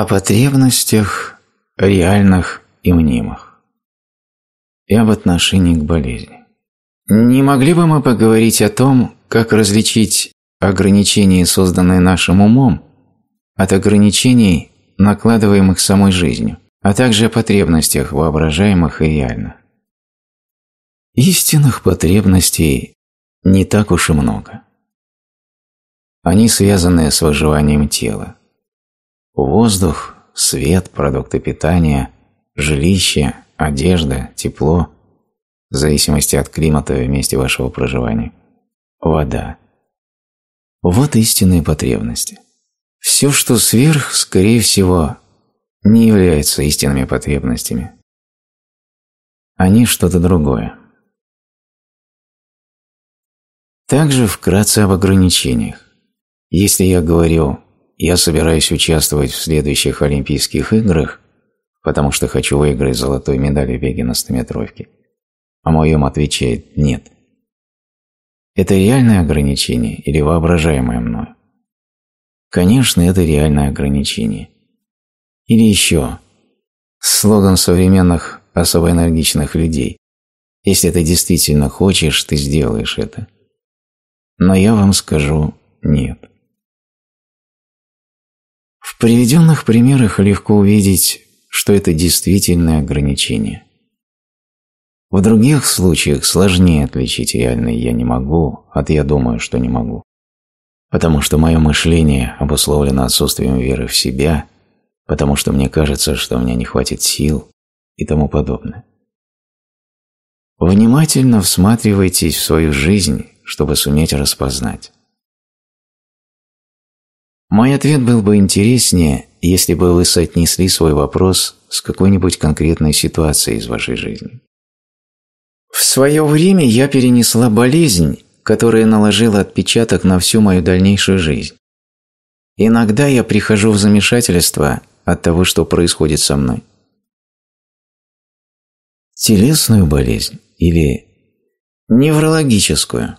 о потребностях реальных и мнимых и об отношении к болезни. Не могли бы мы поговорить о том, как различить ограничения, созданные нашим умом, от ограничений, накладываемых самой жизнью, а также о потребностях, воображаемых и реальных? Истинных потребностей не так уж и много. Они связаны с выживанием тела Воздух, свет, продукты питания, жилище, одежда, тепло, в зависимости от климата и месте вашего проживания, вода. Вот истинные потребности. Все, что сверх, скорее всего, не является истинными потребностями. Они что-то другое. Также вкратце об ограничениях. Если я говорю я собираюсь участвовать в следующих Олимпийских играх, потому что хочу выиграть золотую медаль в беге на стометровке. А моем отвечает «нет». Это реальное ограничение или воображаемое мною? Конечно, это реальное ограничение. Или еще. Слоган современных особо энергичных людей. Если ты действительно хочешь, ты сделаешь это. Но я вам скажу «нет». В приведенных примерах легко увидеть, что это действительно ограничение. В других случаях сложнее отличить реальное «я не могу» от «я думаю, что не могу», потому что мое мышление обусловлено отсутствием веры в себя, потому что мне кажется, что у меня не хватит сил и тому подобное. Внимательно всматривайтесь в свою жизнь, чтобы суметь распознать. Мой ответ был бы интереснее, если бы вы соотнесли свой вопрос с какой-нибудь конкретной ситуацией из вашей жизни. В свое время я перенесла болезнь, которая наложила отпечаток на всю мою дальнейшую жизнь. Иногда я прихожу в замешательство от того, что происходит со мной. Телесную болезнь или неврологическую.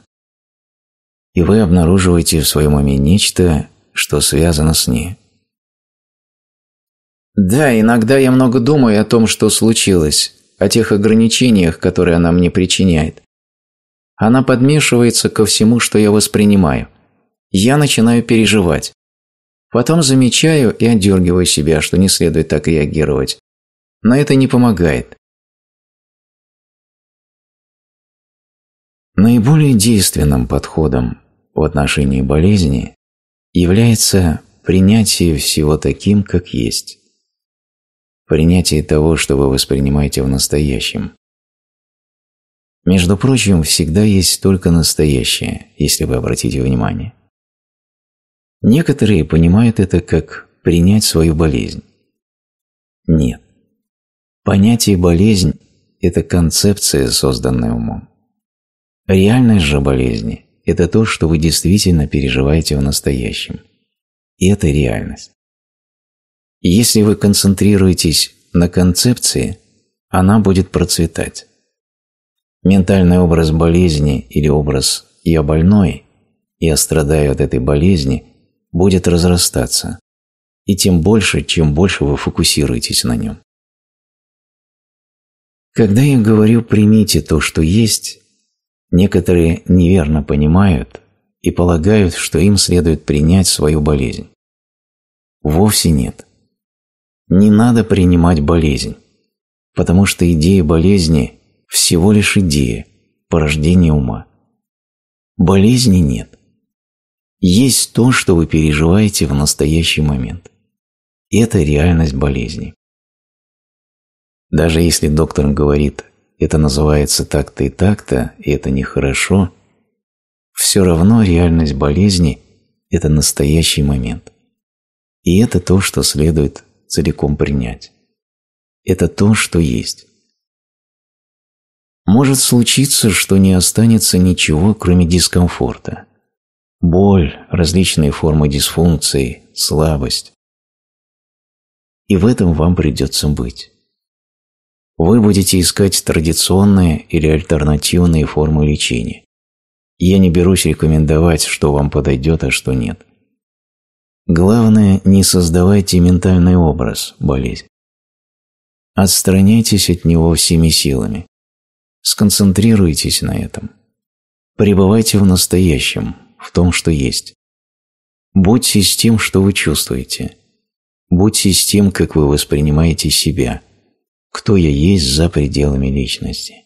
И вы обнаруживаете в своем уме нечто, что связано с ней. Да, иногда я много думаю о том, что случилось, о тех ограничениях, которые она мне причиняет. Она подмешивается ко всему, что я воспринимаю. Я начинаю переживать. Потом замечаю и отдергиваю себя, что не следует так реагировать. Но это не помогает. Наиболее действенным подходом в отношении болезни является принятие всего таким, как есть. Принятие того, что вы воспринимаете в настоящем. Между прочим, всегда есть только настоящее, если вы обратите внимание. Некоторые понимают это как принять свою болезнь. Нет. Понятие «болезнь» – это концепция, созданная умом. Реальность же болезни это то, что вы действительно переживаете в настоящем. И это реальность. если вы концентрируетесь на концепции, она будет процветать. Ментальный образ болезни или образ «я больной», «я страдаю от этой болезни» будет разрастаться, и тем больше, чем больше вы фокусируетесь на нем. Когда я говорю «примите то, что есть», некоторые неверно понимают и полагают, что им следует принять свою болезнь. Вовсе нет. Не надо принимать болезнь, потому что идея болезни – всего лишь идея, порождение ума. Болезни нет. Есть то, что вы переживаете в настоящий момент. Это реальность болезни. Даже если доктор говорит это называется так-то и так-то, и это нехорошо, все равно реальность болезни – это настоящий момент. И это то, что следует целиком принять. Это то, что есть. Может случиться, что не останется ничего, кроме дискомфорта. Боль, различные формы дисфункции, слабость. И в этом вам придется быть вы будете искать традиционные или альтернативные формы лечения. Я не берусь рекомендовать, что вам подойдет, а что нет. Главное, не создавайте ментальный образ болезни. Отстраняйтесь от него всеми силами. Сконцентрируйтесь на этом. Пребывайте в настоящем, в том, что есть. Будьте с тем, что вы чувствуете. Будьте с тем, как вы воспринимаете себя – кто я есть за пределами личности.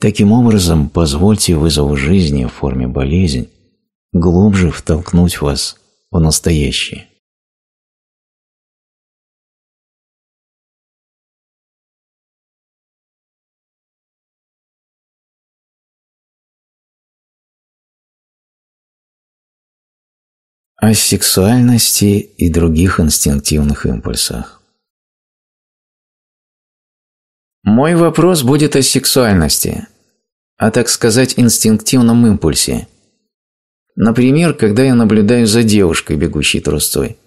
Таким образом, позвольте вызову жизни в форме болезнь глубже втолкнуть вас в настоящее. о сексуальности и других инстинктивных импульсах. Мой вопрос будет о сексуальности, а так сказать инстинктивном импульсе. Например, когда я наблюдаю за девушкой, бегущей трусцой.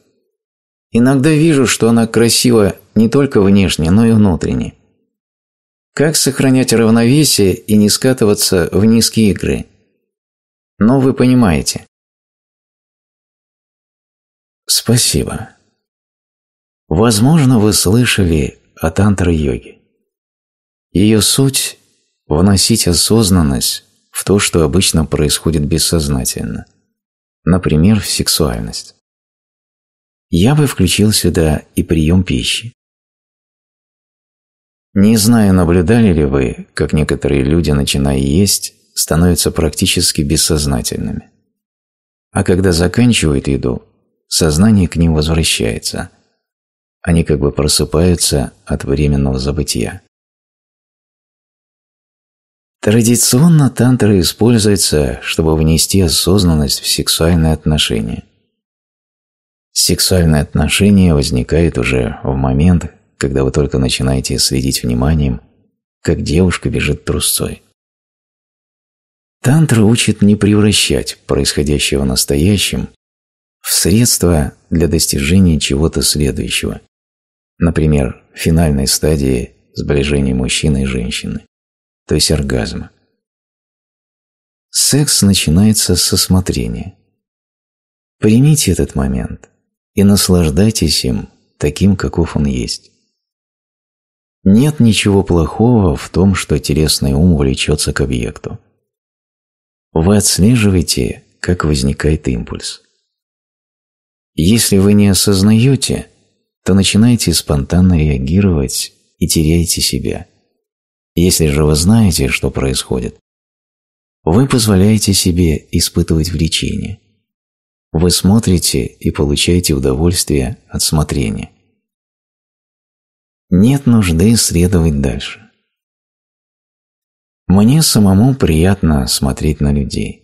Иногда вижу, что она красива не только внешне, но и внутренне. Как сохранять равновесие и не скатываться в низкие игры? Но ну, вы понимаете. Спасибо. Возможно, вы слышали о тантра-йоге. Ее суть – вносить осознанность в то, что обычно происходит бессознательно, например, в сексуальность. Я бы включил сюда и прием пищи. Не знаю, наблюдали ли вы, как некоторые люди, начиная есть, становятся практически бессознательными. А когда заканчивают еду, сознание к ним возвращается. Они как бы просыпаются от временного забытия. Традиционно тантра используется, чтобы внести осознанность в сексуальные отношения. Сексуальные отношения возникают уже в момент, когда вы только начинаете следить вниманием, как девушка бежит трусцой. Тантра учит не превращать происходящее в настоящем в средство для достижения чего-то следующего, например, финальной стадии сближения мужчины и женщины то есть оргазма. Секс начинается со смотрения. Примите этот момент и наслаждайтесь им таким, каков он есть. Нет ничего плохого в том, что телесный ум влечется к объекту. Вы отслеживаете, как возникает импульс. Если вы не осознаете, то начинаете спонтанно реагировать и теряете себя – если же вы знаете, что происходит, вы позволяете себе испытывать влечение. Вы смотрите и получаете удовольствие от смотрения. Нет нужды следовать дальше. Мне самому приятно смотреть на людей.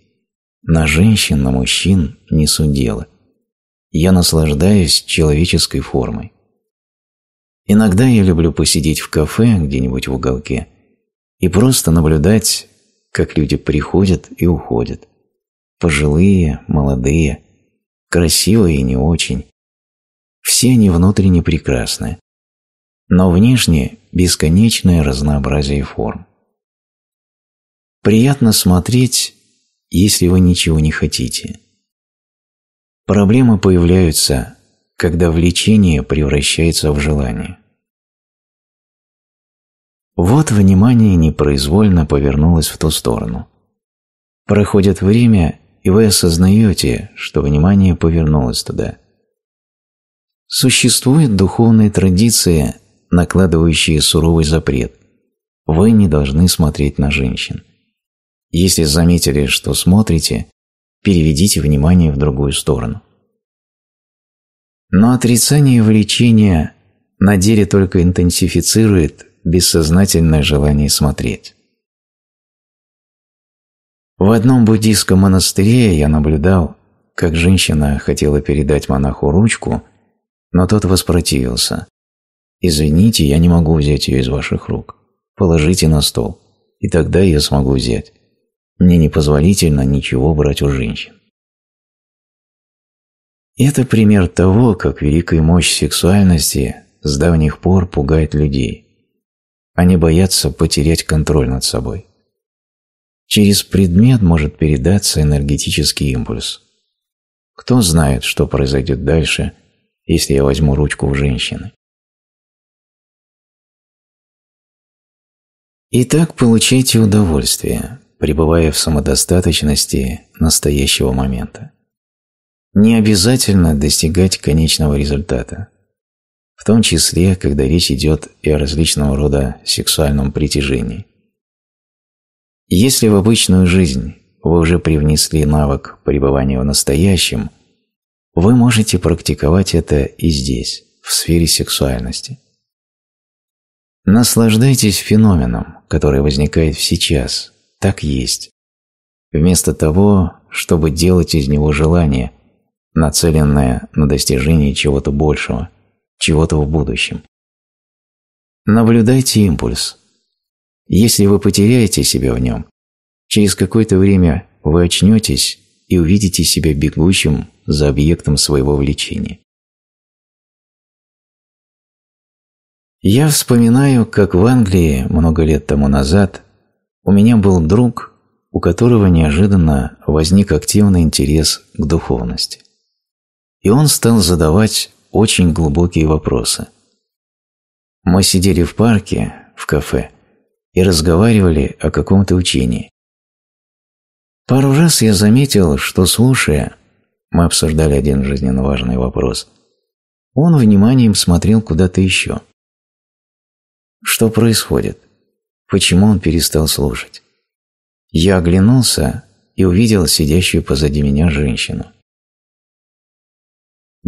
На женщин, на мужчин не судела. Я наслаждаюсь человеческой формой. Иногда я люблю посидеть в кафе где-нибудь в уголке и просто наблюдать, как люди приходят и уходят. Пожилые, молодые, красивые и не очень. Все они внутренне прекрасны, но внешне бесконечное разнообразие форм. Приятно смотреть, если вы ничего не хотите. Проблемы появляются, когда влечение превращается в желание. Вот внимание непроизвольно повернулось в ту сторону. Проходит время, и вы осознаете, что внимание повернулось туда. Существует духовная традиция, накладывающая суровый запрет. Вы не должны смотреть на женщин. Если заметили, что смотрите, переведите внимание в другую сторону. Но отрицание влечения на деле только интенсифицирует бессознательное желание смотреть. В одном буддийском монастыре я наблюдал, как женщина хотела передать монаху ручку, но тот воспротивился. «Извините, я не могу взять ее из ваших рук. Положите на стол, и тогда я смогу взять. Мне непозволительно ничего брать у женщин». Это пример того, как великая мощь сексуальности с давних пор пугает людей. Они боятся потерять контроль над собой. Через предмет может передаться энергетический импульс. Кто знает, что произойдет дальше, если я возьму ручку у женщины? Итак, получайте удовольствие, пребывая в самодостаточности настоящего момента. Не обязательно достигать конечного результата в том числе, когда речь идет и о различного рода сексуальном притяжении. Если в обычную жизнь вы уже привнесли навык пребывания в настоящем, вы можете практиковать это и здесь, в сфере сексуальности. Наслаждайтесь феноменом, который возникает сейчас, так есть, вместо того, чтобы делать из него желание, нацеленное на достижение чего-то большего – чего-то в будущем. Наблюдайте импульс. Если вы потеряете себя в нем, через какое-то время вы очнетесь и увидите себя бегущим за объектом своего влечения. Я вспоминаю, как в Англии много лет тому назад у меня был друг, у которого неожиданно возник активный интерес к духовности. И он стал задавать очень глубокие вопросы. Мы сидели в парке, в кафе, и разговаривали о каком-то учении. Пару раз я заметил, что, слушая, мы обсуждали один жизненно важный вопрос, он вниманием смотрел куда-то еще. Что происходит? Почему он перестал слушать? Я оглянулся и увидел сидящую позади меня женщину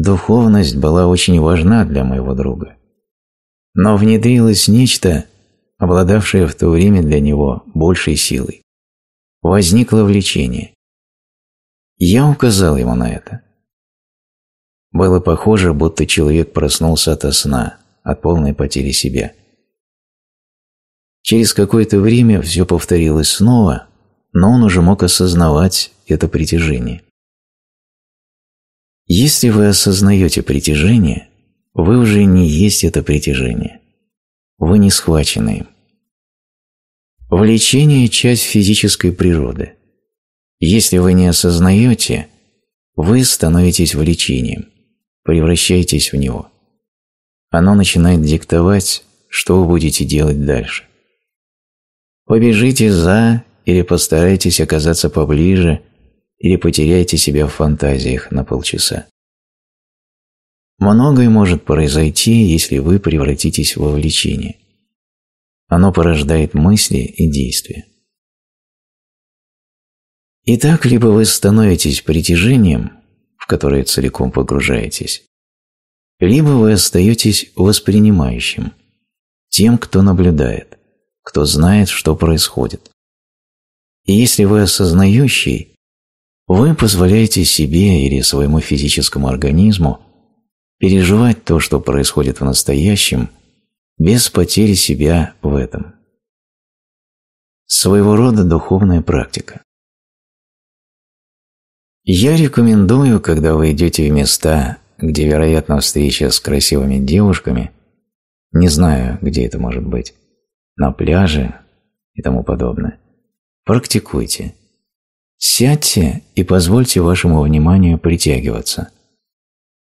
духовность была очень важна для моего друга. Но внедрилось нечто, обладавшее в то время для него большей силой. Возникло влечение. Я указал ему на это. Было похоже, будто человек проснулся от сна, от полной потери себя. Через какое-то время все повторилось снова, но он уже мог осознавать это притяжение. Если вы осознаете притяжение, вы уже не есть это притяжение. Вы не схвачены им. Влечение – часть физической природы. Если вы не осознаете, вы становитесь влечением, превращаетесь в него. Оно начинает диктовать, что вы будете делать дальше. Побежите за или постарайтесь оказаться поближе или потеряете себя в фантазиях на полчаса. Многое может произойти, если вы превратитесь в вовлечение. Оно порождает мысли и действия. Итак, либо вы становитесь притяжением, в которое целиком погружаетесь, либо вы остаетесь воспринимающим, тем, кто наблюдает, кто знает, что происходит. И если вы осознающий, вы позволяете себе или своему физическому организму переживать то, что происходит в настоящем, без потери себя в этом. Своего рода духовная практика. Я рекомендую, когда вы идете в места, где вероятна встреча с красивыми девушками, не знаю, где это может быть, на пляже и тому подобное, практикуйте – Сядьте и позвольте вашему вниманию притягиваться.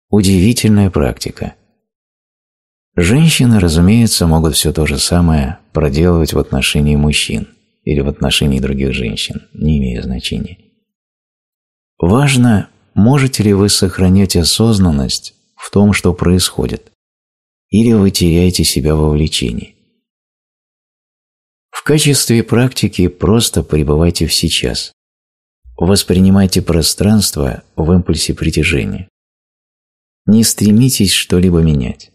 Удивительная практика. Женщины, разумеется, могут все то же самое проделывать в отношении мужчин или в отношении других женщин, не имея значения. Важно, можете ли вы сохранять осознанность в том, что происходит, или вы теряете себя во влечении. В качестве практики просто пребывайте в сейчас, воспринимайте пространство в импульсе притяжения. Не стремитесь что-либо менять.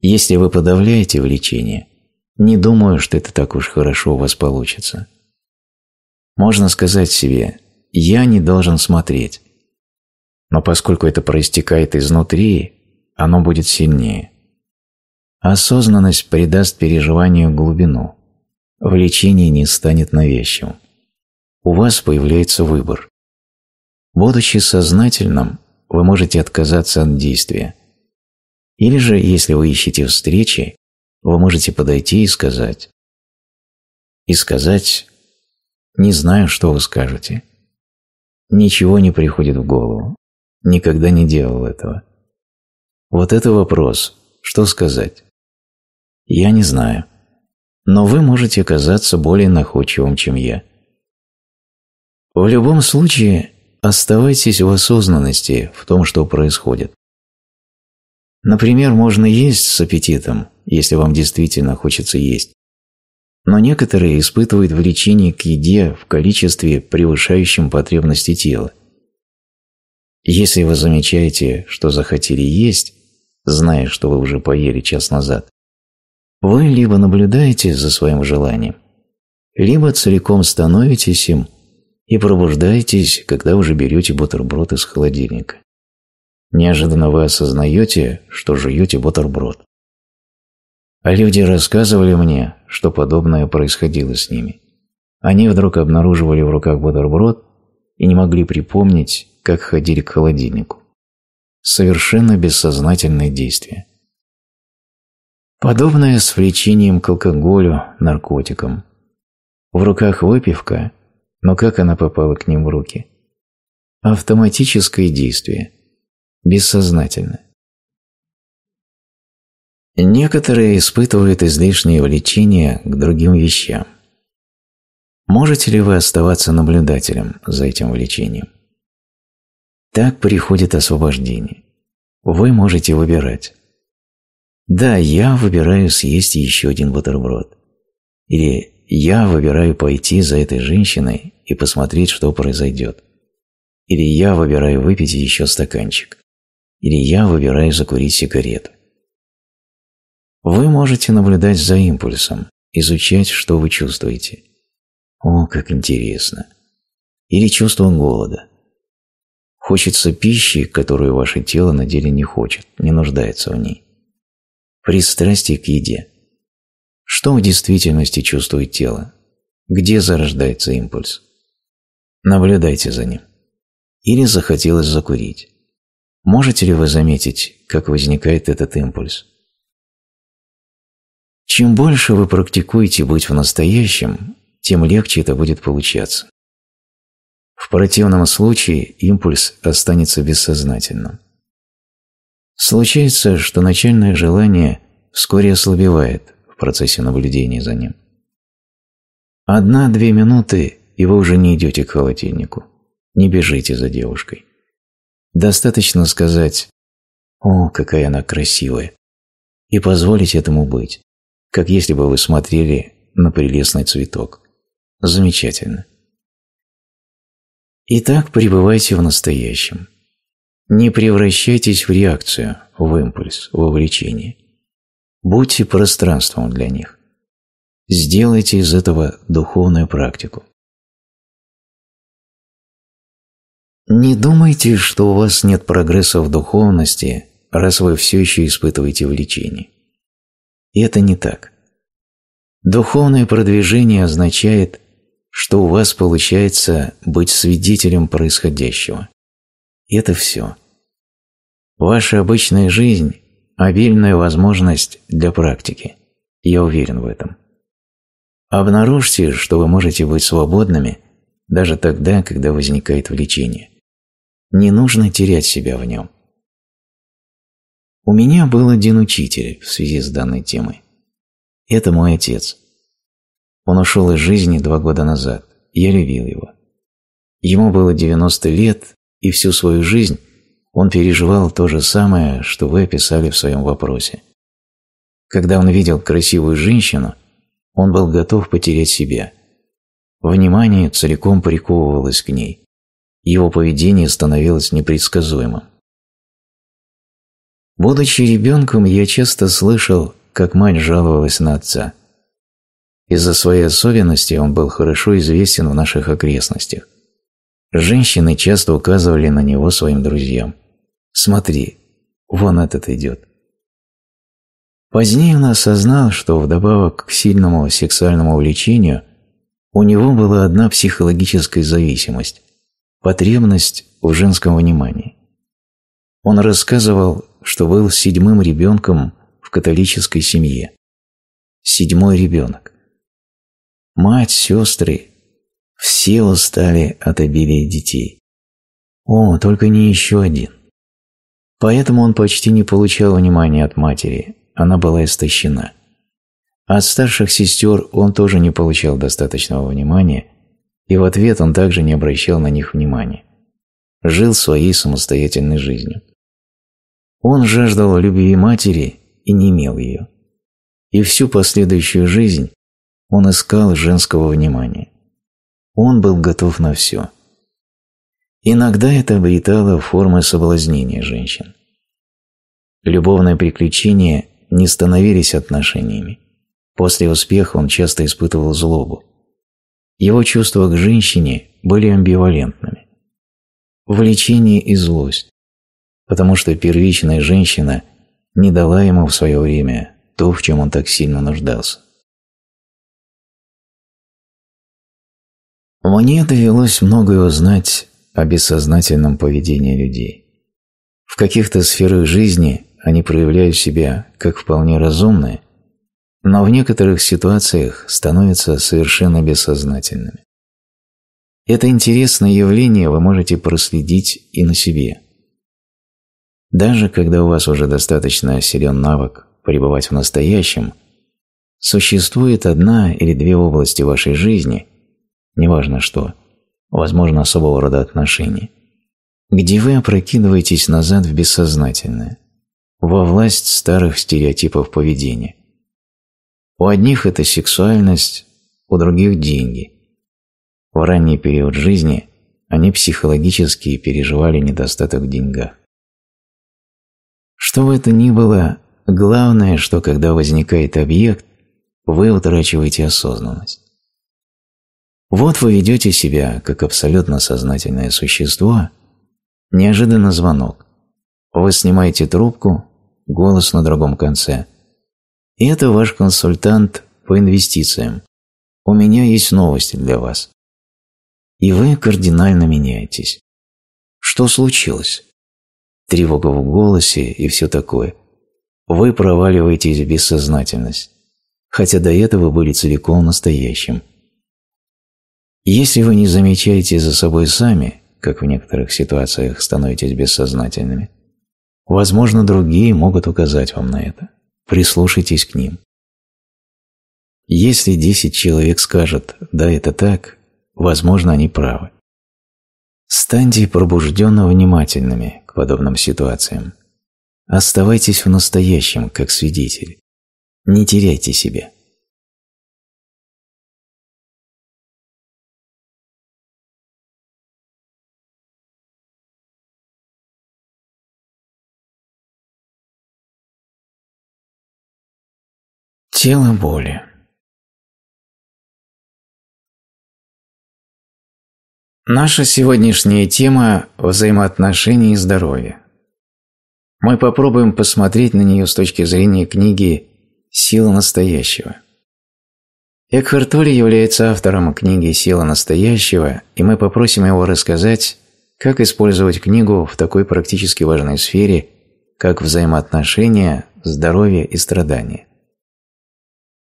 Если вы подавляете влечение, не думаю, что это так уж хорошо у вас получится. Можно сказать себе «я не должен смотреть», но поскольку это проистекает изнутри, оно будет сильнее. Осознанность придаст переживанию глубину, влечение не станет навязчивым у вас появляется выбор. Будучи сознательным, вы можете отказаться от действия. Или же, если вы ищете встречи, вы можете подойти и сказать. И сказать «Не знаю, что вы скажете». Ничего не приходит в голову. Никогда не делал этого. Вот это вопрос. Что сказать? Я не знаю. Но вы можете оказаться более находчивым, чем я. В любом случае, оставайтесь в осознанности в том, что происходит. Например, можно есть с аппетитом, если вам действительно хочется есть. Но некоторые испытывают влечение к еде в количестве, превышающем потребности тела. Если вы замечаете, что захотели есть, зная, что вы уже поели час назад, вы либо наблюдаете за своим желанием, либо целиком становитесь им – и пробуждаетесь, когда уже берете бутерброд из холодильника. Неожиданно вы осознаете, что жуете бутерброд. А люди рассказывали мне, что подобное происходило с ними. Они вдруг обнаруживали в руках бутерброд и не могли припомнить, как ходили к холодильнику. Совершенно бессознательное действие. Подобное с влечением к алкоголю, наркотикам. В руках выпивка – но как она попала к ним в руки? Автоматическое действие. Бессознательно. Некоторые испытывают излишнее влечение к другим вещам. Можете ли вы оставаться наблюдателем за этим влечением? Так приходит освобождение. Вы можете выбирать. Да, я выбираю съесть еще один бутерброд. Или я выбираю пойти за этой женщиной и посмотреть, что произойдет. Или я выбираю выпить еще стаканчик. Или я выбираю закурить сигарету. Вы можете наблюдать за импульсом, изучать, что вы чувствуете. О, как интересно. Или чувство голода. Хочется пищи, которую ваше тело на деле не хочет, не нуждается в ней. Пристрастие к еде. Что в действительности чувствует тело? Где зарождается импульс? Наблюдайте за ним. Или захотелось закурить. Можете ли вы заметить, как возникает этот импульс? Чем больше вы практикуете быть в настоящем, тем легче это будет получаться. В противном случае импульс останется бессознательным. Случается, что начальное желание вскоре ослабевает в процессе наблюдения за ним. Одна-две минуты и вы уже не идете к холодильнику. Не бежите за девушкой. Достаточно сказать «О, какая она красивая!» и позволить этому быть, как если бы вы смотрели на прелестный цветок. Замечательно. Итак, пребывайте в настоящем. Не превращайтесь в реакцию, в импульс, в увлечение. Будьте пространством для них. Сделайте из этого духовную практику. Не думайте, что у вас нет прогресса в духовности, раз вы все еще испытываете влечение. И это не так. Духовное продвижение означает, что у вас получается быть свидетелем происходящего. И это все. Ваша обычная жизнь – обильная возможность для практики. Я уверен в этом. Обнаружьте, что вы можете быть свободными даже тогда, когда возникает влечение. Не нужно терять себя в нем. У меня был один учитель в связи с данной темой. Это мой отец. Он ушел из жизни два года назад. Я любил его. Ему было 90 лет, и всю свою жизнь он переживал то же самое, что вы описали в своем вопросе. Когда он видел красивую женщину, он был готов потерять себя. Внимание целиком приковывалось к ней его поведение становилось непредсказуемым. Будучи ребенком, я часто слышал, как мать жаловалась на отца. Из-за своей особенности он был хорошо известен в наших окрестностях. Женщины часто указывали на него своим друзьям. «Смотри, вон этот идет». Позднее он осознал, что вдобавок к сильному сексуальному увлечению у него была одна психологическая зависимость потребность в женском внимании. Он рассказывал, что был седьмым ребенком в католической семье. Седьмой ребенок. Мать, сестры, все устали от обилия детей. О, только не еще один. Поэтому он почти не получал внимания от матери, она была истощена. От старших сестер он тоже не получал достаточного внимания, и в ответ он также не обращал на них внимания. Жил своей самостоятельной жизнью. Он жаждал любви матери и не имел ее. И всю последующую жизнь он искал женского внимания. Он был готов на все. Иногда это обретало формы соблазнения женщин. Любовные приключения не становились отношениями. После успеха он часто испытывал злобу. Его чувства к женщине были амбивалентными. Влечение и злость, потому что первичная женщина не дала ему в свое время то, в чем он так сильно нуждался. Мне довелось многое узнать о бессознательном поведении людей. В каких-то сферах жизни они проявляют себя как вполне разумные, но в некоторых ситуациях становятся совершенно бессознательными. Это интересное явление вы можете проследить и на себе. Даже когда у вас уже достаточно осилен навык пребывать в настоящем, существует одна или две области вашей жизни, неважно что, возможно особого рода отношений, где вы опрокидываетесь назад в бессознательное, во власть старых стереотипов поведения. У одних это сексуальность, у других – деньги. В ранний период жизни они психологически переживали недостаток в Что бы это ни было, главное, что когда возникает объект, вы утрачиваете осознанность. Вот вы ведете себя как абсолютно сознательное существо, неожиданно звонок. Вы снимаете трубку, голос на другом конце – и это ваш консультант по инвестициям. У меня есть новости для вас. И вы кардинально меняетесь. Что случилось? Тревога в голосе и все такое. Вы проваливаетесь в бессознательность, хотя до этого были целиком настоящим. Если вы не замечаете за собой сами, как в некоторых ситуациях становитесь бессознательными, возможно, другие могут указать вам на это прислушайтесь к ним. Если 10 человек скажут «да, это так», возможно, они правы. Станьте пробужденно внимательными к подобным ситуациям. Оставайтесь в настоящем, как свидетель. Не теряйте себя. Тело боли. Наша сегодняшняя тема – взаимоотношения и здоровье. Мы попробуем посмотреть на нее с точки зрения книги «Сила настоящего». Экхарт Толли является автором книги «Сила настоящего», и мы попросим его рассказать, как использовать книгу в такой практически важной сфере, как взаимоотношения, здоровье и страдания.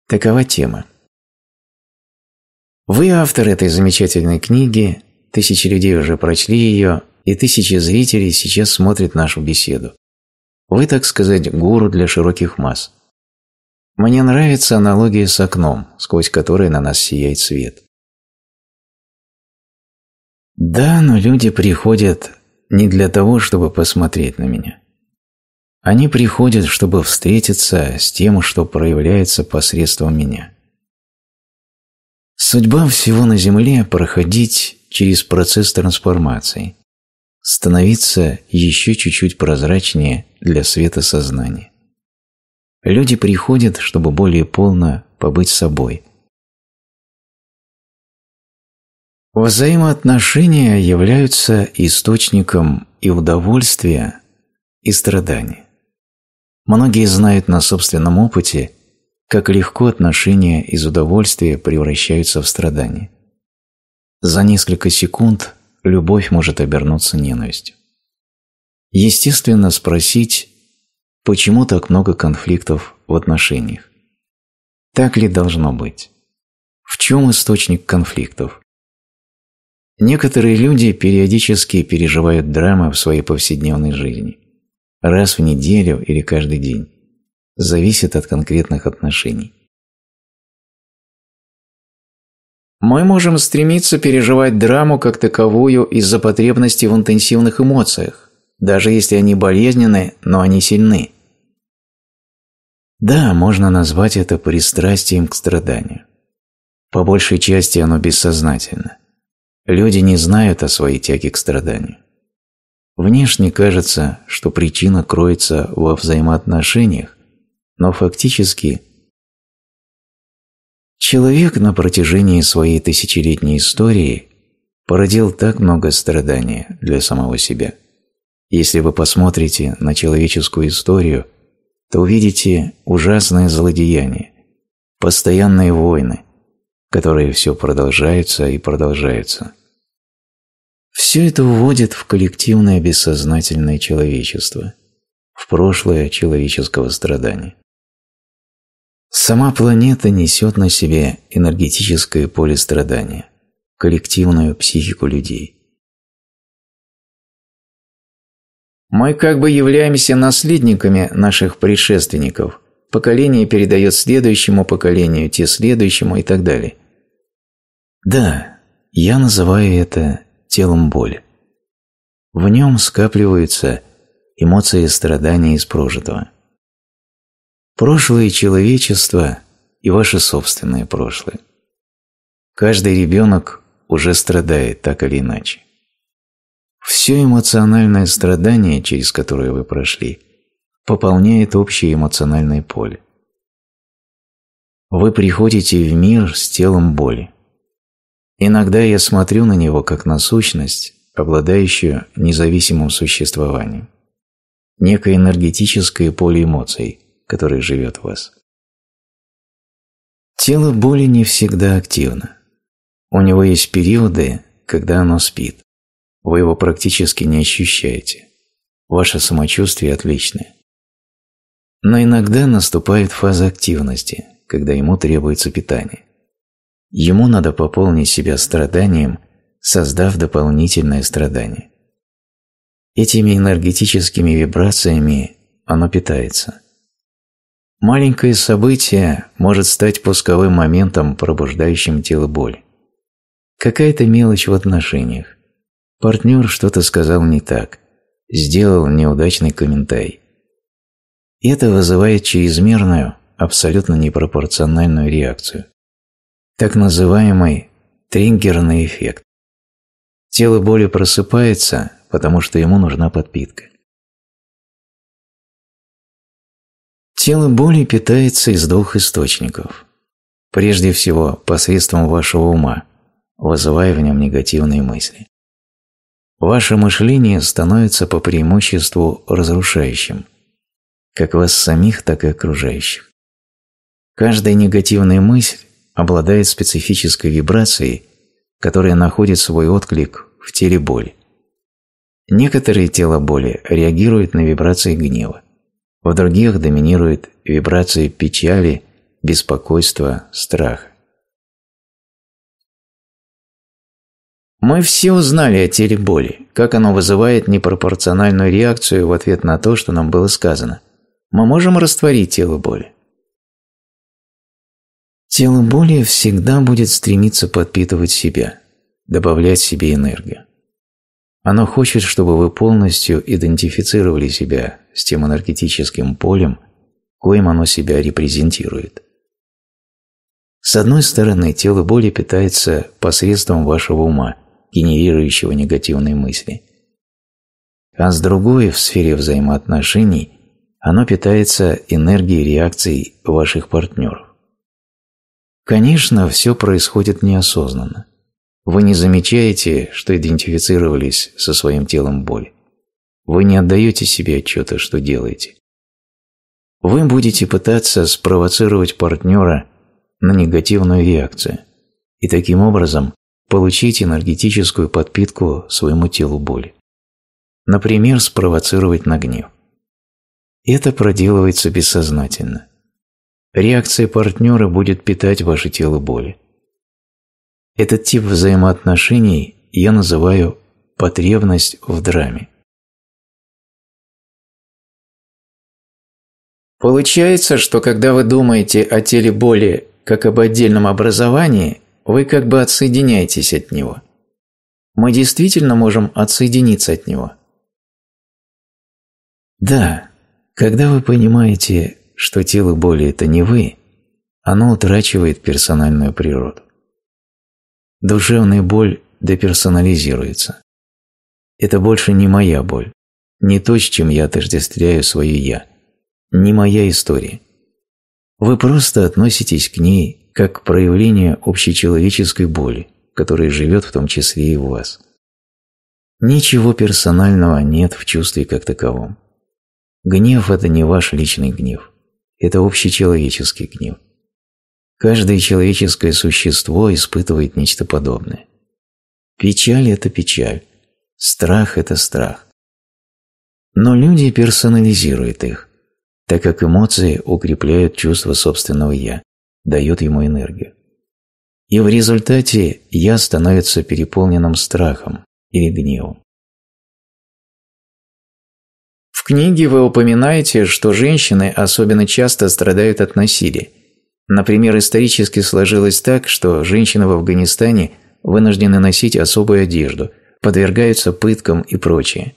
Такова тема. Вы автор этой замечательной книги, тысячи людей уже прочли ее, и тысячи зрителей сейчас смотрят нашу беседу. Вы, так сказать, гуру для широких масс. Мне нравится аналогия с окном, сквозь которое на нас сияет свет. Да, но люди приходят не для того, чтобы посмотреть на меня. Они приходят, чтобы встретиться с тем, что проявляется посредством меня. Судьба всего на Земле – проходить через процесс трансформации, становиться еще чуть-чуть прозрачнее для света сознания. Люди приходят, чтобы более полно побыть собой. Взаимоотношения являются источником и удовольствия, и страдания. Многие знают на собственном опыте, как легко отношения из удовольствия превращаются в страдания. За несколько секунд любовь может обернуться ненавистью. Естественно спросить, почему так много конфликтов в отношениях. Так ли должно быть? В чем источник конфликтов? Некоторые люди периодически переживают драмы в своей повседневной жизни – раз в неделю или каждый день, зависит от конкретных отношений. Мы можем стремиться переживать драму как таковую из-за потребности в интенсивных эмоциях, даже если они болезненны, но они сильны. Да, можно назвать это пристрастием к страданию. По большей части оно бессознательно. Люди не знают о своей тяге к страданию. Внешне кажется, что причина кроется во взаимоотношениях, но фактически человек на протяжении своей тысячелетней истории породил так много страданий для самого себя. Если вы посмотрите на человеческую историю, то увидите ужасные злодеяния, постоянные войны, которые все продолжаются и продолжаются – все это вводит в коллективное бессознательное человечество, в прошлое человеческого страдания. Сама планета несет на себе энергетическое поле страдания, коллективную психику людей. Мы как бы являемся наследниками наших предшественников. Поколение передает следующему поколению, те следующему и так далее. Да, я называю это телом боль. В нем скапливаются эмоции страдания из прожитого. Прошлое человечества и ваше собственное прошлое. Каждый ребенок уже страдает так или иначе. Все эмоциональное страдание, через которое вы прошли, пополняет общее эмоциональное поле. Вы приходите в мир с телом боли. Иногда я смотрю на него как на сущность, обладающую независимым существованием. Некое энергетическое поле эмоций, которое живет в вас. Тело боли не всегда активно. У него есть периоды, когда оно спит. Вы его практически не ощущаете. Ваше самочувствие отличное. Но иногда наступает фаза активности, когда ему требуется питание. Ему надо пополнить себя страданием, создав дополнительное страдание. Этими энергетическими вибрациями оно питается. Маленькое событие может стать пусковым моментом, пробуждающим тело боль. Какая-то мелочь в отношениях. Партнер что-то сказал не так, сделал неудачный комментарий. Это вызывает чрезмерную, абсолютно непропорциональную реакцию так называемый триггерный эффект. Тело боли просыпается, потому что ему нужна подпитка. Тело боли питается из двух источников. Прежде всего, посредством вашего ума, вызывая в нем негативные мысли. Ваше мышление становится по преимуществу разрушающим, как вас самих, так и окружающих. Каждая негативная мысль обладает специфической вибрацией, которая находит свой отклик в теле боли. Некоторые тела боли реагируют на вибрации гнева, в других доминируют вибрации печали, беспокойства, страха. Мы все узнали о теле боли, как оно вызывает непропорциональную реакцию в ответ на то, что нам было сказано. Мы можем растворить тело боли. Тело более всегда будет стремиться подпитывать себя, добавлять себе энергию. Оно хочет, чтобы вы полностью идентифицировали себя с тем энергетическим полем, коим оно себя репрезентирует. С одной стороны, тело боли питается посредством вашего ума, генерирующего негативные мысли. А с другой, в сфере взаимоотношений, оно питается энергией реакций ваших партнеров. Конечно, все происходит неосознанно. Вы не замечаете, что идентифицировались со своим телом боль. Вы не отдаете себе отчета, что делаете. Вы будете пытаться спровоцировать партнера на негативную реакцию и таким образом получить энергетическую подпитку своему телу боли. Например, спровоцировать на гнев. Это проделывается бессознательно. Реакция партнера будет питать ваше тело боли. Этот тип взаимоотношений я называю потребность в драме. Получается, что когда вы думаете о теле боли как об отдельном образовании, вы как бы отсоединяетесь от него. Мы действительно можем отсоединиться от него. Да, когда вы понимаете, что тело боли – это не вы, оно утрачивает персональную природу. Душевная боль деперсонализируется. Это больше не моя боль, не то, с чем я отождествляю свое «я», не моя история. Вы просто относитесь к ней как к проявлению общечеловеческой боли, которая живет в том числе и в вас. Ничего персонального нет в чувстве как таковом. Гнев – это не ваш личный гнев это общечеловеческий гнев. Каждое человеческое существо испытывает нечто подобное. Печаль – это печаль, страх – это страх. Но люди персонализируют их, так как эмоции укрепляют чувство собственного «я», дают ему энергию. И в результате «я» становится переполненным страхом или гневом книге вы упоминаете, что женщины особенно часто страдают от насилия. Например, исторически сложилось так, что женщины в Афганистане вынуждены носить особую одежду, подвергаются пыткам и прочее.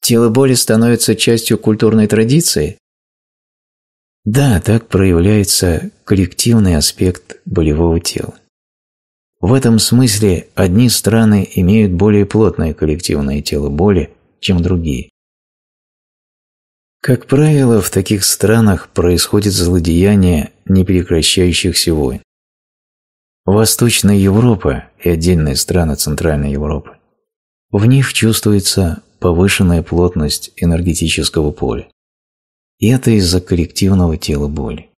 Тело боли становится частью культурной традиции? Да, так проявляется коллективный аспект болевого тела. В этом смысле одни страны имеют более плотное коллективное тело боли, чем другие. Как правило, в таких странах происходит злодеяние непрекращающихся войн. Восточная Европа и отдельные страны Центральной Европы. В них чувствуется повышенная плотность энергетического поля. И это из-за коллективного тела боли.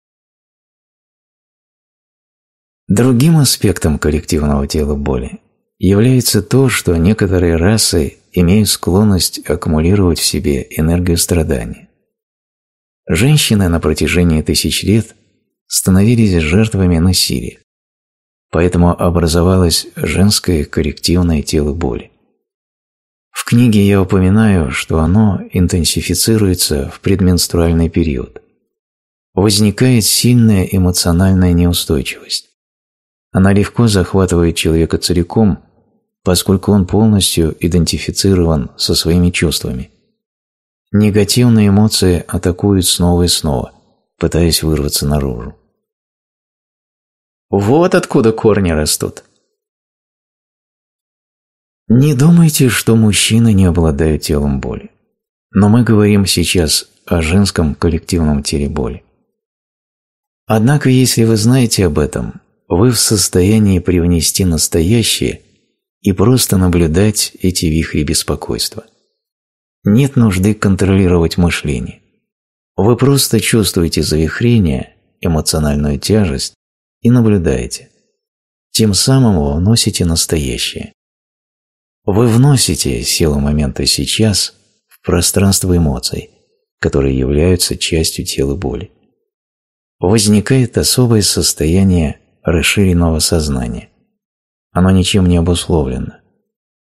Другим аспектом коллективного тела боли является то, что некоторые расы имеют склонность аккумулировать в себе энергию страдания. Женщины на протяжении тысяч лет становились жертвами насилия, поэтому образовалось женское коррективное тело боли. В книге я упоминаю, что оно интенсифицируется в предменструальный период. Возникает сильная эмоциональная неустойчивость. Она легко захватывает человека целиком, поскольку он полностью идентифицирован со своими чувствами – Негативные эмоции атакуют снова и снова, пытаясь вырваться наружу. Вот откуда корни растут. Не думайте, что мужчины не обладают телом боли. Но мы говорим сейчас о женском коллективном теле боли. Однако, если вы знаете об этом, вы в состоянии привнести настоящее и просто наблюдать эти вихри беспокойства – нет нужды контролировать мышление. Вы просто чувствуете завихрение, эмоциональную тяжесть и наблюдаете. Тем самым вы вносите настоящее. Вы вносите силу момента сейчас в пространство эмоций, которые являются частью тела боли. Возникает особое состояние расширенного сознания. Оно ничем не обусловлено.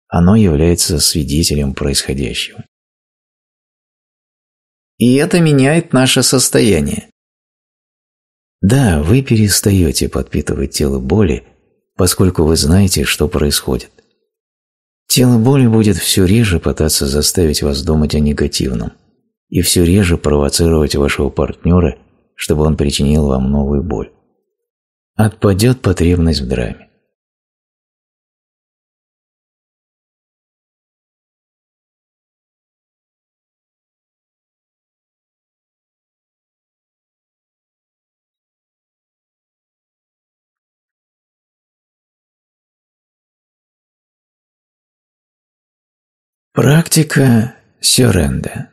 Оно является свидетелем происходящего. И это меняет наше состояние. Да, вы перестаете подпитывать тело боли, поскольку вы знаете, что происходит. Тело боли будет все реже пытаться заставить вас думать о негативном и все реже провоцировать вашего партнера, чтобы он причинил вам новую боль. Отпадет потребность в драме. Практика сюренда.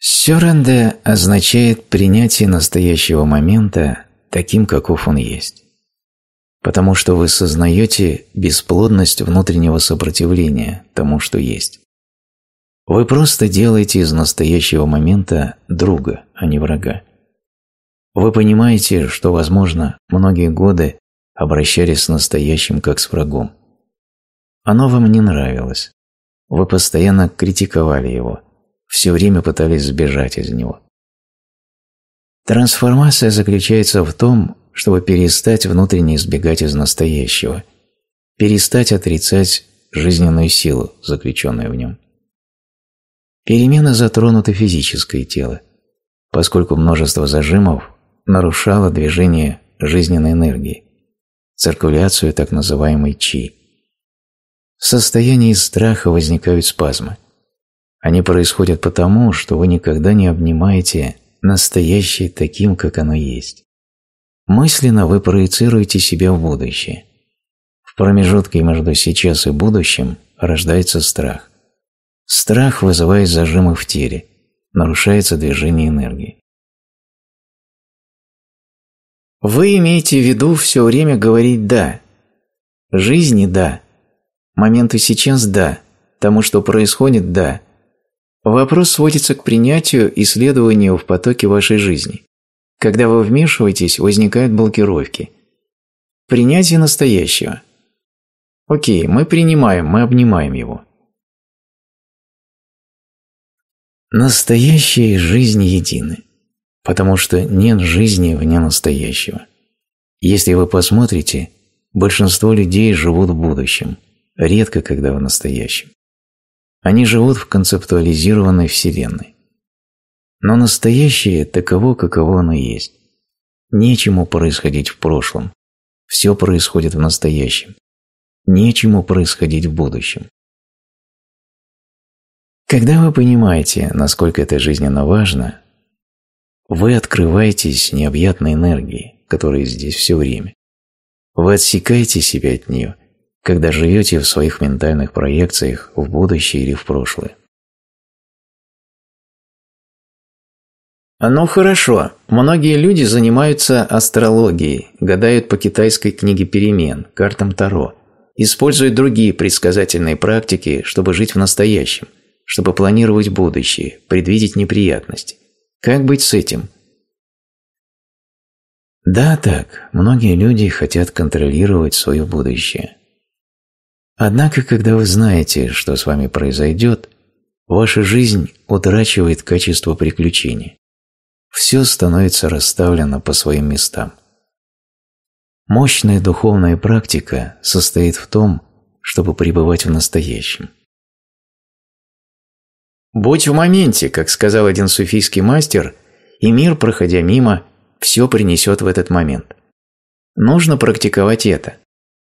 Сюренда означает принятие настоящего момента таким, каков он есть, потому что вы сознаете бесплодность внутреннего сопротивления тому, что есть. Вы просто делаете из настоящего момента друга, а не врага. Вы понимаете, что, возможно, многие годы обращались с настоящим как с врагом. Оно вам не нравилось. Вы постоянно критиковали его, все время пытались сбежать из него. Трансформация заключается в том, чтобы перестать внутренне избегать из настоящего, перестать отрицать жизненную силу, заключенную в нем. Перемены затронуты физическое тело, поскольку множество зажимов нарушало движение жизненной энергии, циркуляцию так называемой чи. В состоянии страха возникают спазмы. Они происходят потому, что вы никогда не обнимаете настоящее таким, как оно есть. Мысленно вы проецируете себя в будущее. В промежутке между сейчас и будущим рождается страх. Страх вызывает зажимы в теле, нарушается движение энергии. Вы имеете в виду все время говорить «да». Жизни – да. моменты сейчас – да. Тому, что происходит – да. Вопрос сводится к принятию и следованию в потоке вашей жизни. Когда вы вмешиваетесь, возникают блокировки. Принятие настоящего. Окей, мы принимаем, мы обнимаем его. Настоящая жизнь едины потому что нет жизни вне настоящего. Если вы посмотрите, большинство людей живут в будущем, редко когда в настоящем. Они живут в концептуализированной Вселенной. Но настоящее таково, каково оно есть. Нечему происходить в прошлом. Все происходит в настоящем. Нечему происходить в будущем. Когда вы понимаете, насколько это жизненно важно, вы открываетесь необъятной энергии, которая здесь все время. Вы отсекаете себя от нее, когда живете в своих ментальных проекциях в будущее или в прошлое. Ну хорошо, многие люди занимаются астрологией, гадают по китайской книге перемен, картам Таро, используют другие предсказательные практики, чтобы жить в настоящем, чтобы планировать будущее, предвидеть неприятности. Как быть с этим? Да, так, многие люди хотят контролировать свое будущее. Однако, когда вы знаете, что с вами произойдет, ваша жизнь утрачивает качество приключений. Все становится расставлено по своим местам. Мощная духовная практика состоит в том, чтобы пребывать в настоящем. Будь в моменте, как сказал один суфийский мастер, и мир, проходя мимо, все принесет в этот момент. Нужно практиковать это.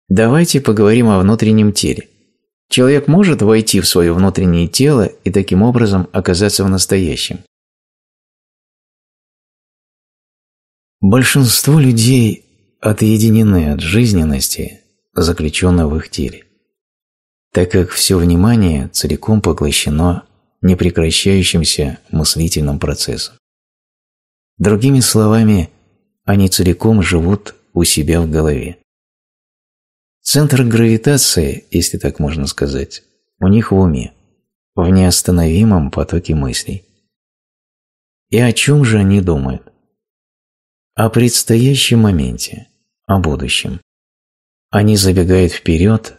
Давайте поговорим о внутреннем теле. Человек может войти в свое внутреннее тело и таким образом оказаться в настоящем. Большинство людей отъединены от жизненности, заключенной в их теле, так как все внимание целиком поглощено непрекращающимся мыслительным процессом. Другими словами, они целиком живут у себя в голове. Центр гравитации, если так можно сказать, у них в уме, в неостановимом потоке мыслей. И о чем же они думают? О предстоящем моменте, о будущем. Они забегают вперед,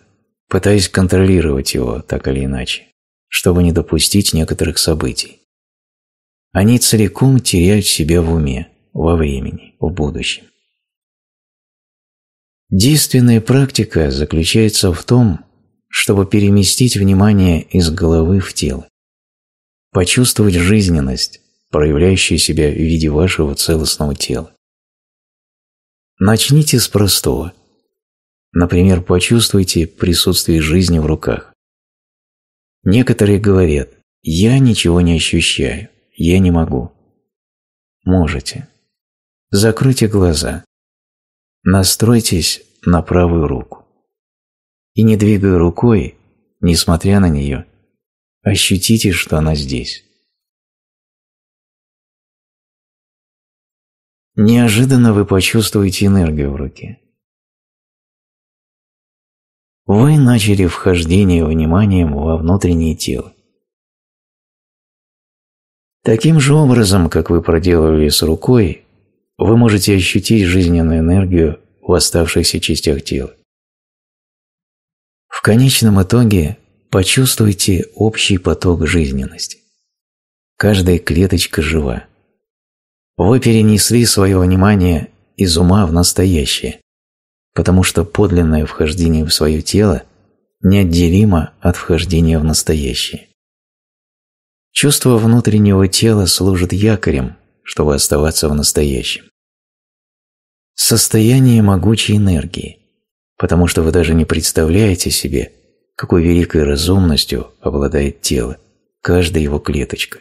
пытаясь контролировать его так или иначе чтобы не допустить некоторых событий. Они целиком теряют себя в уме, во времени, в будущем. Действенная практика заключается в том, чтобы переместить внимание из головы в тело, почувствовать жизненность, проявляющую себя в виде вашего целостного тела. Начните с простого. Например, почувствуйте присутствие жизни в руках. Некоторые говорят «я ничего не ощущаю, я не могу». Можете. Закройте глаза. Настройтесь на правую руку. И не двигая рукой, несмотря на нее, ощутите, что она здесь. Неожиданно вы почувствуете энергию в руке вы начали вхождение вниманием во внутреннее тело. Таким же образом, как вы проделывали с рукой, вы можете ощутить жизненную энергию в оставшихся частях тела. В конечном итоге почувствуйте общий поток жизненности. Каждая клеточка жива. Вы перенесли свое внимание из ума в настоящее, потому что подлинное вхождение в свое тело неотделимо от вхождения в настоящее. Чувство внутреннего тела служит якорем, чтобы оставаться в настоящем. Состояние могучей энергии, потому что вы даже не представляете себе, какой великой разумностью обладает тело, каждая его клеточка.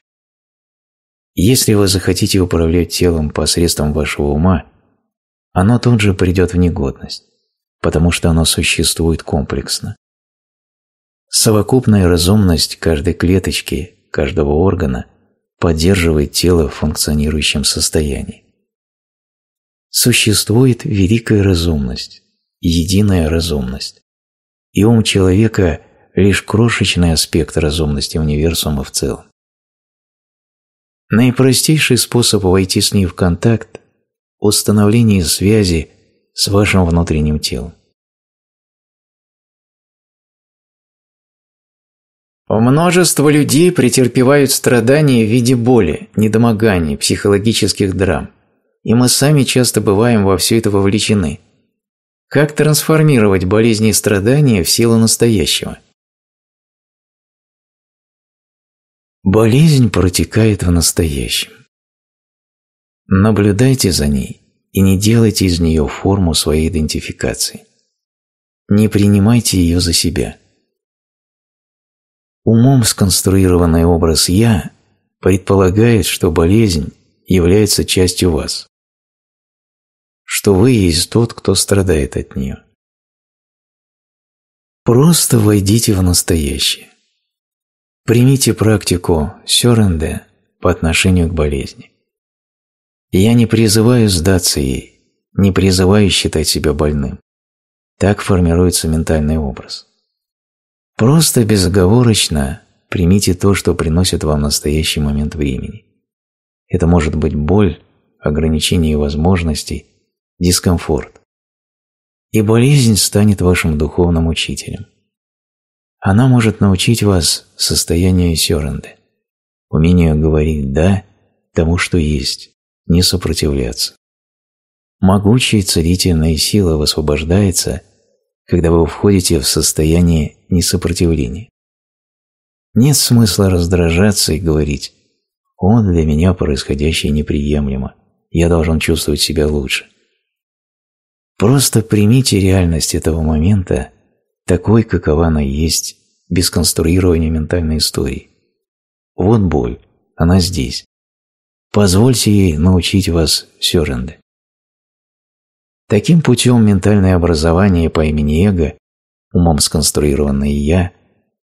Если вы захотите управлять телом посредством вашего ума – оно тут же придет в негодность, потому что оно существует комплексно. Совокупная разумность каждой клеточки, каждого органа поддерживает тело в функционирующем состоянии. Существует великая разумность, единая разумность, и ум человека – лишь крошечный аспект разумности универсума в целом. Наипростейший способ войти с ней в контакт установлении связи с вашим внутренним телом. Множество людей претерпевают страдания в виде боли, недомоганий, психологических драм. И мы сами часто бываем во все это вовлечены. Как трансформировать болезни и страдания в силу настоящего? Болезнь протекает в настоящем. Наблюдайте за ней и не делайте из нее форму своей идентификации. Не принимайте ее за себя. Умом сконструированный образ «я» предполагает, что болезнь является частью вас, что вы есть тот, кто страдает от нее. Просто войдите в настоящее. Примите практику сёрэнде по отношению к болезни я не призываю сдаться ей, не призываю считать себя больным. Так формируется ментальный образ. Просто безоговорочно примите то, что приносит вам настоящий момент времени. Это может быть боль, ограничение возможностей, дискомфорт. И болезнь станет вашим духовным учителем. Она может научить вас состоянию сёренды, умению говорить «да» тому, что есть, не сопротивляться. Могучая целительная сила высвобождается, когда вы входите в состояние несопротивления. Нет смысла раздражаться и говорить «Он для меня происходящее неприемлемо, я должен чувствовать себя лучше». Просто примите реальность этого момента такой, какова она есть, без конструирования ментальной истории. Вот боль, она здесь, Позвольте ей научить вас сёженды. Таким путем ментальное образование по имени эго, умом сконструированное «я»,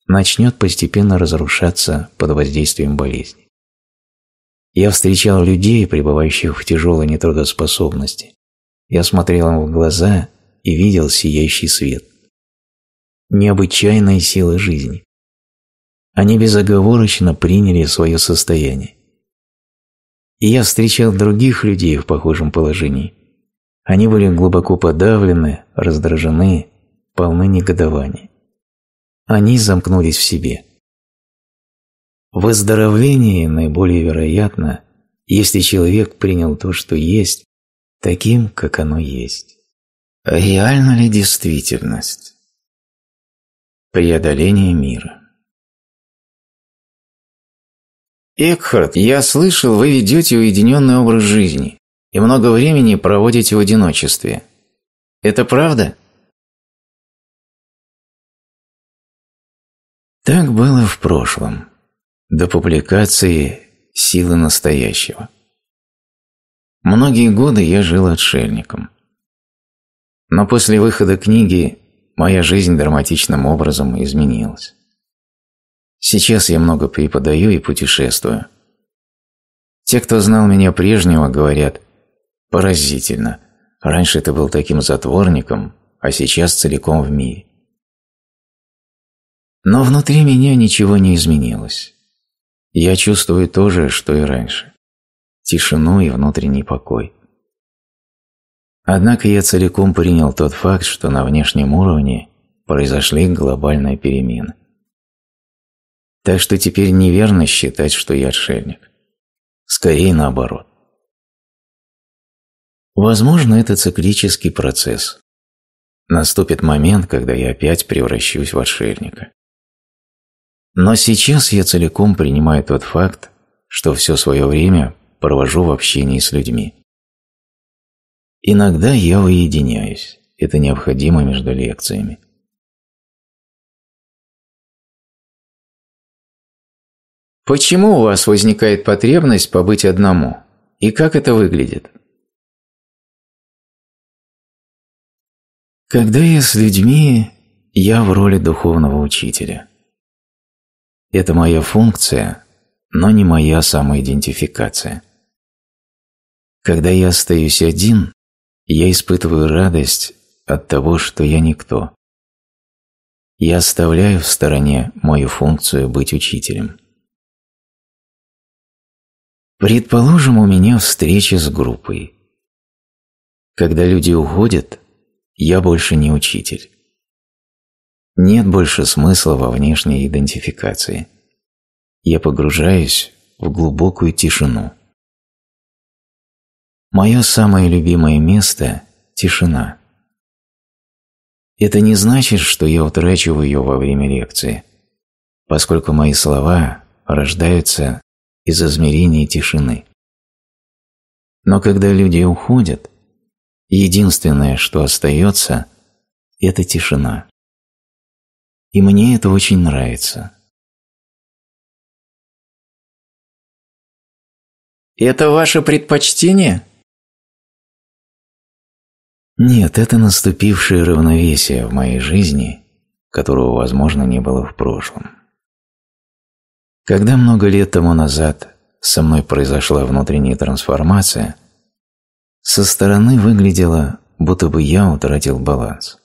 начнет постепенно разрушаться под воздействием болезни. Я встречал людей, пребывающих в тяжелой нетрудоспособности. Я смотрел им в глаза и видел сияющий свет. Необычайные силы жизни. Они безоговорочно приняли свое состояние. И я встречал других людей в похожем положении. Они были глубоко подавлены, раздражены, полны негодования. Они замкнулись в себе. Выздоровление наиболее вероятно, если человек принял то, что есть, таким, как оно есть. Реальна ли действительность? Преодоление мира. Экхард, я слышал, вы ведете уединенный образ жизни и много времени проводите в одиночестве. Это правда? Так было в прошлом, до публикации «Силы настоящего». Многие годы я жил отшельником. Но после выхода книги моя жизнь драматичным образом изменилась. Сейчас я много преподаю и путешествую. Те, кто знал меня прежнего, говорят «поразительно». Раньше ты был таким затворником, а сейчас целиком в мире. Но внутри меня ничего не изменилось. Я чувствую то же, что и раньше. Тишину и внутренний покой. Однако я целиком принял тот факт, что на внешнем уровне произошли глобальные перемены. Так что теперь неверно считать, что я отшельник. Скорее наоборот. Возможно, это циклический процесс. Наступит момент, когда я опять превращусь в отшельника. Но сейчас я целиком принимаю тот факт, что все свое время провожу в общении с людьми. Иногда я уединяюсь, это необходимо между лекциями. Почему у вас возникает потребность побыть одному? И как это выглядит? Когда я с людьми, я в роли духовного учителя. Это моя функция, но не моя самоидентификация. Когда я остаюсь один, я испытываю радость от того, что я никто. Я оставляю в стороне мою функцию быть учителем. Предположим, у меня встреча с группой. Когда люди уходят, я больше не учитель. Нет больше смысла во внешней идентификации. Я погружаюсь в глубокую тишину. Мое самое любимое место – тишина. Это не значит, что я утрачиваю ее во время лекции, поскольку мои слова рождаются из измерений тишины. Но когда люди уходят, единственное, что остается, это тишина. И мне это очень нравится. Это ваше предпочтение? Нет, это наступившее равновесие в моей жизни, которого, возможно, не было в прошлом. Когда много лет тому назад со мной произошла внутренняя трансформация, со стороны выглядело, будто бы я утратил баланс.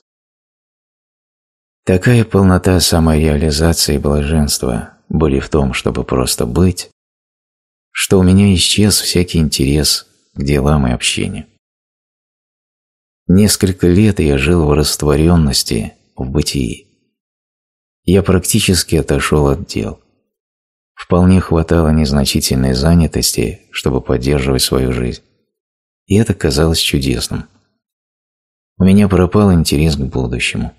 Такая полнота самореализации и блаженства были в том, чтобы просто быть, что у меня исчез всякий интерес к делам и общению. Несколько лет я жил в растворенности, в бытии. Я практически отошел от дел вполне хватало незначительной занятости, чтобы поддерживать свою жизнь. И это казалось чудесным. У меня пропал интерес к будущему.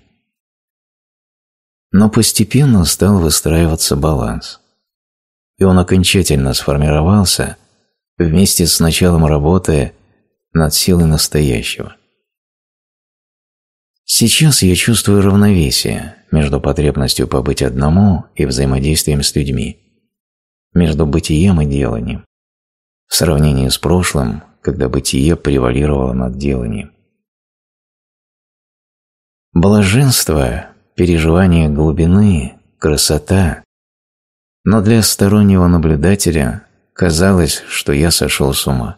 Но постепенно стал выстраиваться баланс. И он окончательно сформировался вместе с началом работы над силой настоящего. Сейчас я чувствую равновесие между потребностью побыть одному и взаимодействием с людьми между бытием и деланием, в сравнении с прошлым, когда бытие превалировало над деланием. Блаженство, переживание глубины, красота, но для стороннего наблюдателя казалось, что я сошел с ума.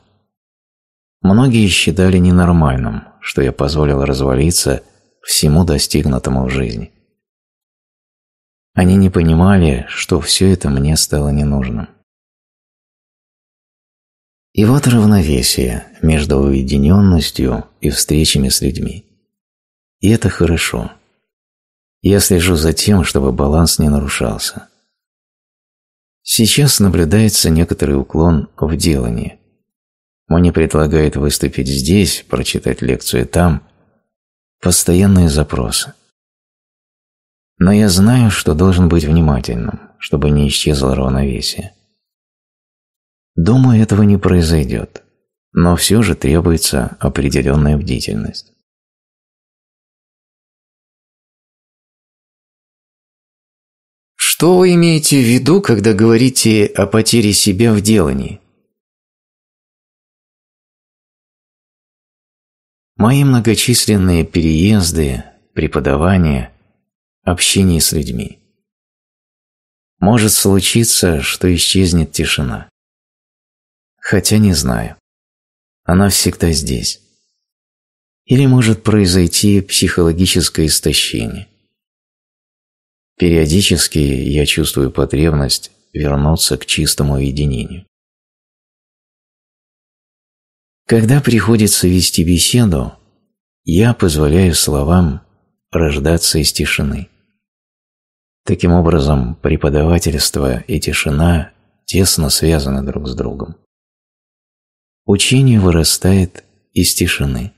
Многие считали ненормальным, что я позволил развалиться всему достигнутому в жизни. Они не понимали, что все это мне стало ненужным. И вот равновесие между уединенностью и встречами с людьми. И это хорошо. Я слежу за тем, чтобы баланс не нарушался. Сейчас наблюдается некоторый уклон в делании. Мне предлагают выступить здесь, прочитать лекцию там. Постоянные запросы. Но я знаю, что должен быть внимательным, чтобы не исчезло равновесие. Думаю, этого не произойдет, но все же требуется определенная бдительность. Что вы имеете в виду, когда говорите о потере себя в делании? Мои многочисленные переезды, преподавания – Общение с людьми. Может случиться, что исчезнет тишина. Хотя не знаю. Она всегда здесь. Или может произойти психологическое истощение. Периодически я чувствую потребность вернуться к чистому единению. Когда приходится вести беседу, я позволяю словам рождаться из тишины. Таким образом, преподавательство и тишина тесно связаны друг с другом. Учение вырастает из тишины.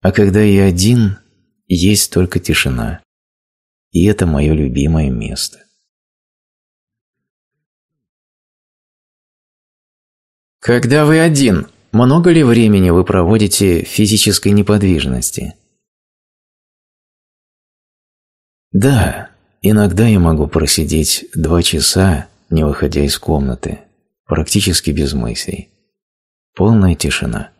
А когда я один, есть только тишина. И это мое любимое место. Когда вы один, много ли времени вы проводите в физической неподвижности? Да, иногда я могу просидеть два часа, не выходя из комнаты, практически без мыслей. Полная тишина.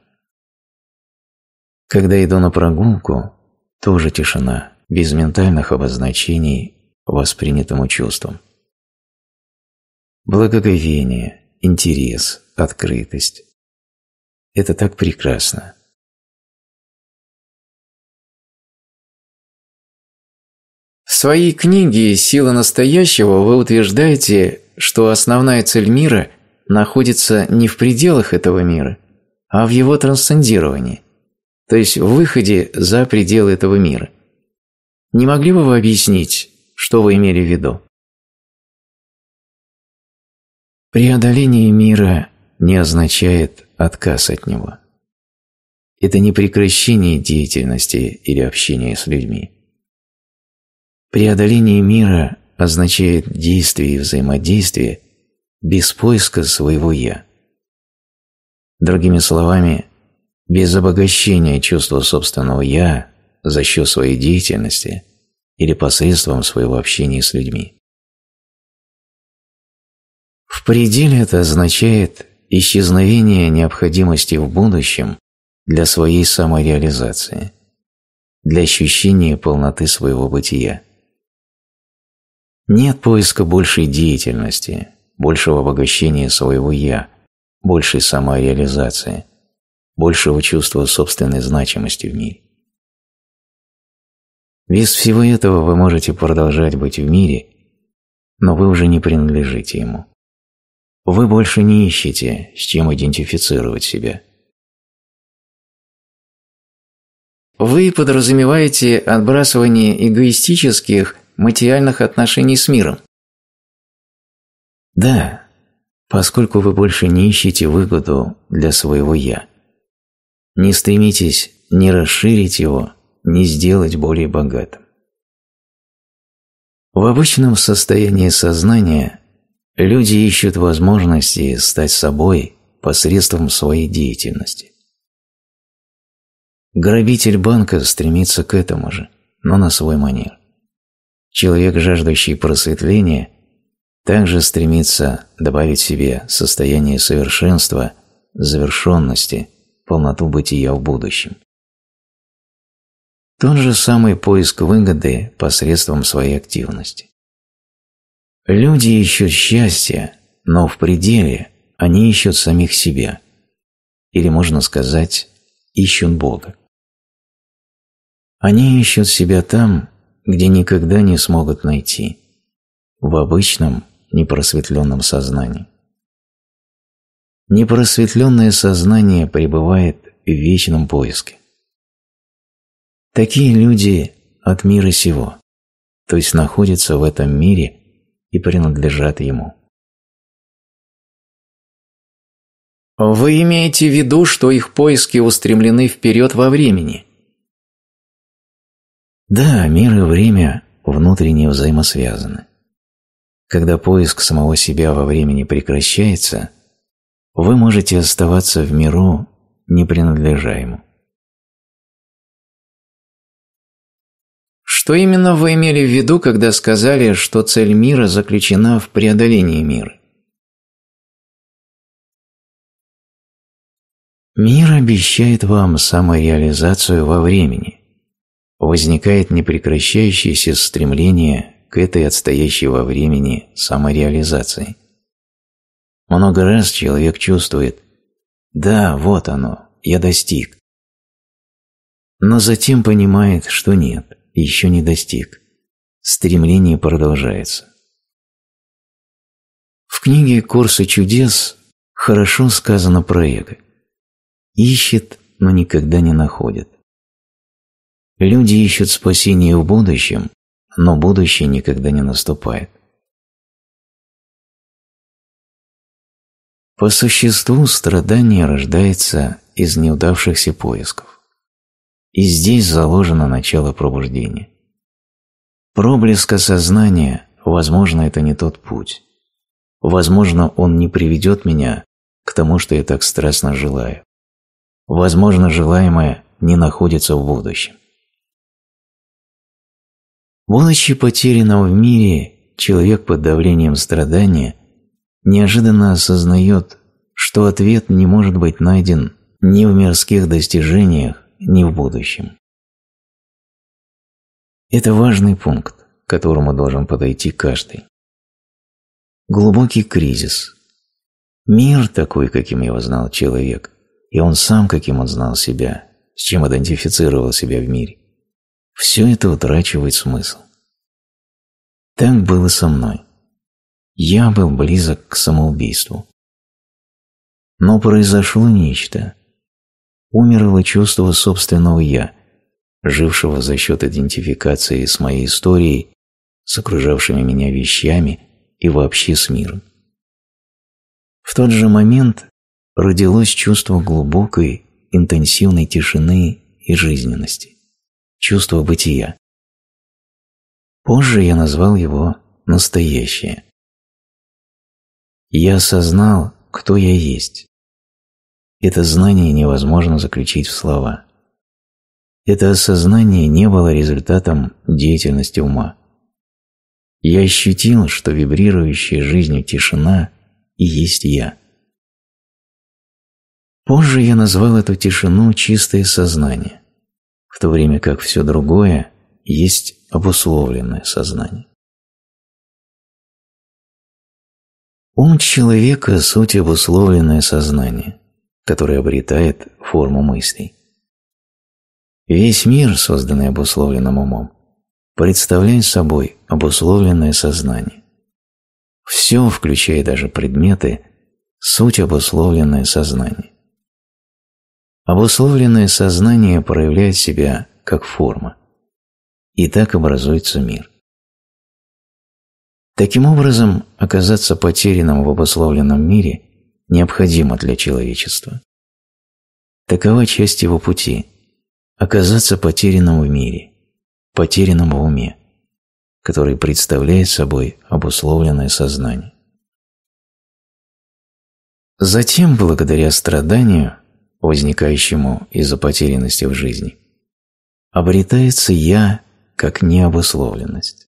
Когда иду на прогулку, тоже тишина, без ментальных обозначений воспринятому чувством. Благоговение, интерес, открытость. Это так прекрасно. своей книге «Сила настоящего» вы утверждаете, что основная цель мира находится не в пределах этого мира, а в его трансцендировании, то есть в выходе за пределы этого мира. Не могли бы вы объяснить, что вы имели в виду? Преодоление мира не означает отказ от него. Это не прекращение деятельности или общения с людьми. Преодоление мира означает действие и взаимодействие без поиска своего «я». Другими словами, без обогащения чувства собственного «я» за счет своей деятельности или посредством своего общения с людьми. В пределе это означает исчезновение необходимости в будущем для своей самореализации, для ощущения полноты своего бытия. Нет поиска большей деятельности, большего обогащения своего «я», большей самореализации, большего чувства собственной значимости в мире. Без всего этого вы можете продолжать быть в мире, но вы уже не принадлежите ему. Вы больше не ищете, с чем идентифицировать себя. Вы подразумеваете отбрасывание эгоистических материальных отношений с миром. Да, поскольку вы больше не ищете выгоду для своего «я». Не стремитесь ни расширить его, ни сделать более богатым. В обычном состоянии сознания люди ищут возможности стать собой посредством своей деятельности. Грабитель банка стремится к этому же, но на свой манер. Человек, жаждущий просветления, также стремится добавить себе состояние совершенства, завершенности, полноту бытия в будущем. Тот же самый поиск выгоды посредством своей активности. Люди ищут счастье, но в пределе они ищут самих себя, или, можно сказать, ищут Бога. Они ищут себя там, где никогда не смогут найти, в обычном непросветленном сознании. Непросветленное сознание пребывает в вечном поиске. Такие люди от мира сего, то есть находятся в этом мире и принадлежат ему. Вы имеете в виду, что их поиски устремлены вперед во времени – да, мир и время внутренне взаимосвязаны. Когда поиск самого себя во времени прекращается, вы можете оставаться в миру, не Что именно вы имели в виду, когда сказали, что цель мира заключена в преодолении мира? Мир обещает вам самореализацию во времени, возникает непрекращающееся стремление к этой отстоящей во времени самореализации. Много раз человек чувствует «Да, вот оно, я достиг». Но затем понимает, что нет, еще не достиг. Стремление продолжается. В книге «Курсы чудес» хорошо сказано про эго. Ищет, но никогда не находит. Люди ищут спасения в будущем, но будущее никогда не наступает. По существу страдание рождается из неудавшихся поисков. И здесь заложено начало пробуждения. Проблеск осознания, возможно, это не тот путь. Возможно, он не приведет меня к тому, что я так страстно желаю. Возможно, желаемое не находится в будущем. Будучи потерянным в мире, человек под давлением страдания неожиданно осознает, что ответ не может быть найден ни в мирских достижениях, ни в будущем. Это важный пункт, к которому должен подойти каждый. Глубокий кризис. Мир такой, каким его знал человек, и он сам, каким он знал себя, с чем идентифицировал себя в мире, все это утрачивает смысл. Так было со мной. Я был близок к самоубийству. Но произошло нечто. Умерло чувство собственного «я», жившего за счет идентификации с моей историей, с окружавшими меня вещами и вообще с миром. В тот же момент родилось чувство глубокой, интенсивной тишины и жизненности чувство бытия. Позже я назвал его «настоящее». Я осознал, кто я есть. Это знание невозможно заключить в слова. Это осознание не было результатом деятельности ума. Я ощутил, что вибрирующая жизнью тишина и есть я. Позже я назвал эту тишину чистое сознание в то время как все другое есть обусловленное сознание. Ум человека – суть обусловленное сознание, которое обретает форму мыслей. Весь мир, созданный обусловленным умом, представляет собой обусловленное сознание. Все, включая даже предметы, суть обусловленное сознание. Обусловленное сознание проявляет себя как форма. И так образуется мир. Таким образом, оказаться потерянным в обусловленном мире необходимо для человечества. Такова часть его пути – оказаться потерянным в мире, потерянным в уме, который представляет собой обусловленное сознание. Затем, благодаря страданию, возникающему из-за потерянности в жизни, обретается «я» как необусловленность.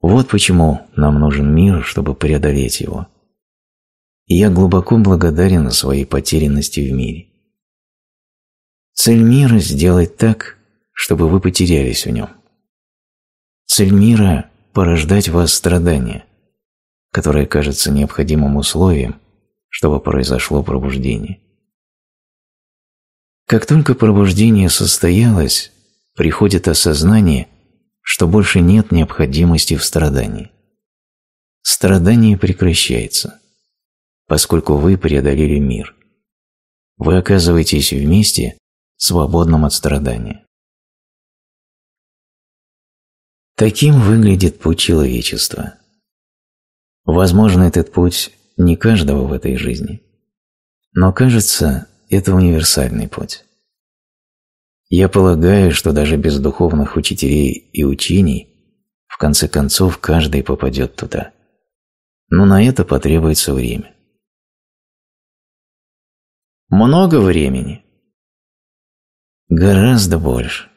Вот почему нам нужен мир, чтобы преодолеть его. И я глубоко благодарен своей потерянности в мире. Цель мира – сделать так, чтобы вы потерялись в нем. Цель мира – порождать в вас страдания, которое кажется необходимым условием, чтобы произошло пробуждение. Как только пробуждение состоялось, приходит осознание, что больше нет необходимости в страдании. Страдание прекращается, поскольку вы преодолели мир. Вы оказываетесь вместе, свободном от страдания. Таким выглядит путь человечества. Возможно, этот путь не каждого в этой жизни, но кажется, – это универсальный путь. Я полагаю, что даже без духовных учителей и учений, в конце концов, каждый попадет туда. Но на это потребуется время. Много времени? Гораздо больше.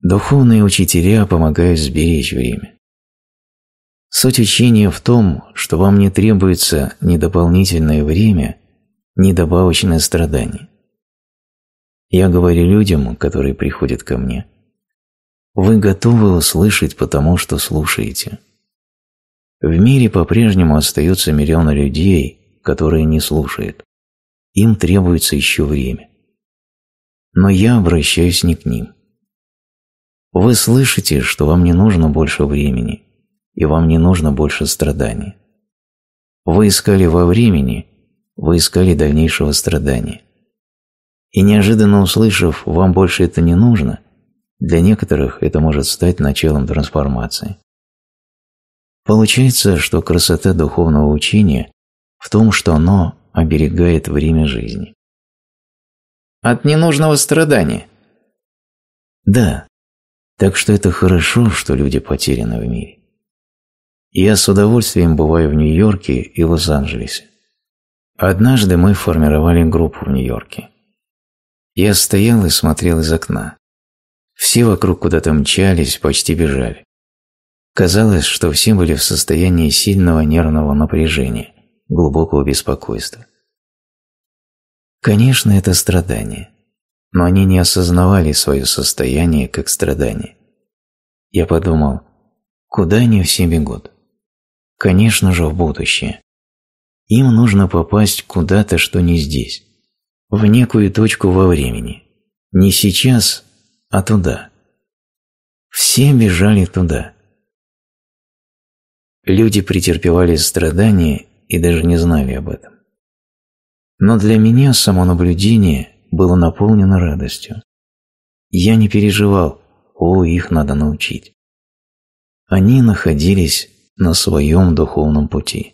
Духовные учителя помогают сберечь время. Суть учения в том, что вам не требуется ни дополнительное время, ни страдание. Я говорю людям, которые приходят ко мне, вы готовы услышать потому, что слушаете. В мире по-прежнему остаются миллионы людей, которые не слушают. Им требуется еще время. Но я обращаюсь не к ним. Вы слышите, что вам не нужно больше времени, и вам не нужно больше страданий. Вы искали во времени – вы искали дальнейшего страдания. И неожиданно услышав «вам больше это не нужно», для некоторых это может стать началом трансформации. Получается, что красота духовного учения в том, что оно оберегает время жизни. От ненужного страдания. Да, так что это хорошо, что люди потеряны в мире. Я с удовольствием бываю в Нью-Йорке и Лос-Анджелесе. Однажды мы формировали группу в Нью-Йорке. Я стоял и смотрел из окна. Все вокруг куда-то мчались, почти бежали. Казалось, что все были в состоянии сильного нервного напряжения, глубокого беспокойства. Конечно, это страдание, но они не осознавали свое состояние как страдание. Я подумал, куда они все бегут? Конечно же, в будущее, им нужно попасть куда-то, что не здесь, в некую точку во времени. Не сейчас, а туда. Все бежали туда. Люди претерпевали страдания и даже не знали об этом. Но для меня самонаблюдение было наполнено радостью. Я не переживал, о, их надо научить. Они находились на своем духовном пути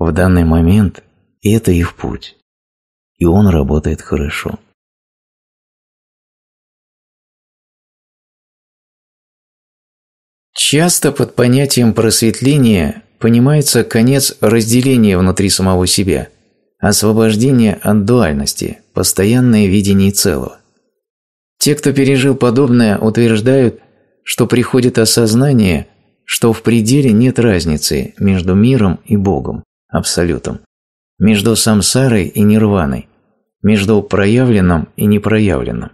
в данный момент это их путь, и он работает хорошо. Часто под понятием просветления понимается конец разделения внутри самого себя, освобождение от дуальности, постоянное видение целого. Те, кто пережил подобное, утверждают, что приходит осознание, что в пределе нет разницы между миром и Богом абсолютом, между самсарой и нирваной, между проявленным и непроявленным.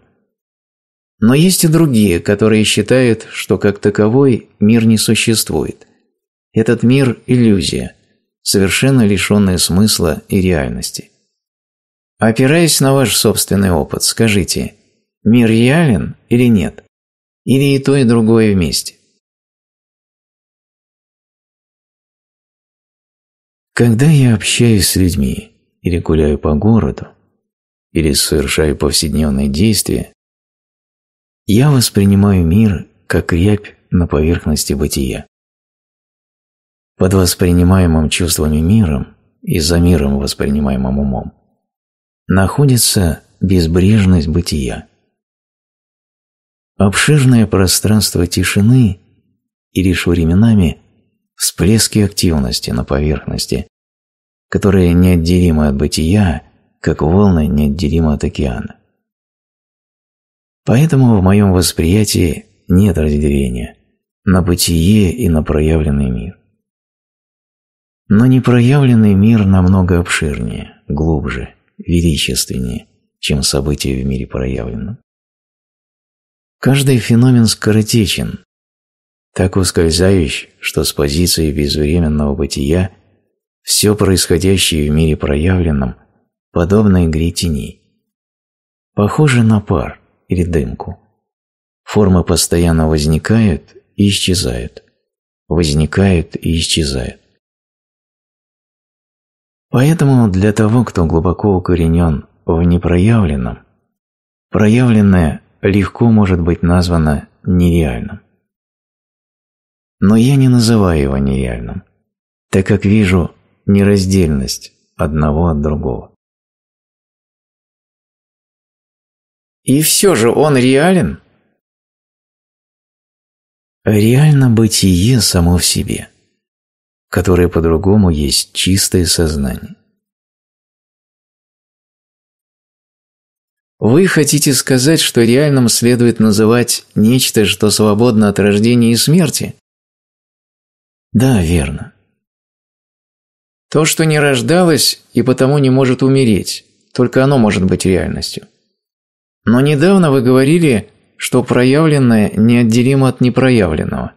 Но есть и другие, которые считают, что как таковой мир не существует. Этот мир – иллюзия, совершенно лишенная смысла и реальности. Опираясь на ваш собственный опыт, скажите, мир реален или нет? Или и то, и другое вместе? Когда я общаюсь с людьми или гуляю по городу, или совершаю повседневные действия, я воспринимаю мир как рябь на поверхности бытия. Под воспринимаемым чувствами миром и за миром воспринимаемым умом находится безбрежность бытия. Обширное пространство тишины или лишь временами всплески активности на поверхности, которые неотделимы от бытия, как волны неотделимы от океана. Поэтому в моем восприятии нет разделения на бытие и на проявленный мир. Но непроявленный мир намного обширнее, глубже, величественнее, чем события в мире проявленном. Каждый феномен скоротечен, так ускользающ, что с позиции безвременного бытия все происходящее в мире проявленном подобно игре теней. Похоже на пар или дымку. Формы постоянно возникают и исчезают, возникают и исчезают. Поэтому для того, кто глубоко укоренен в непроявленном, проявленное легко может быть названо нереальным. Но я не называю его нереальным, так как вижу нераздельность одного от другого. И все же он реален? Реально бытие само в себе, которое по-другому есть чистое сознание. Вы хотите сказать, что реальным следует называть нечто, что свободно от рождения и смерти, да, верно. То, что не рождалось и потому не может умереть, только оно может быть реальностью. Но недавно вы говорили, что проявленное неотделимо от непроявленного.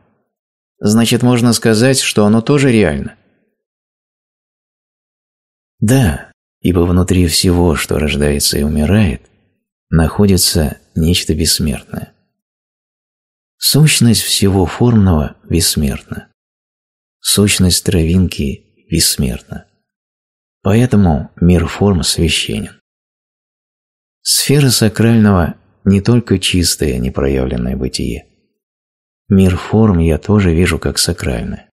Значит, можно сказать, что оно тоже реально. Да, ибо внутри всего, что рождается и умирает, находится нечто бессмертное. Сущность всего формного бессмертна. Сущность травинки бессмертна. Поэтому мир форм священен. Сфера сакрального – не только чистое, непроявленное бытие. Мир форм я тоже вижу как сакральное.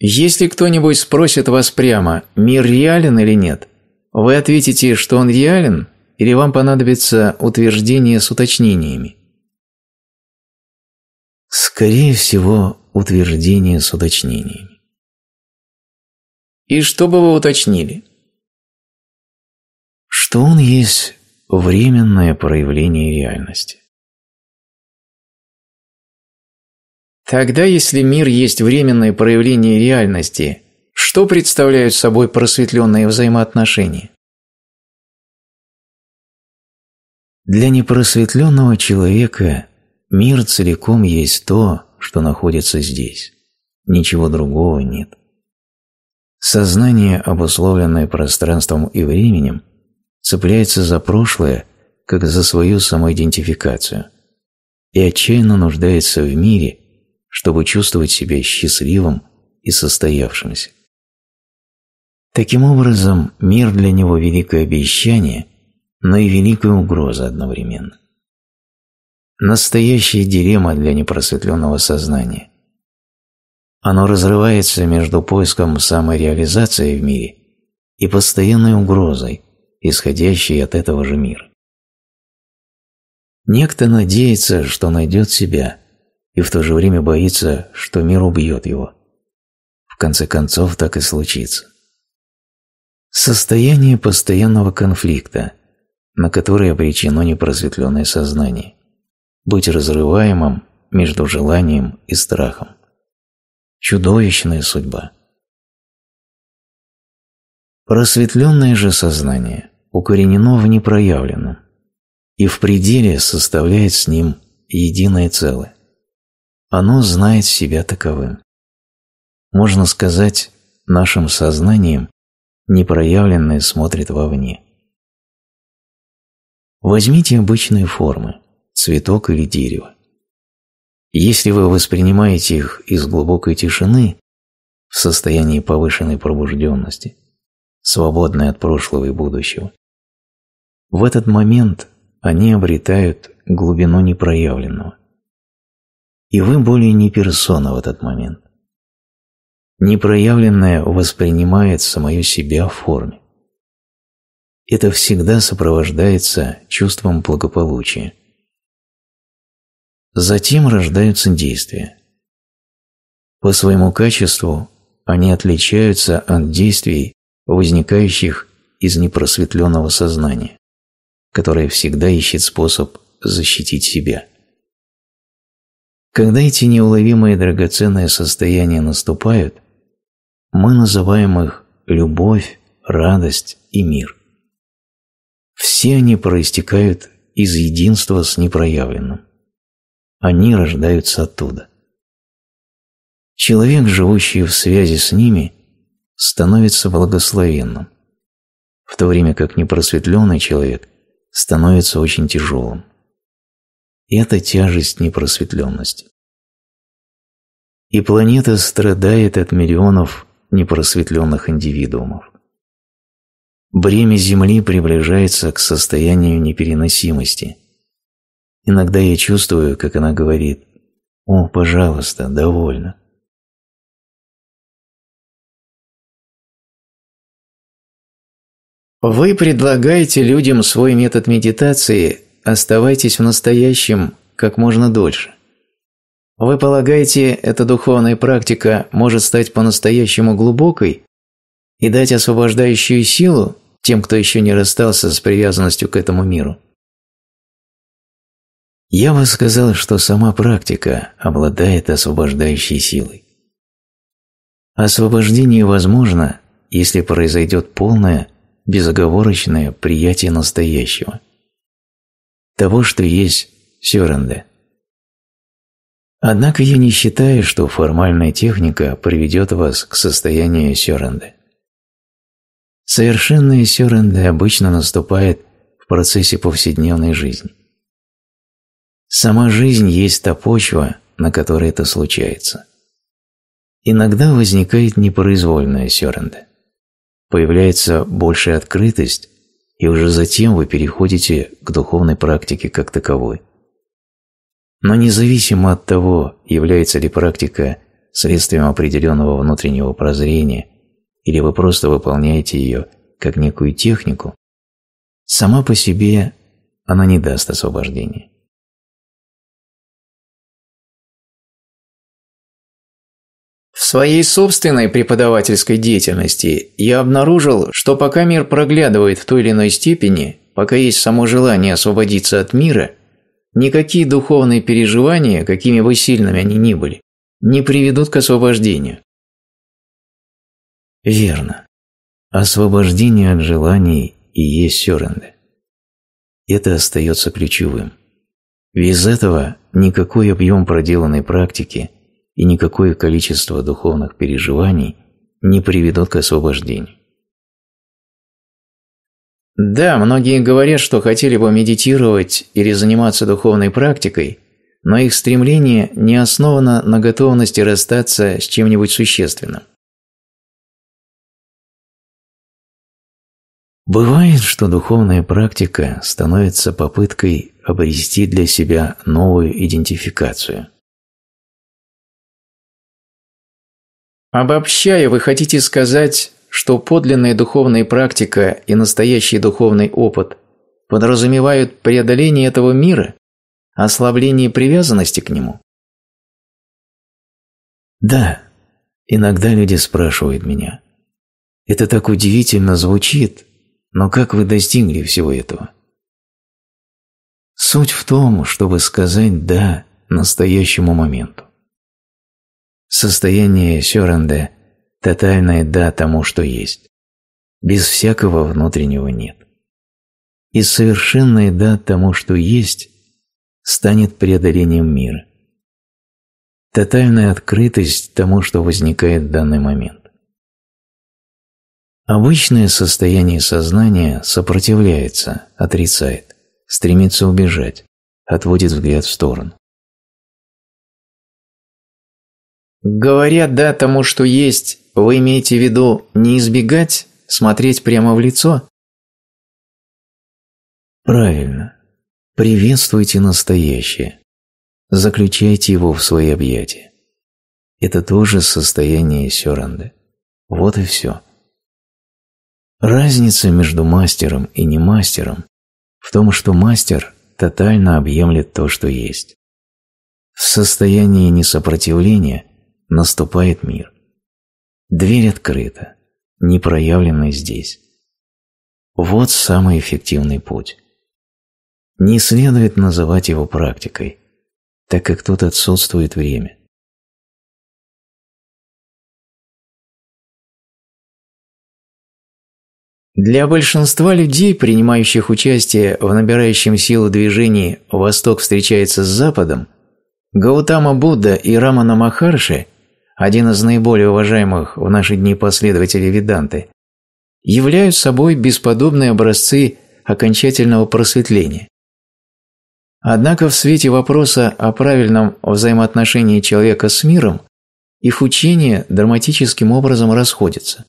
Если кто-нибудь спросит вас прямо, мир реален или нет, вы ответите, что он реален, или вам понадобится утверждение с уточнениями. Скорее всего, утверждение с уточнениями. И что бы вы уточнили? Что он есть временное проявление реальности. Тогда, если мир есть временное проявление реальности, что представляют собой просветленные взаимоотношения? Для непросветленного человека Мир целиком есть то, что находится здесь. Ничего другого нет. Сознание, обусловленное пространством и временем, цепляется за прошлое, как за свою самоидентификацию, и отчаянно нуждается в мире, чтобы чувствовать себя счастливым и состоявшимся. Таким образом, мир для него – великое обещание, но и великая угроза одновременно. Настоящая дилемма для непросветленного сознания. Оно разрывается между поиском самореализации в мире и постоянной угрозой, исходящей от этого же мира. Некто надеется, что найдет себя, и в то же время боится, что мир убьет его. В конце концов, так и случится. Состояние постоянного конфликта, на которое обречено непросветленное сознание быть разрываемым между желанием и страхом. Чудовищная судьба. Просветленное же сознание укоренено в непроявленном и в пределе составляет с ним единое целое. Оно знает себя таковым. Можно сказать, нашим сознанием непроявленное смотрит вовне. Возьмите обычные формы – цветок или дерево. Если вы воспринимаете их из глубокой тишины, в состоянии повышенной пробужденности, свободной от прошлого и будущего, в этот момент они обретают глубину непроявленного. И вы более не персона в этот момент. Непроявленное воспринимает самое себя в форме. Это всегда сопровождается чувством благополучия – Затем рождаются действия. По своему качеству они отличаются от действий, возникающих из непросветленного сознания, которое всегда ищет способ защитить себя. Когда эти неуловимые драгоценные состояния наступают, мы называем их любовь, радость и мир. Все они проистекают из единства с непроявленным они рождаются оттуда. Человек, живущий в связи с ними, становится благословенным, в то время как непросветленный человек становится очень тяжелым. Это тяжесть непросветленности. И планета страдает от миллионов непросветленных индивидуумов. Бремя Земли приближается к состоянию непереносимости – Иногда я чувствую, как она говорит «О, пожалуйста, довольно». Вы предлагаете людям свой метод медитации «Оставайтесь в настоящем как можно дольше». Вы полагаете, эта духовная практика может стать по-настоящему глубокой и дать освобождающую силу тем, кто еще не расстался с привязанностью к этому миру? Я бы сказал, что сама практика обладает освобождающей силой. Освобождение возможно, если произойдет полное, безоговорочное приятие настоящего. Того, что есть сюренде. Однако я не считаю, что формальная техника приведет вас к состоянию сюренде. Совершенное сюренде обычно наступает в процессе повседневной жизни. Сама жизнь есть та почва, на которой это случается. Иногда возникает непроизвольная серенда. Появляется большая открытость, и уже затем вы переходите к духовной практике как таковой. Но независимо от того, является ли практика следствием определенного внутреннего прозрения, или вы просто выполняете ее как некую технику, сама по себе она не даст освобождения. своей собственной преподавательской деятельности я обнаружил, что пока мир проглядывает в той или иной степени, пока есть само желание освободиться от мира, никакие духовные переживания, какими бы сильными они ни были, не приведут к освобождению. Верно. Освобождение от желаний и есть сёренде. Это остается ключевым. Без этого никакой объем проделанной практики и никакое количество духовных переживаний не приведут к освобождению. Да, многие говорят, что хотели бы медитировать или заниматься духовной практикой, но их стремление не основано на готовности расстаться с чем-нибудь существенным. Бывает, что духовная практика становится попыткой обрести для себя новую идентификацию – Обобщая, вы хотите сказать, что подлинная духовная практика и настоящий духовный опыт подразумевают преодоление этого мира, ослабление привязанности к нему? Да, иногда люди спрашивают меня. Это так удивительно звучит, но как вы достигли всего этого? Суть в том, чтобы сказать «да» настоящему моменту. Состояние Сёранде – тотальное «да» тому, что есть. Без всякого внутреннего «нет». И совершенное «да» тому, что есть, станет преодолением мира. Тотальная открытость тому, что возникает в данный момент. Обычное состояние сознания сопротивляется, отрицает, стремится убежать, отводит взгляд в сторону. Говоря «да» тому, что есть, вы имеете в виду не избегать, смотреть прямо в лицо? Правильно. Приветствуйте настоящее. Заключайте его в свои объятия. Это тоже состояние Сёранда. Вот и все. Разница между мастером и не мастером в том, что мастер тотально объемлет то, что есть. В состоянии несопротивления – наступает мир. Дверь открыта, не проявленная здесь. Вот самый эффективный путь. Не следует называть его практикой, так как тут отсутствует время. Для большинства людей, принимающих участие в набирающем силу движении «Восток встречается с Западом», Гаутама Будда и Рамана Махарши – один из наиболее уважаемых в наши дни последователей Веданты, являют собой бесподобные образцы окончательного просветления. Однако в свете вопроса о правильном взаимоотношении человека с миром их учения драматическим образом расходятся.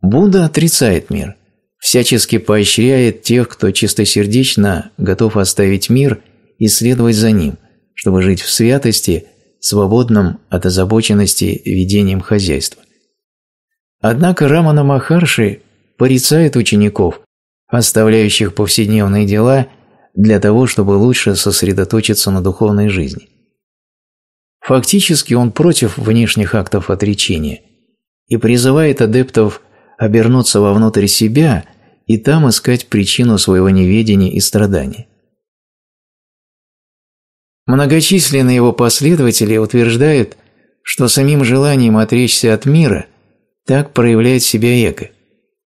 Будда отрицает мир, всячески поощряет тех, кто чистосердечно готов оставить мир и следовать за ним, чтобы жить в святости – свободным от озабоченности ведением хозяйства. Однако Рамана Махарши порицает учеников, оставляющих повседневные дела для того, чтобы лучше сосредоточиться на духовной жизни. Фактически он против внешних актов отречения и призывает адептов обернуться вовнутрь себя и там искать причину своего неведения и страдания. Многочисленные его последователи утверждают, что самим желанием отречься от мира так проявляет себя эго,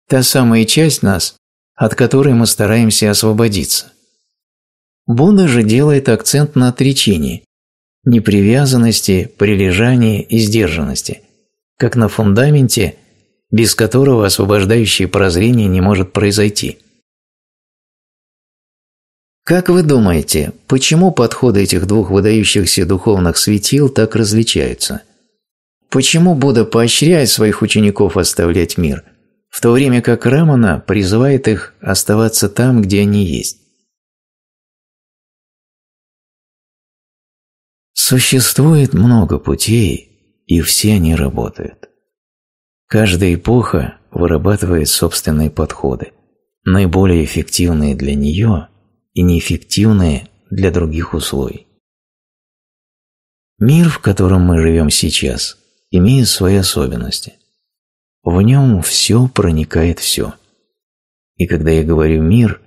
та самая часть нас, от которой мы стараемся освободиться. Будда же делает акцент на отречении, непривязанности, прилежании и сдержанности, как на фундаменте, без которого освобождающее прозрение не может произойти – как вы думаете, почему подходы этих двух выдающихся духовных светил так различаются? Почему Будда поощряет своих учеников оставлять мир, в то время как Рамана призывает их оставаться там, где они есть? Существует много путей, и все они работают. Каждая эпоха вырабатывает собственные подходы, наиболее эффективные для нее – и неэффективные для других условий. Мир, в котором мы живем сейчас, имеет свои особенности. В нем все проникает все. И когда я говорю «мир»,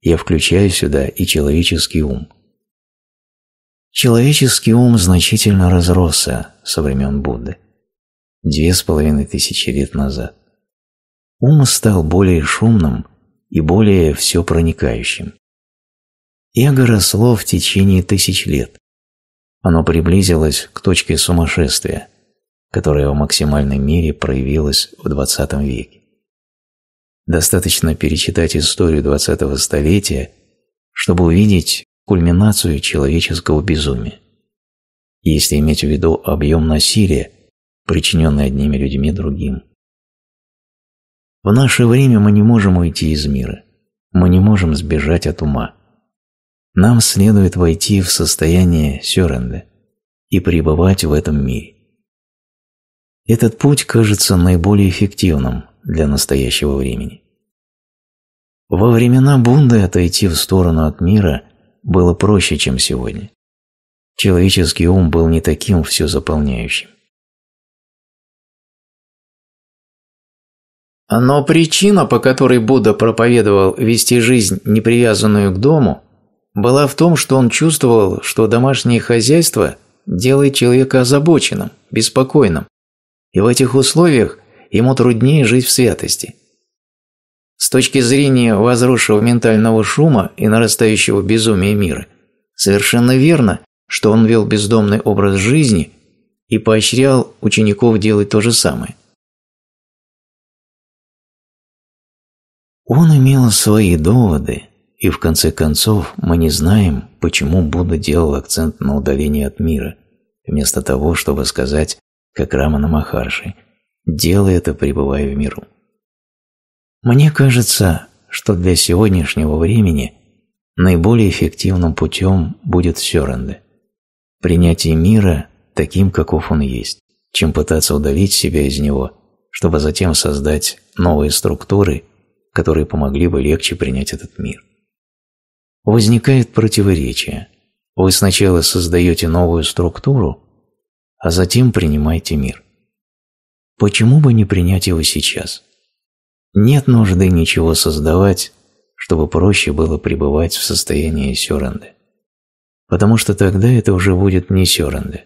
я включаю сюда и человеческий ум. Человеческий ум значительно разросся со времен Будды, две с половиной тысячи лет назад. Ум стал более шумным и более все проникающим. Эго росло в течение тысяч лет. Оно приблизилось к точке сумасшествия, которая в максимальной мере проявилась в XX веке. Достаточно перечитать историю XX столетия, чтобы увидеть кульминацию человеческого безумия. Если иметь в виду объем насилия, причиненный одними людьми другим. В наше время мы не можем уйти из мира, мы не можем сбежать от ума нам следует войти в состояние сёренда и пребывать в этом мире. Этот путь кажется наиболее эффективным для настоящего времени. Во времена Бунды отойти в сторону от мира было проще, чем сегодня. Человеческий ум был не таким все заполняющим. Но причина, по которой Будда проповедовал вести жизнь, не привязанную к дому, была в том, что он чувствовал, что домашнее хозяйство делает человека озабоченным, беспокойным, и в этих условиях ему труднее жить в святости. С точки зрения возросшего ментального шума и нарастающего безумия мира, совершенно верно, что он вел бездомный образ жизни и поощрял учеников делать то же самое. Он имел свои доводы – и в конце концов мы не знаем, почему Будда делал акцент на удалении от мира, вместо того, чтобы сказать, как Рамана Махарши, «Делай это, пребывая в миру». Мне кажется, что для сегодняшнего времени наиболее эффективным путем будет Сёренде. Принятие мира таким, каков он есть, чем пытаться удалить себя из него, чтобы затем создать новые структуры, которые помогли бы легче принять этот мир возникает противоречие. Вы сначала создаете новую структуру, а затем принимаете мир. Почему бы не принять его сейчас? Нет нужды ничего создавать, чтобы проще было пребывать в состоянии сёранды. Потому что тогда это уже будет не сёранды.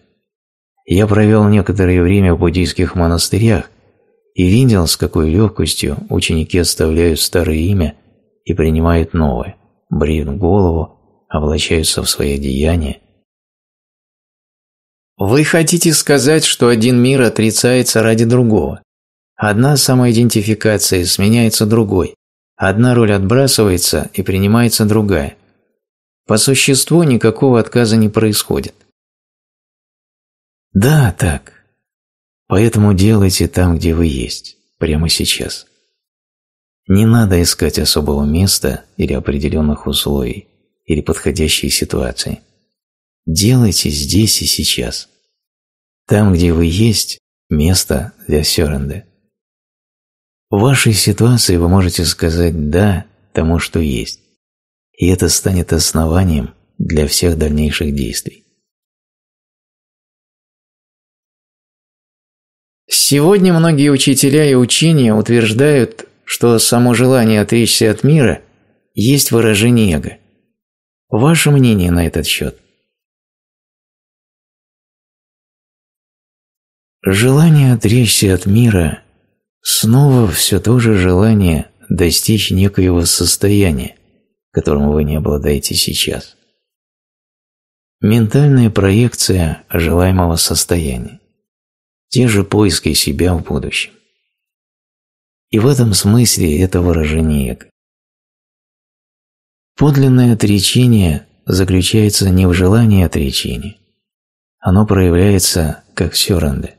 Я провел некоторое время в буддийских монастырях и видел, с какой легкостью ученики оставляют старое имя и принимают новое бреют голову, облачаются в свои деяния. Вы хотите сказать, что один мир отрицается ради другого. Одна самоидентификация сменяется другой, одна роль отбрасывается и принимается другая. По существу никакого отказа не происходит. Да, так. Поэтому делайте там, где вы есть, прямо сейчас. Не надо искать особого места или определенных условий, или подходящей ситуации. Делайте здесь и сейчас. Там, где вы есть, место для сёренда. В вашей ситуации вы можете сказать «да» тому, что есть, и это станет основанием для всех дальнейших действий. Сегодня многие учителя и учения утверждают, что само желание отречься от мира есть выражение эго. Ваше мнение на этот счет? Желание отречься от мира снова все то же желание достичь некоего состояния, которому вы не обладаете сейчас. Ментальная проекция желаемого состояния. Те же поиски себя в будущем. И в этом смысле это выражение эго. Подлинное отречение заключается не в желании отречения. Оно проявляется как сёранды.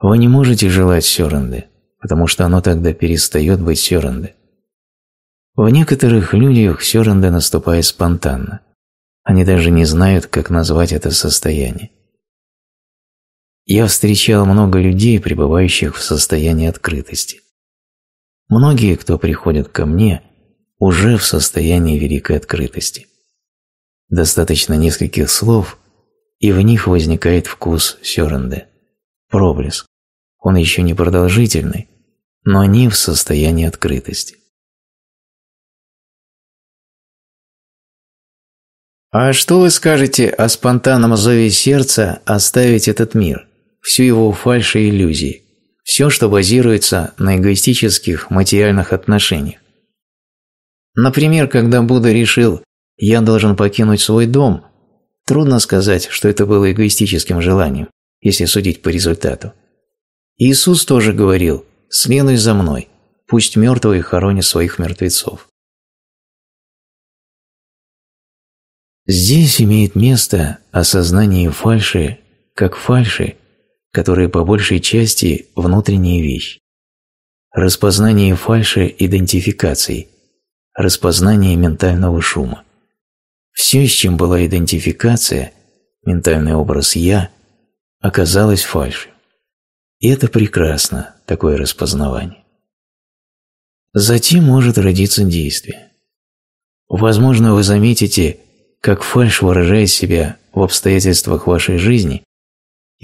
Вы не можете желать сёранды, потому что оно тогда перестает быть сёранды. В некоторых людях сёранды наступает спонтанно. Они даже не знают, как назвать это состояние. Я встречал много людей, пребывающих в состоянии открытости. Многие, кто приходит ко мне, уже в состоянии великой открытости. Достаточно нескольких слов, и в них возникает вкус сёренде, проблеск. Он еще не продолжительный, но они в состоянии открытости. А что вы скажете о спонтанном зове сердца оставить этот мир, всю его фальшь и иллюзии? все, что базируется на эгоистических материальных отношениях. Например, когда Будда решил «я должен покинуть свой дом», трудно сказать, что это было эгоистическим желанием, если судить по результату. Иисус тоже говорил «следуй за мной, пусть мертвые хоронят своих мертвецов». Здесь имеет место осознание фальши как фальши которые по большей части внутренняя вещь. Распознание фальши идентификаций, распознание ментального шума. Все, с чем была идентификация, ментальный образ «я», оказалось фальшью. И это прекрасно, такое распознавание. Затем может родиться действие. Возможно, вы заметите, как фальш выражает себя в обстоятельствах вашей жизни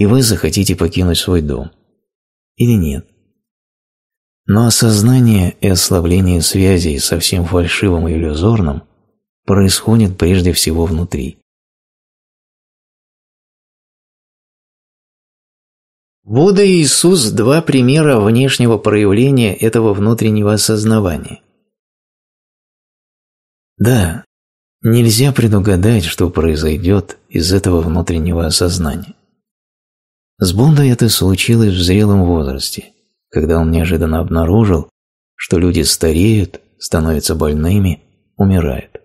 и вы захотите покинуть свой дом. Или нет. Но осознание и ослабление связей со всем фальшивым и иллюзорным происходит прежде всего внутри. Будда и Иисус – два примера внешнего проявления этого внутреннего осознавания. Да, нельзя предугадать, что произойдет из этого внутреннего осознания. С Бондой это случилось в зрелом возрасте, когда он неожиданно обнаружил, что люди стареют, становятся больными, умирают.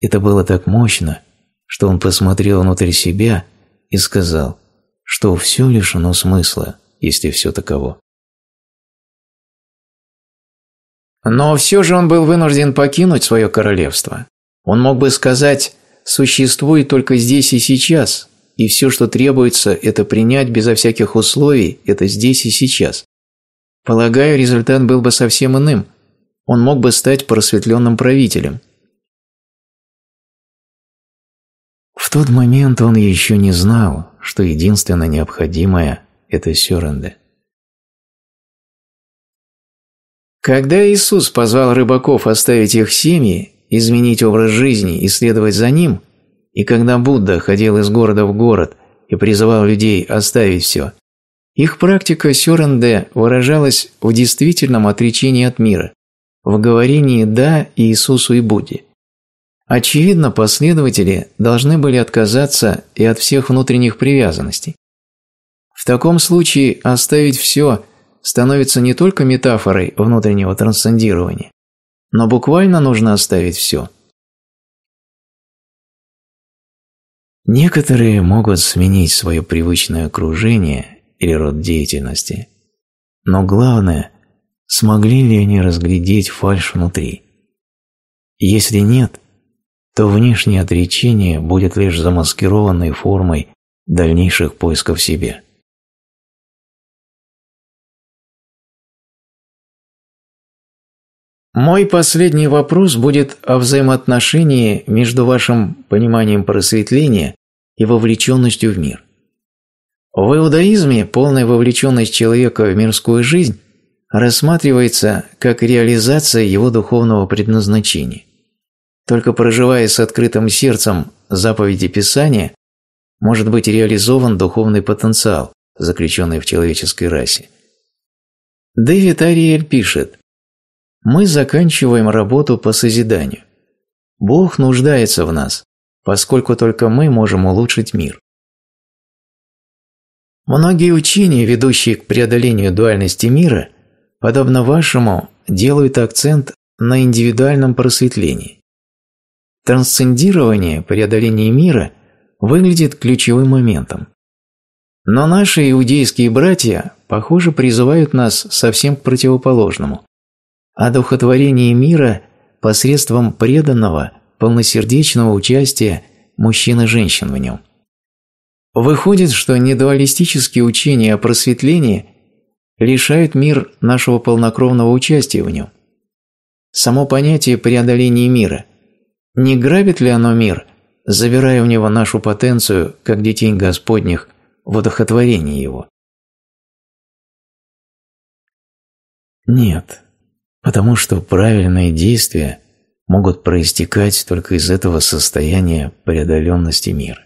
Это было так мощно, что он посмотрел внутрь себя и сказал, что все лишено смысла, если все таково. Но все же он был вынужден покинуть свое королевство. Он мог бы сказать «существует только здесь и сейчас», и все, что требуется, это принять безо всяких условий это здесь и сейчас. Полагаю, результат был бы совсем иным. Он мог бы стать просветленным правителем. В тот момент он еще не знал, что единственное необходимое – это сёренде. Когда Иисус позвал рыбаков оставить их семьи, изменить образ жизни и следовать за Ним – и когда Будда ходил из города в город и призывал людей оставить все, их практика Сюранде выражалась в действительном отречении от мира, в говорении «да» Иисусу и Будде. Очевидно, последователи должны были отказаться и от всех внутренних привязанностей. В таком случае оставить все становится не только метафорой внутреннего трансцендирования, но буквально нужно оставить все – Некоторые могут сменить свое привычное окружение или род деятельности, но главное, смогли ли они разглядеть фальшь внутри. Если нет, то внешнее отречение будет лишь замаскированной формой дальнейших поисков себя. Мой последний вопрос будет о взаимоотношении между вашим пониманием просветления и вовлеченностью в мир. В иудаизме полная вовлеченность человека в мирскую жизнь рассматривается как реализация его духовного предназначения. Только проживая с открытым сердцем заповеди Писания, может быть реализован духовный потенциал, заключенный в человеческой расе. Дэвид Ариэль пишет, мы заканчиваем работу по созиданию. Бог нуждается в нас, поскольку только мы можем улучшить мир. Многие учения, ведущие к преодолению дуальности мира, подобно вашему, делают акцент на индивидуальном просветлении. Трансцендирование, преодоление мира выглядит ключевым моментом. Но наши иудейские братья, похоже, призывают нас совсем к противоположному одухотворение а мира посредством преданного, полносердечного участия мужчин и женщин в нем. Выходит, что недуалистические учения о просветлении лишают мир нашего полнокровного участия в нем. Само понятие преодоления мира. Не грабит ли оно мир, забирая у него нашу потенцию, как детей Господних, в одухотворении его? Нет, потому что правильные действия могут проистекать только из этого состояния преодоленности мира.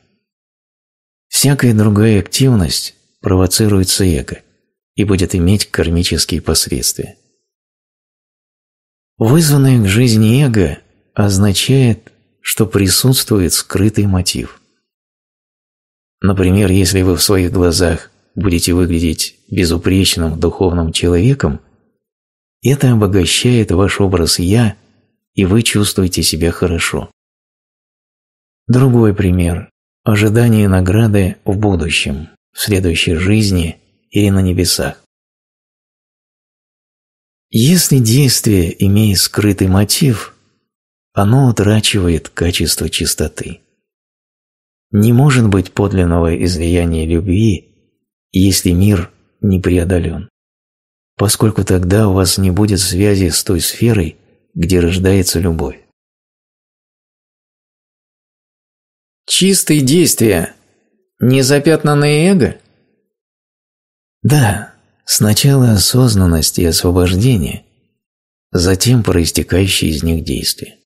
Всякая другая активность провоцируется эго и будет иметь кармические последствия. Вызванное к жизни эго означает, что присутствует скрытый мотив. Например, если вы в своих глазах будете выглядеть безупречным духовным человеком – это обогащает ваш образ «я», и вы чувствуете себя хорошо. Другой пример – ожидание награды в будущем, в следующей жизни или на небесах. Если действие имеет скрытый мотив, оно утрачивает качество чистоты. Не может быть подлинного излияния любви, если мир не преодолен поскольку тогда у вас не будет связи с той сферой, где рождается любовь. Чистые действия – незапятнанное эго? Да, сначала осознанность и освобождение, затем проистекающие из них действия.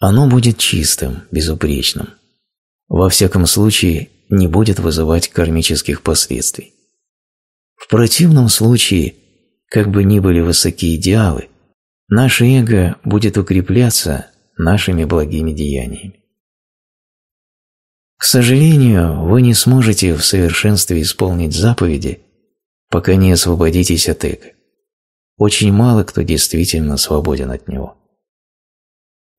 Оно будет чистым, безупречным. Во всяком случае, не будет вызывать кармических последствий. В противном случае, как бы ни были высоки идеалы, наше эго будет укрепляться нашими благими деяниями. К сожалению, вы не сможете в совершенстве исполнить заповеди, пока не освободитесь от эго. Очень мало кто действительно свободен от него.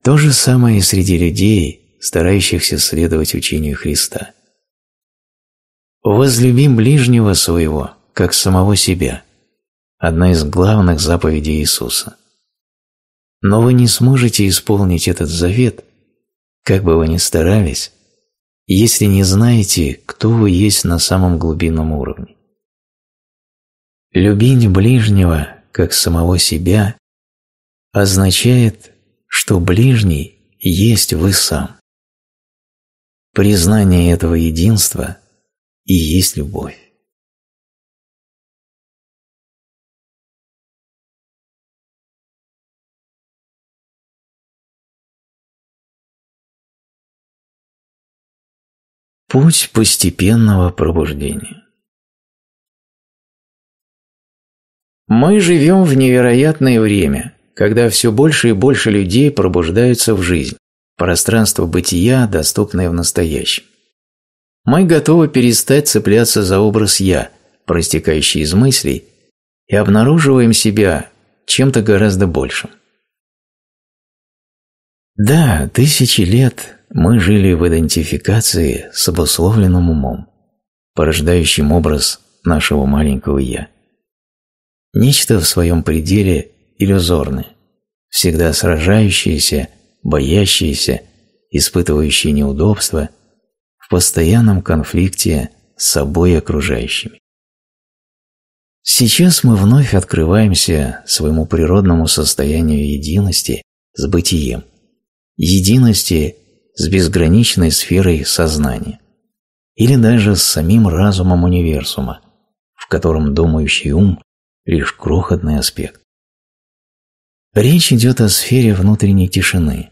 То же самое и среди людей, старающихся следовать учению Христа. «Возлюби ближнего своего, как самого себя – одна из главных заповедей Иисуса. Но вы не сможете исполнить этот завет, как бы вы ни старались, если не знаете, кто вы есть на самом глубинном уровне. Любить ближнего, как самого себя, означает, что ближний есть вы сам. Признание этого единства и есть любовь. Путь постепенного пробуждения. Мы живем в невероятное время, когда все больше и больше людей пробуждаются в жизнь, пространство бытия, доступное в настоящем. Мы готовы перестать цепляться за образ «я», проистекающий из мыслей, и обнаруживаем себя чем-то гораздо большим. Да, тысячи лет мы жили в идентификации с обусловленным умом, порождающим образ нашего маленького «я». Нечто в своем пределе иллюзорное, всегда сражающееся, боящееся, испытывающее неудобства, в постоянном конфликте с собой и окружающими. Сейчас мы вновь открываемся своему природному состоянию единости с бытием – единости с безграничной сферой сознания или даже с самим разумом универсума, в котором думающий ум – лишь крохотный аспект. Речь идет о сфере внутренней тишины,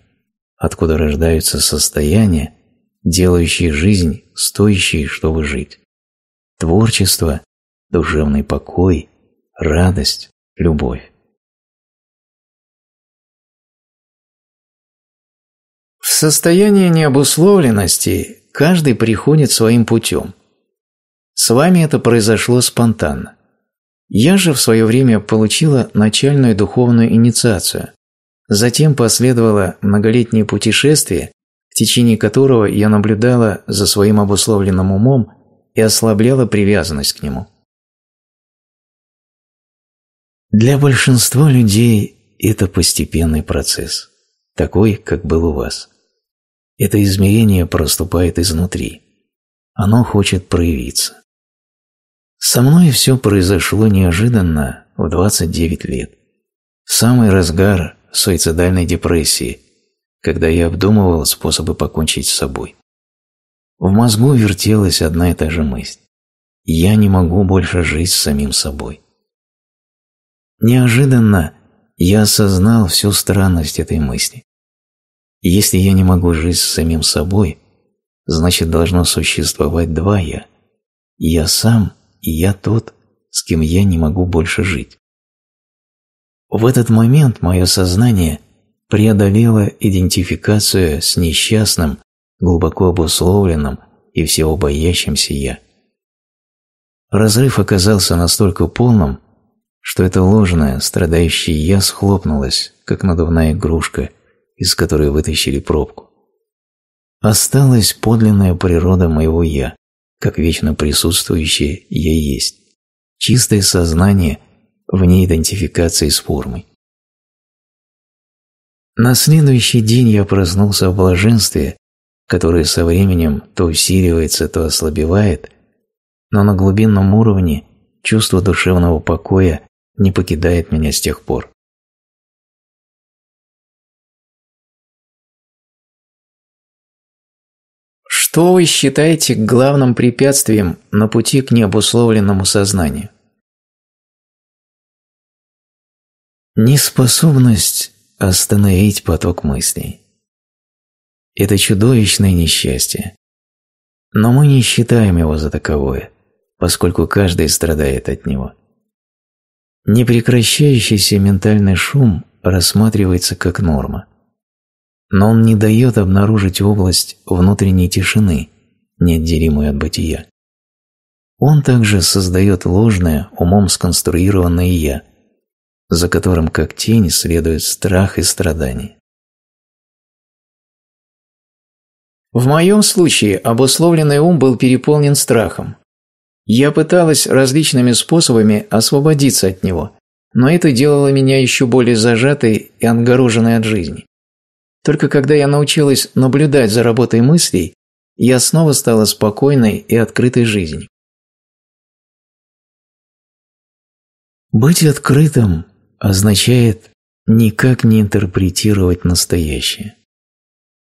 откуда рождаются состояния, делающие жизнь стоящей, чтобы жить. Творчество, душевный покой, радость, любовь. состояние необусловленности каждый приходит своим путем. С вами это произошло спонтанно. Я же в свое время получила начальную духовную инициацию. Затем последовало многолетнее путешествие, в течение которого я наблюдала за своим обусловленным умом и ослабляла привязанность к нему. Для большинства людей это постепенный процесс, такой, как был у вас. Это измерение проступает изнутри. Оно хочет проявиться. Со мной все произошло неожиданно в 29 лет. самый разгар суицидальной депрессии, когда я обдумывал способы покончить с собой. В мозгу вертелась одна и та же мысль. Я не могу больше жить с самим собой. Неожиданно я осознал всю странность этой мысли если я не могу жить с самим собой, значит должно существовать два «я». Я сам и я тот, с кем я не могу больше жить. В этот момент мое сознание преодолело идентификацию с несчастным, глубоко обусловленным и всего боящимся «я». Разрыв оказался настолько полным, что это ложное, страдающее «я» схлопнулось, как надувная игрушка – из которой вытащили пробку. Осталась подлинная природа моего «я», как вечно присутствующее «я есть», чистое сознание вне идентификации с формой. На следующий день я проснулся в блаженстве, которое со временем то усиливается, то ослабевает, но на глубинном уровне чувство душевного покоя не покидает меня с тех пор. Что вы считаете главным препятствием на пути к необусловленному сознанию? Неспособность остановить поток мыслей. Это чудовищное несчастье. Но мы не считаем его за таковое, поскольку каждый страдает от него. Непрекращающийся ментальный шум рассматривается как норма но он не дает обнаружить область внутренней тишины, неотделимую от бытия. Он также создает ложное, умом сконструированное «я», за которым как тень следует страх и страдание. В моем случае обусловленный ум был переполнен страхом. Я пыталась различными способами освободиться от него, но это делало меня еще более зажатой и отгороженной от жизни. Только когда я научилась наблюдать за работой мыслей, я снова стала спокойной и открытой жизнью. Быть открытым означает никак не интерпретировать настоящее.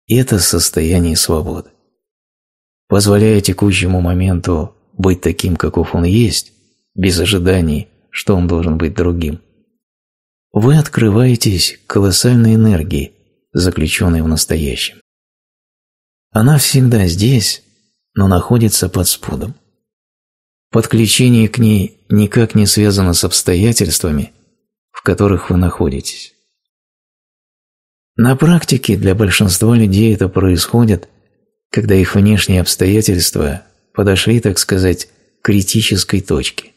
Это состояние свободы. Позволяя текущему моменту быть таким, каков он есть, без ожиданий, что он должен быть другим, вы открываетесь колоссальной энергией заключенной в настоящем. Она всегда здесь, но находится под спудом. Подключение к ней никак не связано с обстоятельствами, в которых вы находитесь. На практике для большинства людей это происходит, когда их внешние обстоятельства подошли, так сказать, к критической точке.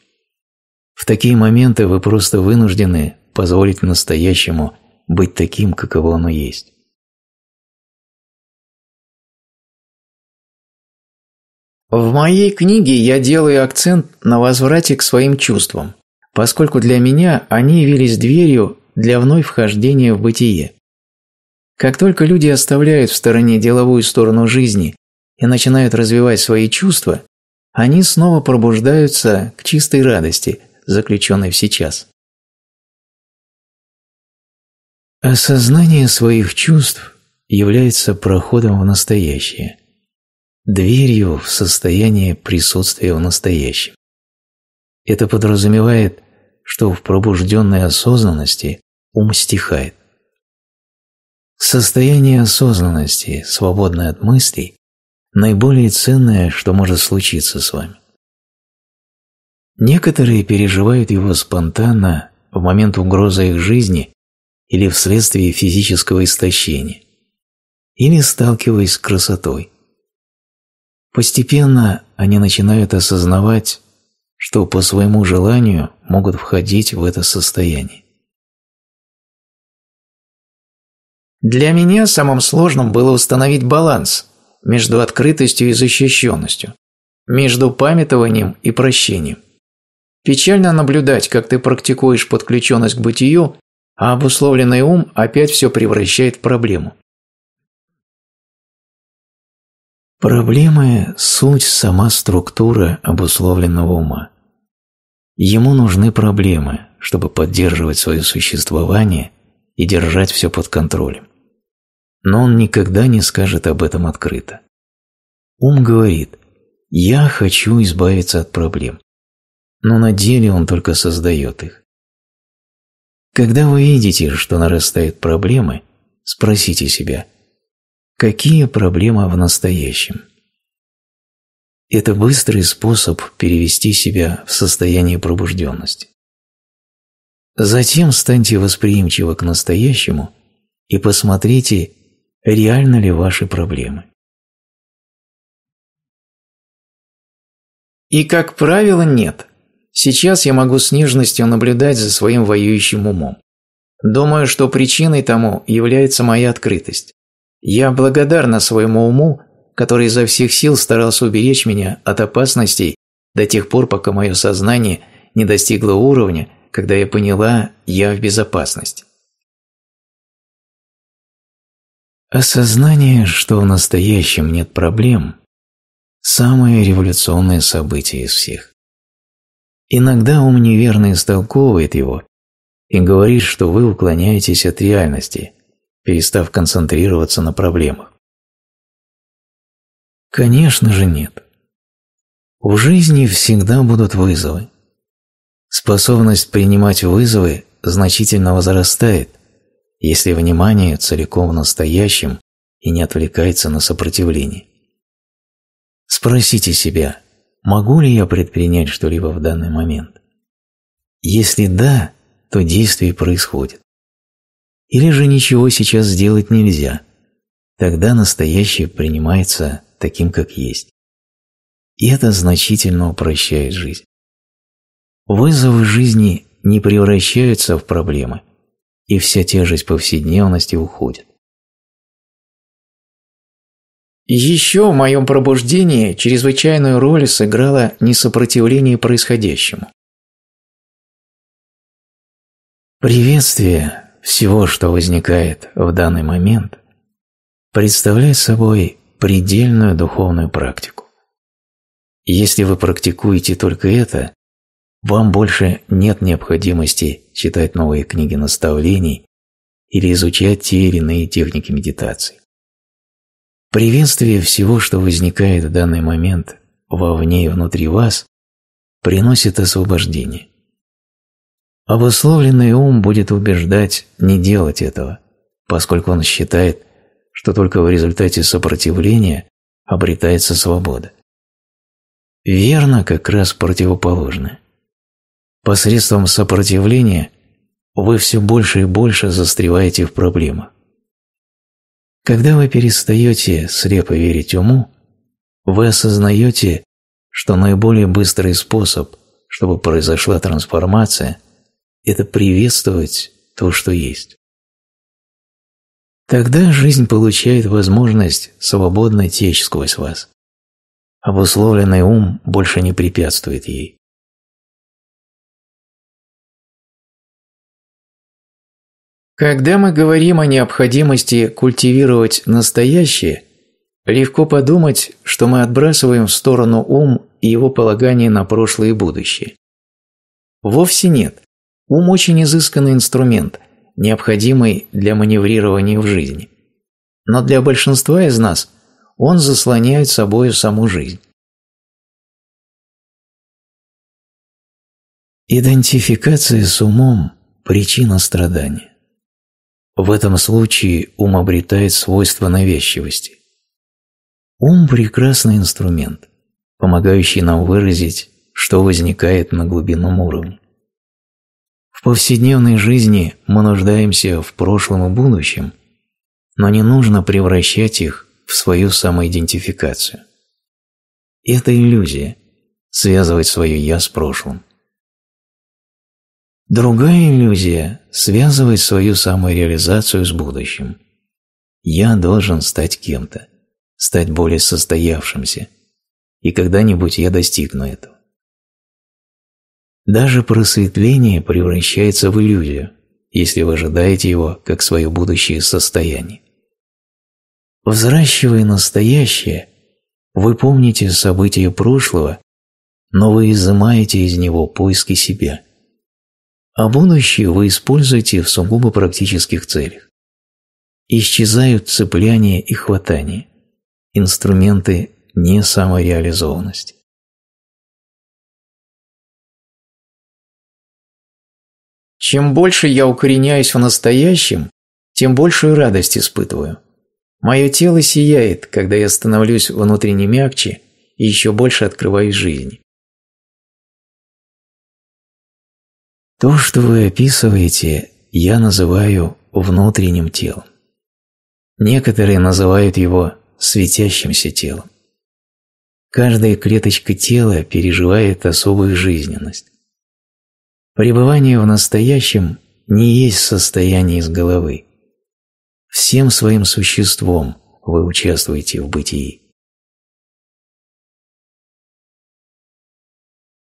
В такие моменты вы просто вынуждены позволить настоящему быть таким, каково оно есть. В моей книге я делаю акцент на возврате к своим чувствам, поскольку для меня они явились дверью для вновь вхождения в бытие. Как только люди оставляют в стороне деловую сторону жизни и начинают развивать свои чувства, они снова пробуждаются к чистой радости, заключенной в сейчас. Осознание своих чувств является проходом в настоящее, дверью в состояние присутствия в настоящем. Это подразумевает, что в пробужденной осознанности ум стихает. Состояние осознанности, свободное от мыслей, наиболее ценное, что может случиться с вами. Некоторые переживают его спонтанно в момент угрозы их жизни или вследствие физического истощения, или сталкиваясь с красотой. Постепенно они начинают осознавать, что по своему желанию могут входить в это состояние. Для меня самым сложным было установить баланс между открытостью и защищенностью, между памятованием и прощением. Печально наблюдать, как ты практикуешь подключенность к бытию а обусловленный ум опять все превращает в проблему. Проблемы – суть сама структура обусловленного ума. Ему нужны проблемы, чтобы поддерживать свое существование и держать все под контролем. Но он никогда не скажет об этом открыто. Ум говорит «я хочу избавиться от проблем», но на деле он только создает их. Когда вы видите, что нарастают проблемы, спросите себя, какие проблемы в настоящем? Это быстрый способ перевести себя в состояние пробужденности. Затем станьте восприимчивы к настоящему и посмотрите, реально ли ваши проблемы. И, как правило, нет – Сейчас я могу с нежностью наблюдать за своим воюющим умом. Думаю, что причиной тому является моя открытость. Я благодарна своему уму, который изо всех сил старался уберечь меня от опасностей до тех пор, пока мое сознание не достигло уровня, когда я поняла, я в безопасности. Осознание, что в настоящем нет проблем – самое революционное событие из всех. Иногда ум неверно истолковывает его и говорит, что вы уклоняетесь от реальности, перестав концентрироваться на проблемах. Конечно же нет. В жизни всегда будут вызовы. Способность принимать вызовы значительно возрастает, если внимание целиком в настоящем и не отвлекается на сопротивление. Спросите себя – Могу ли я предпринять что-либо в данный момент? Если да, то действие происходит. Или же ничего сейчас сделать нельзя. Тогда настоящее принимается таким, как есть. И это значительно упрощает жизнь. Вызовы жизни не превращаются в проблемы, и вся тяжесть повседневности уходит. Еще в моем пробуждении чрезвычайную роль сыграло несопротивление происходящему. Приветствие всего, что возникает в данный момент, представляет собой предельную духовную практику. Если вы практикуете только это, вам больше нет необходимости читать новые книги наставлений или изучать те или иные техники медитации. Приветствие всего, что возникает в данный момент вовне и внутри вас, приносит освобождение. Обусловленный ум будет убеждать не делать этого, поскольку он считает, что только в результате сопротивления обретается свобода. Верно как раз противоположное. Посредством сопротивления вы все больше и больше застреваете в проблемах. Когда вы перестаете слепо верить уму, вы осознаете, что наиболее быстрый способ, чтобы произошла трансформация, это приветствовать то, что есть. Тогда жизнь получает возможность свободно течь сквозь вас. Обусловленный ум больше не препятствует ей. Когда мы говорим о необходимости культивировать настоящее, легко подумать, что мы отбрасываем в сторону ум и его полагание на прошлое и будущее. Вовсе нет. Ум очень изысканный инструмент, необходимый для маневрирования в жизни. Но для большинства из нас он заслоняет собою саму жизнь. Идентификация с умом – причина страдания. В этом случае ум обретает свойство навязчивости. Ум – прекрасный инструмент, помогающий нам выразить, что возникает на глубинном уровне. В повседневной жизни мы нуждаемся в прошлом и будущем, но не нужно превращать их в свою самоидентификацию. Это иллюзия – связывать свое «я» с прошлым. Другая иллюзия связывает свою самореализацию с будущим. Я должен стать кем-то, стать более состоявшимся, и когда-нибудь я достигну этого. Даже просветление превращается в иллюзию, если вы ожидаете его как свое будущее состояние. Взращивая настоящее, вы помните события прошлого, но вы изымаете из него поиски себя – а будущее вы используете в сугубо практических целях. Исчезают цепляние и хватание, инструменты не самореализованности. Чем больше я укореняюсь в настоящем, тем большую радость испытываю. Мое тело сияет, когда я становлюсь внутренне мягче и еще больше открываю жизнь. То, что вы описываете, я называю внутренним телом. Некоторые называют его светящимся телом. Каждая клеточка тела переживает особую жизненность. Пребывание в настоящем не есть состояние из головы. Всем своим существом вы участвуете в бытии.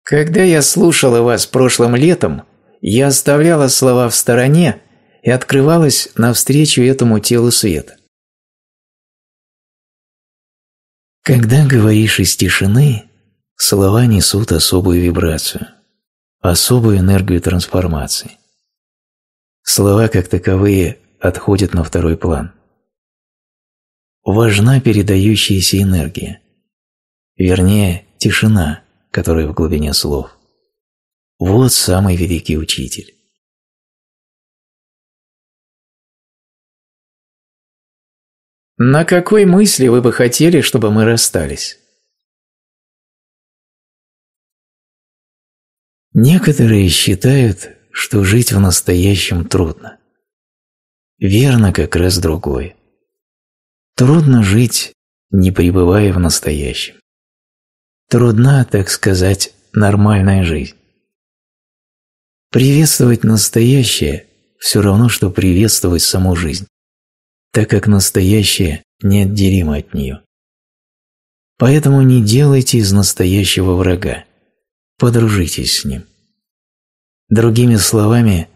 Когда я слушала вас прошлым летом, я оставляла слова в стороне и открывалась навстречу этому телу света. Когда говоришь из тишины, слова несут особую вибрацию, особую энергию трансформации. Слова как таковые отходят на второй план. Важна передающаяся энергия, вернее, тишина, которая в глубине слов. Вот самый великий учитель. На какой мысли вы бы хотели, чтобы мы расстались? Некоторые считают, что жить в настоящем трудно. Верно как раз другое. Трудно жить, не пребывая в настоящем. Трудна, так сказать, нормальная жизнь. Приветствовать настоящее все равно, что приветствовать саму жизнь, так как настоящее неотделимо от нее. Поэтому не делайте из настоящего врага, подружитесь с ним. Другими словами,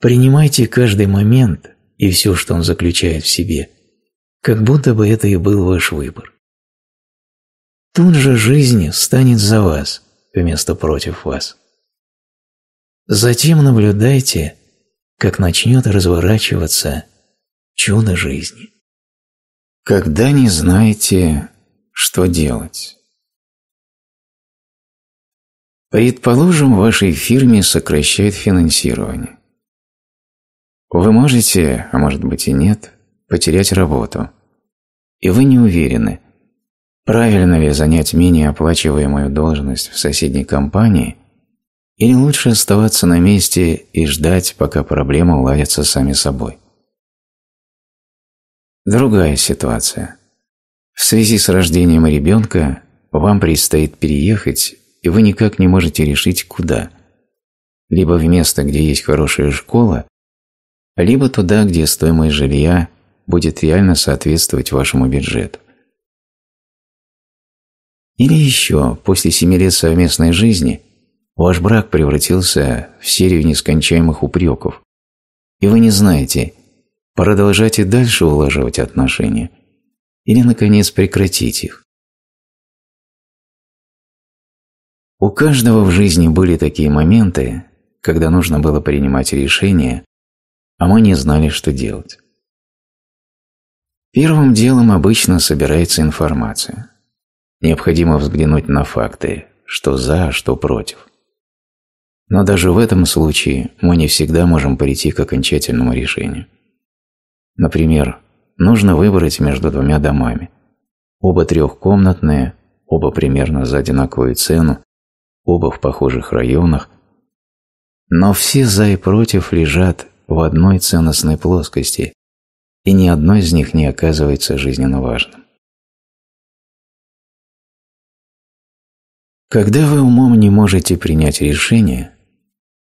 принимайте каждый момент и все, что он заключает в себе, как будто бы это и был ваш выбор. Тут же жизнь станет за вас вместо против вас. Затем наблюдайте, как начнет разворачиваться чудо жизни. Когда не знаете, что делать. Предположим, в вашей фирме сокращает финансирование. Вы можете, а может быть и нет, потерять работу. И вы не уверены, правильно ли занять менее оплачиваемую должность в соседней компании – или лучше оставаться на месте и ждать, пока проблемы уладятся сами собой? Другая ситуация. В связи с рождением ребенка вам предстоит переехать, и вы никак не можете решить, куда. Либо в место, где есть хорошая школа, либо туда, где стоимость жилья будет реально соответствовать вашему бюджету. Или еще, после семи лет совместной жизни – Ваш брак превратился в серию нескончаемых упреков. И вы не знаете, продолжать и дальше улаживать отношения или, наконец, прекратить их. У каждого в жизни были такие моменты, когда нужно было принимать решение, а мы не знали, что делать. Первым делом обычно собирается информация. Необходимо взглянуть на факты, что за, что против. Но даже в этом случае мы не всегда можем прийти к окончательному решению. Например, нужно выбрать между двумя домами. Оба трехкомнатные, оба примерно за одинаковую цену, оба в похожих районах. Но все «за» и «против» лежат в одной ценностной плоскости, и ни одно из них не оказывается жизненно важным. Когда вы умом не можете принять решение –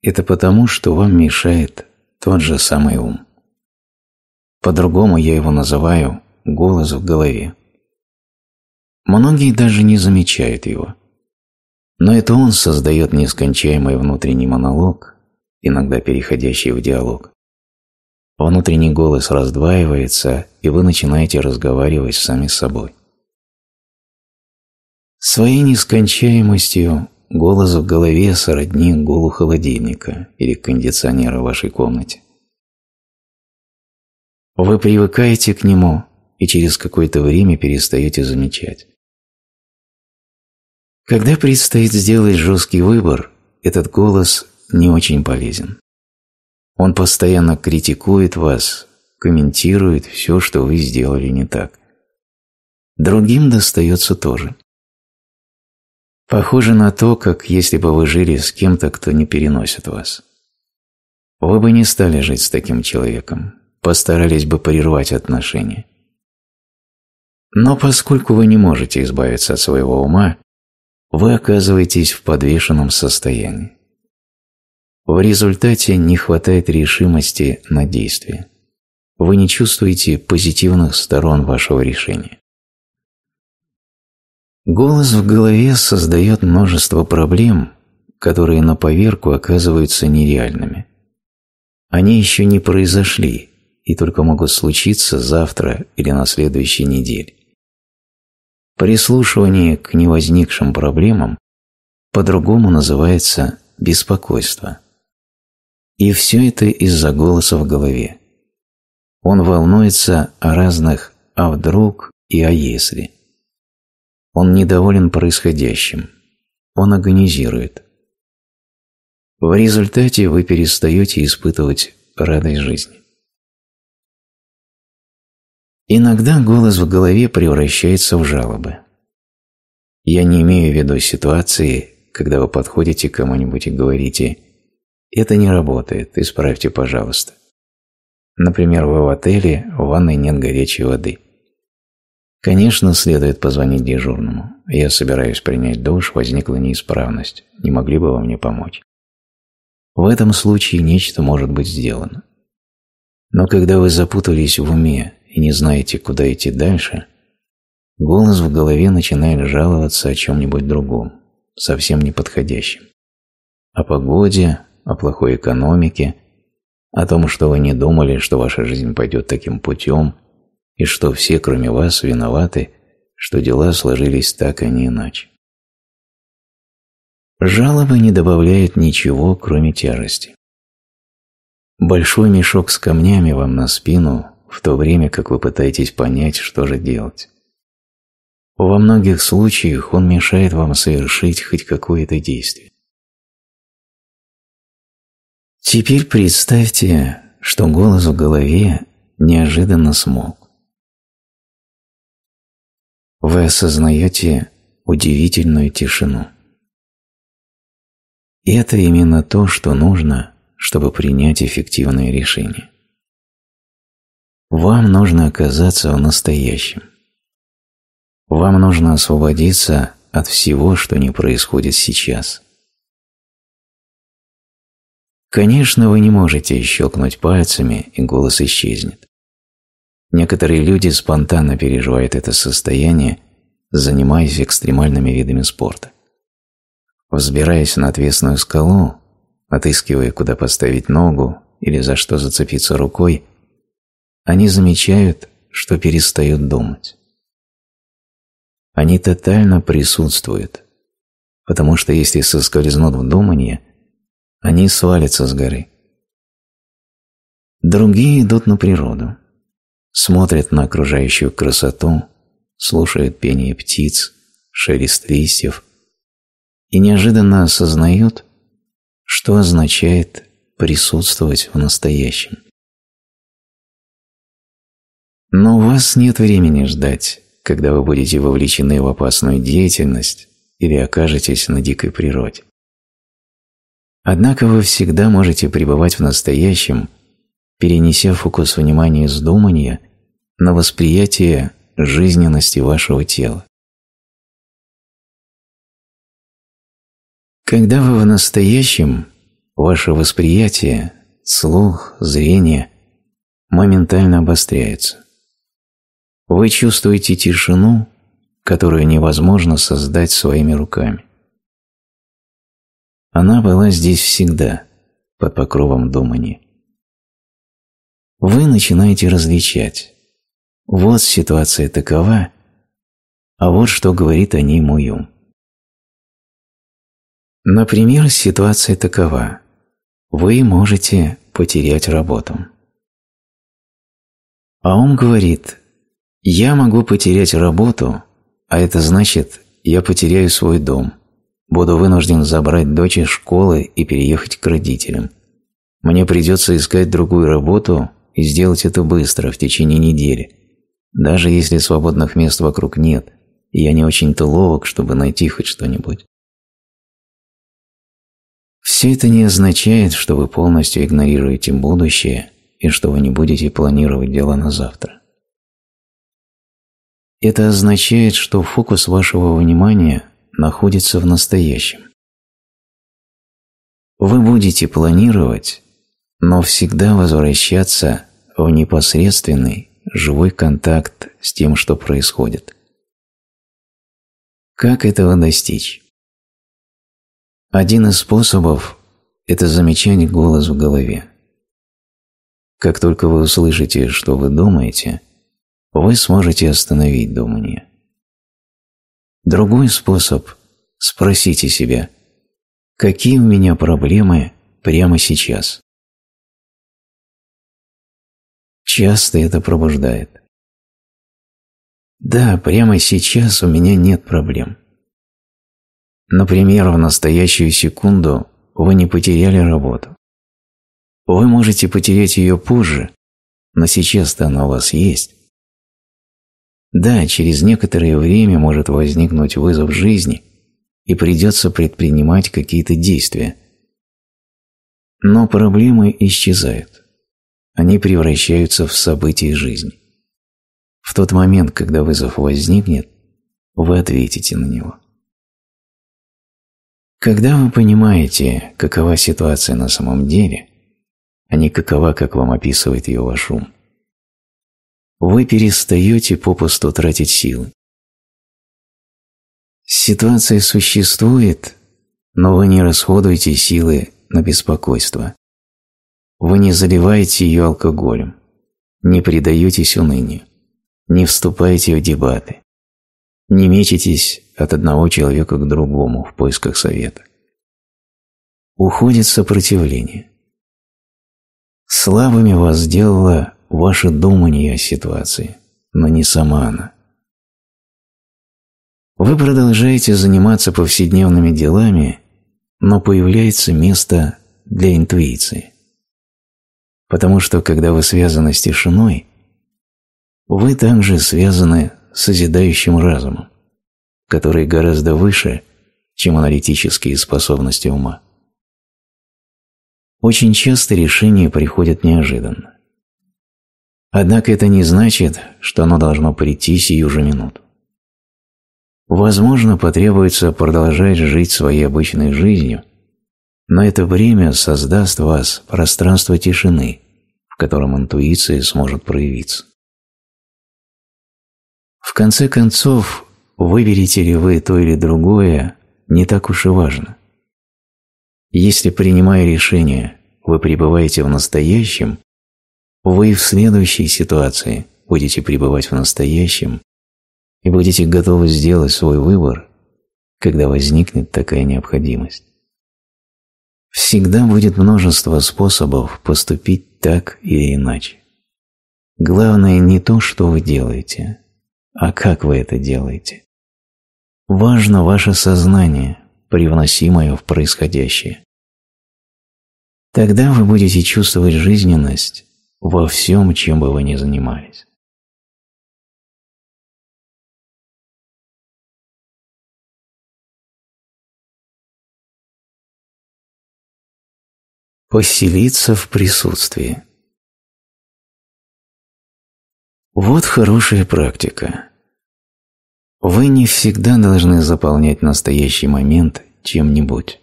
это потому, что вам мешает тот же самый ум. По-другому я его называю «голос в голове». Многие даже не замечают его. Но это он создает нескончаемый внутренний монолог, иногда переходящий в диалог. Внутренний голос раздваивается, и вы начинаете разговаривать сами с собой. Своей нескончаемостью Голос в голове сродни гулу холодильника или кондиционера в вашей комнате. Вы привыкаете к нему и через какое-то время перестаете замечать. Когда предстоит сделать жесткий выбор, этот голос не очень полезен. Он постоянно критикует вас, комментирует все, что вы сделали не так. Другим достается тоже. Похоже на то, как если бы вы жили с кем-то, кто не переносит вас. Вы бы не стали жить с таким человеком, постарались бы прервать отношения. Но поскольку вы не можете избавиться от своего ума, вы оказываетесь в подвешенном состоянии. В результате не хватает решимости на действие. Вы не чувствуете позитивных сторон вашего решения. Голос в голове создает множество проблем, которые на поверку оказываются нереальными. Они еще не произошли и только могут случиться завтра или на следующей неделе. Прислушивание к невозникшим проблемам по-другому называется беспокойство. И все это из-за голоса в голове. Он волнуется о разных «а вдруг» и «а если». Он недоволен происходящим. Он агонизирует. В результате вы перестаете испытывать радость жизни. Иногда голос в голове превращается в жалобы. Я не имею в виду ситуации, когда вы подходите к кому-нибудь и говорите «это не работает, исправьте, пожалуйста». Например, вы в отеле, в ванной нет горячей воды. Конечно, следует позвонить дежурному. Я собираюсь принять душ, возникла неисправность. Не могли бы вы мне помочь? В этом случае нечто может быть сделано. Но когда вы запутались в уме и не знаете, куда идти дальше, голос в голове начинает жаловаться о чем-нибудь другом, совсем неподходящем. О погоде, о плохой экономике, о том, что вы не думали, что ваша жизнь пойдет таким путем – и что все, кроме вас, виноваты, что дела сложились так, а не иначе. Жалобы не добавляют ничего, кроме тяжести. Большой мешок с камнями вам на спину, в то время как вы пытаетесь понять, что же делать. Во многих случаях он мешает вам совершить хоть какое-то действие. Теперь представьте, что голос в голове неожиданно смог вы осознаете удивительную тишину. И это именно то, что нужно, чтобы принять эффективное решение. Вам нужно оказаться в настоящем. Вам нужно освободиться от всего, что не происходит сейчас. Конечно, вы не можете щелкнуть пальцами, и голос исчезнет. Некоторые люди спонтанно переживают это состояние, занимаясь экстремальными видами спорта. Взбираясь на отвесную скалу, отыскивая, куда поставить ногу или за что зацепиться рукой, они замечают, что перестают думать. Они тотально присутствуют, потому что если соскользнут в думание, они свалятся с горы. Другие идут на природу смотрят на окружающую красоту, слушают пение птиц, шелест листьев и неожиданно осознают, что означает присутствовать в настоящем. Но у вас нет времени ждать, когда вы будете вовлечены в опасную деятельность или окажетесь на дикой природе. Однако вы всегда можете пребывать в настоящем, перенеся фокус внимания с думания на восприятие жизненности вашего тела. Когда вы в настоящем, ваше восприятие, слух, зрение моментально обостряется. Вы чувствуете тишину, которую невозможно создать своими руками. Она была здесь всегда, под покровом думания. Вы начинаете различать вот ситуация такова, а вот что говорит о ней мой ум. Например, ситуация такова. Вы можете потерять работу. А ум говорит, я могу потерять работу, а это значит, я потеряю свой дом, буду вынужден забрать дочь из школы и переехать к родителям. Мне придется искать другую работу и сделать это быстро, в течение недели, даже если свободных мест вокруг нет, и я не очень-то ловок, чтобы найти хоть что-нибудь. Все это не означает, что вы полностью игнорируете будущее и что вы не будете планировать дела на завтра. Это означает, что фокус вашего внимания находится в настоящем. Вы будете планировать, но всегда возвращаться в непосредственный живой контакт с тем, что происходит. Как этого достичь? Один из способов – это замечать голос в голове. Как только вы услышите, что вы думаете, вы сможете остановить думание. Другой способ – спросите себя, какие у меня проблемы прямо сейчас часто это пробуждает. Да, прямо сейчас у меня нет проблем. Например, в настоящую секунду вы не потеряли работу. Вы можете потерять ее позже, но сейчас-то она у вас есть. Да, через некоторое время может возникнуть вызов жизни, и придется предпринимать какие-то действия. Но проблемы исчезают они превращаются в события жизни. В тот момент, когда вызов возникнет, вы ответите на него. Когда вы понимаете, какова ситуация на самом деле, а не какова, как вам описывает ее ваш ум, вы перестаете попусту тратить силы. Ситуация существует, но вы не расходуете силы на беспокойство. Вы не заливаете ее алкоголем, не предаетесь унынию, не вступаете в дебаты, не мечетесь от одного человека к другому в поисках совета. Уходит сопротивление. Слабыми вас сделала ваше думание о ситуации, но не сама она. Вы продолжаете заниматься повседневными делами, но появляется место для интуиции потому что когда вы связаны с тишиной, вы также связаны с созидающим разумом, который гораздо выше, чем аналитические способности ума. Очень часто решения приходят неожиданно. Однако это не значит, что оно должно прийти сию же минуту. Возможно, потребуется продолжать жить своей обычной жизнью – но это время создаст вас пространство тишины, в котором интуиция сможет проявиться. В конце концов, выберете ли вы то или другое, не так уж и важно. Если, принимая решение, вы пребываете в настоящем, вы в следующей ситуации будете пребывать в настоящем и будете готовы сделать свой выбор, когда возникнет такая необходимость. Всегда будет множество способов поступить так или иначе. Главное не то, что вы делаете, а как вы это делаете. Важно ваше сознание, привносимое в происходящее. Тогда вы будете чувствовать жизненность во всем, чем бы вы ни занимались. Поселиться в присутствии. Вот хорошая практика. Вы не всегда должны заполнять настоящий момент чем-нибудь,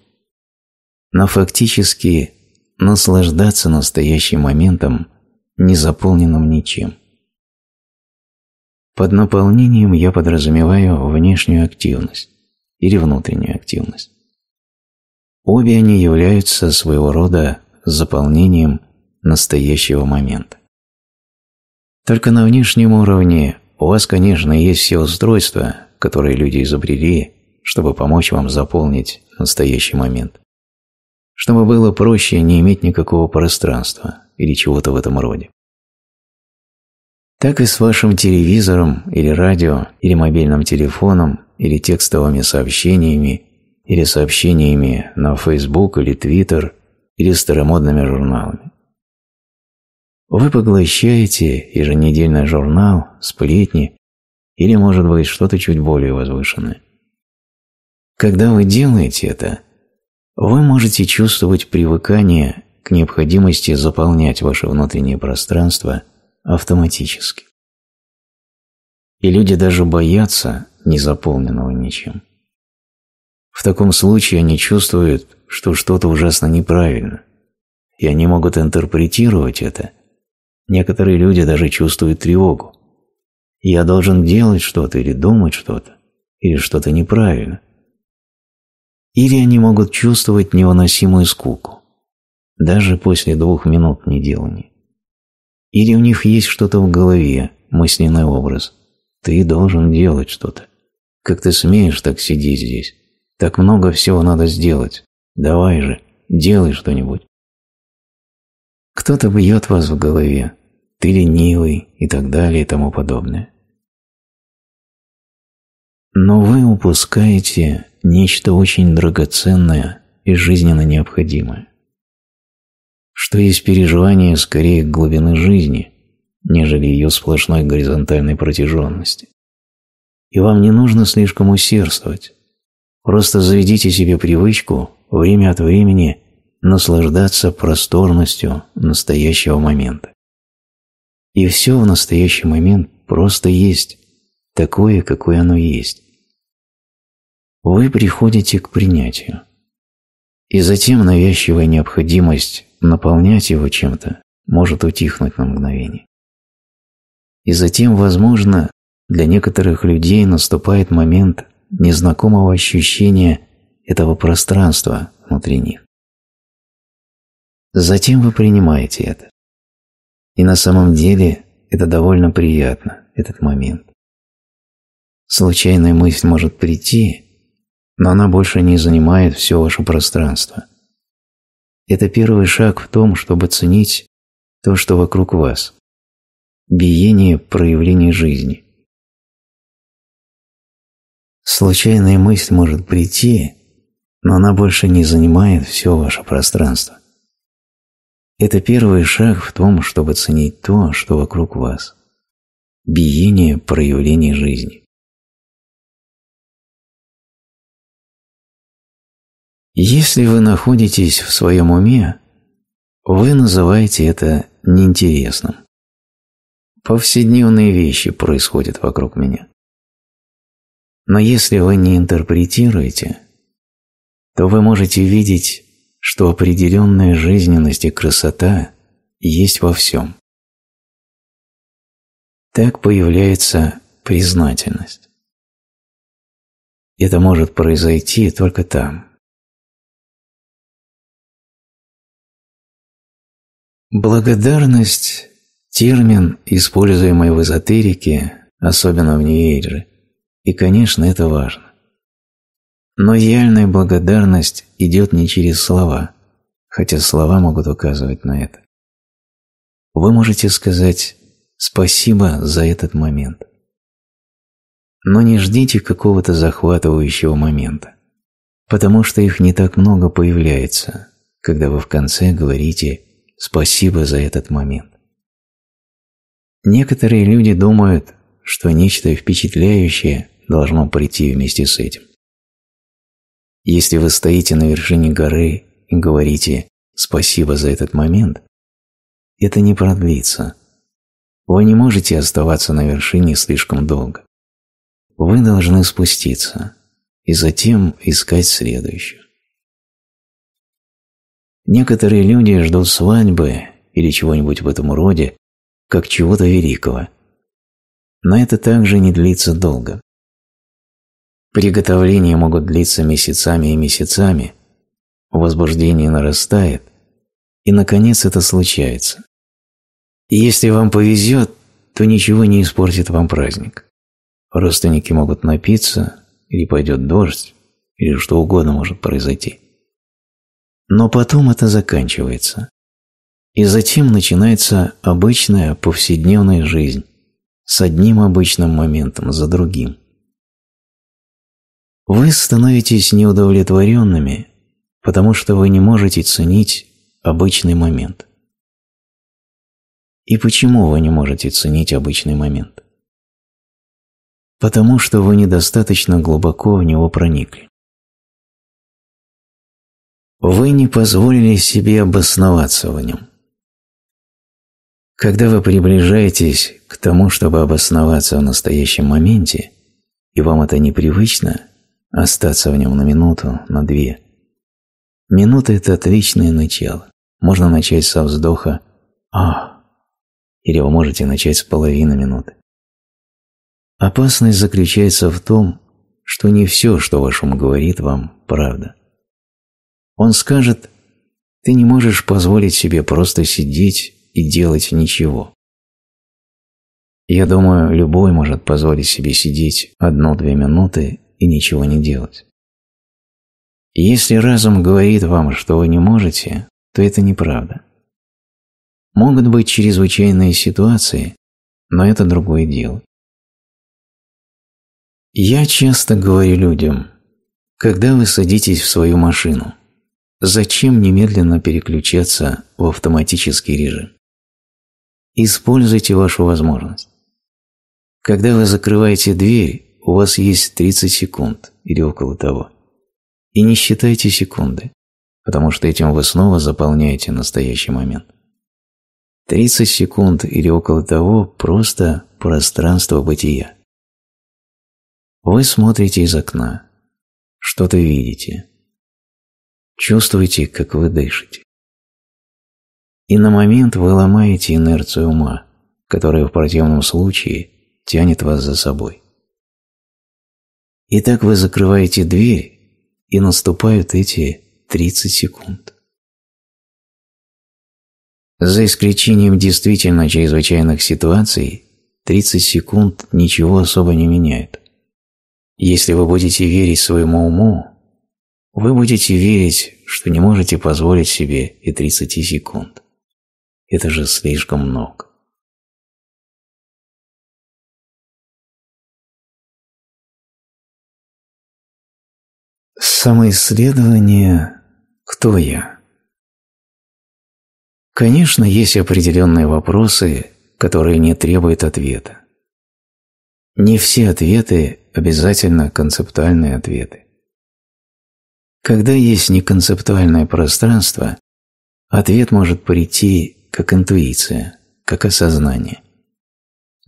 но фактически наслаждаться настоящим моментом, не заполненным ничем. Под наполнением я подразумеваю внешнюю активность или внутреннюю активность. Обе они являются своего рода заполнением настоящего момента. Только на внешнем уровне у вас, конечно, есть все устройства, которые люди изобрели, чтобы помочь вам заполнить настоящий момент. Чтобы было проще не иметь никакого пространства или чего-то в этом роде. Так и с вашим телевизором или радио или мобильным телефоном или текстовыми сообщениями или сообщениями на Facebook или Twitter, или старомодными журналами. Вы поглощаете еженедельный журнал, сплетни или, может быть, что-то чуть более возвышенное. Когда вы делаете это, вы можете чувствовать привыкание к необходимости заполнять ваше внутреннее пространство автоматически. И люди даже боятся незаполненного ничем. В таком случае они чувствуют, что что-то ужасно неправильно, и они могут интерпретировать это. Некоторые люди даже чувствуют тревогу. Я должен делать что-то или думать что-то, или что-то неправильно. Или они могут чувствовать невыносимую скуку, даже после двух минут неделания. Или у них есть что-то в голове, мысленный образ. Ты должен делать что-то. Как ты смеешь так сидеть здесь? Так много всего надо сделать. Давай же, делай что-нибудь. Кто-то бьет вас в голове. Ты ленивый и так далее и тому подобное. Но вы упускаете нечто очень драгоценное и жизненно необходимое. Что есть переживание скорее глубины жизни, нежели ее сплошной горизонтальной протяженности. И вам не нужно слишком усердствовать. Просто заведите себе привычку время от времени наслаждаться просторностью настоящего момента. И все в настоящий момент просто есть, такое, какое оно есть. Вы приходите к принятию. И затем навязчивая необходимость наполнять его чем-то может утихнуть на мгновение. И затем, возможно, для некоторых людей наступает момент незнакомого ощущения этого пространства внутри них. Затем вы принимаете это. И на самом деле это довольно приятно, этот момент. Случайная мысль может прийти, но она больше не занимает все ваше пространство. Это первый шаг в том, чтобы ценить то, что вокруг вас. Биение проявлений жизни. Случайная мысль может прийти, но она больше не занимает все ваше пространство. Это первый шаг в том, чтобы ценить то, что вокруг вас. Биение проявлений жизни. Если вы находитесь в своем уме, вы называете это неинтересным. Повседневные вещи происходят вокруг меня. Но если вы не интерпретируете, то вы можете видеть, что определенная жизненность и красота есть во всем. Так появляется признательность. Это может произойти только там. Благодарность – термин, используемый в эзотерике, особенно в Нейджи, и, конечно, это важно. Но идеальная благодарность идет не через слова, хотя слова могут указывать на это. Вы можете сказать «спасибо за этот момент». Но не ждите какого-то захватывающего момента, потому что их не так много появляется, когда вы в конце говорите «спасибо за этот момент». Некоторые люди думают, что нечто впечатляющее должно прийти вместе с этим. Если вы стоите на вершине горы и говорите «спасибо за этот момент», это не продлится. Вы не можете оставаться на вершине слишком долго. Вы должны спуститься и затем искать следующую. Некоторые люди ждут свадьбы или чего-нибудь в этом роде, как чего-то великого. Но это также не длится долго. Приготовления могут длиться месяцами и месяцами, возбуждение нарастает, и, наконец, это случается. И если вам повезет, то ничего не испортит вам праздник. Родственники могут напиться, или пойдет дождь, или что угодно может произойти. Но потом это заканчивается. И затем начинается обычная повседневная жизнь с одним обычным моментом за другим. Вы становитесь неудовлетворенными, потому что вы не можете ценить обычный момент. И почему вы не можете ценить обычный момент? Потому что вы недостаточно глубоко в него проникли. Вы не позволили себе обосноваться в нем. Когда вы приближаетесь к тому, чтобы обосноваться в настоящем моменте, и вам это непривычно, остаться в нем на минуту, на две. Минута – это отличное начало. Можно начать со вздоха «А!» или вы можете начать с половины минуты. Опасность заключается в том, что не все, что ваш ум говорит вам, правда. Он скажет, ты не можешь позволить себе просто сидеть и делать ничего. Я думаю, любой может позволить себе сидеть одну-две минуты и ничего не делать. если разум говорит вам, что вы не можете, то это неправда. Могут быть чрезвычайные ситуации, но это другое дело. Я часто говорю людям, когда вы садитесь в свою машину, зачем немедленно переключаться в автоматический режим? Используйте вашу возможность. Когда вы закрываете дверь, у вас есть 30 секунд или около того. И не считайте секунды, потому что этим вы снова заполняете настоящий момент. 30 секунд или около того – просто пространство бытия. Вы смотрите из окна, что-то видите, чувствуете, как вы дышите. И на момент вы ломаете инерцию ума, которая в противном случае тянет вас за собой. Итак, вы закрываете дверь, и наступают эти 30 секунд. За исключением действительно чрезвычайных ситуаций, 30 секунд ничего особо не меняет. Если вы будете верить своему уму, вы будете верить, что не можете позволить себе и 30 секунд. Это же слишком много. Самоисследование «Кто я?». Конечно, есть определенные вопросы, которые не требуют ответа. Не все ответы обязательно концептуальные ответы. Когда есть неконцептуальное пространство, ответ может прийти как интуиция, как осознание.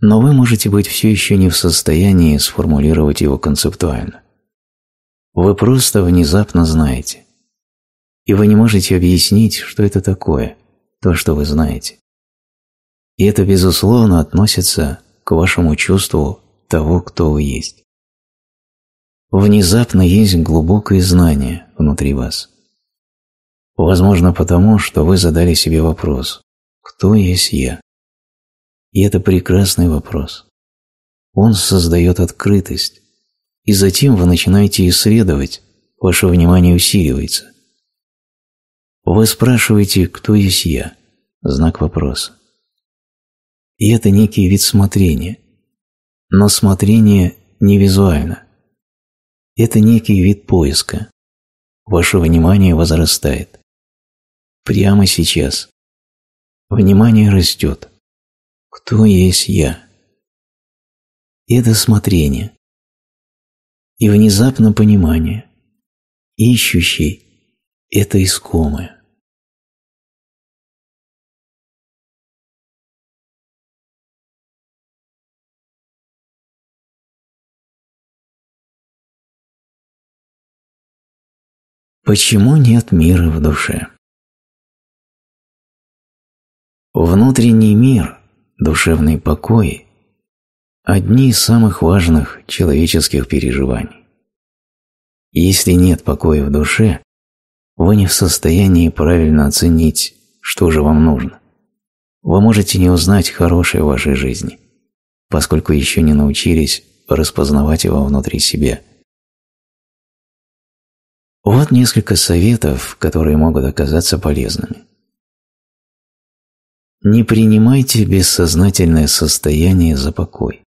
Но вы можете быть все еще не в состоянии сформулировать его концептуально. Вы просто внезапно знаете. И вы не можете объяснить, что это такое, то, что вы знаете. И это, безусловно, относится к вашему чувству того, кто вы есть. Внезапно есть глубокое знание внутри вас. Возможно, потому, что вы задали себе вопрос «Кто есть я?». И это прекрасный вопрос. Он создает открытость, и затем вы начинаете исследовать, ваше внимание усиливается. Вы спрашиваете «Кто есть я?» – знак вопроса. И это некий вид смотрения. Но смотрение не визуально. Это некий вид поиска. Ваше внимание возрастает. Прямо сейчас. Внимание растет. Кто есть я? Это смотрение и внезапно понимание. Ищущий – это искомое. Почему нет мира в душе? Внутренний мир, душевный покой одни из самых важных человеческих переживаний. Если нет покоя в душе, вы не в состоянии правильно оценить, что же вам нужно. Вы можете не узнать хорошее в вашей жизни, поскольку еще не научились распознавать его внутри себя. Вот несколько советов, которые могут оказаться полезными. Не принимайте бессознательное состояние за покой.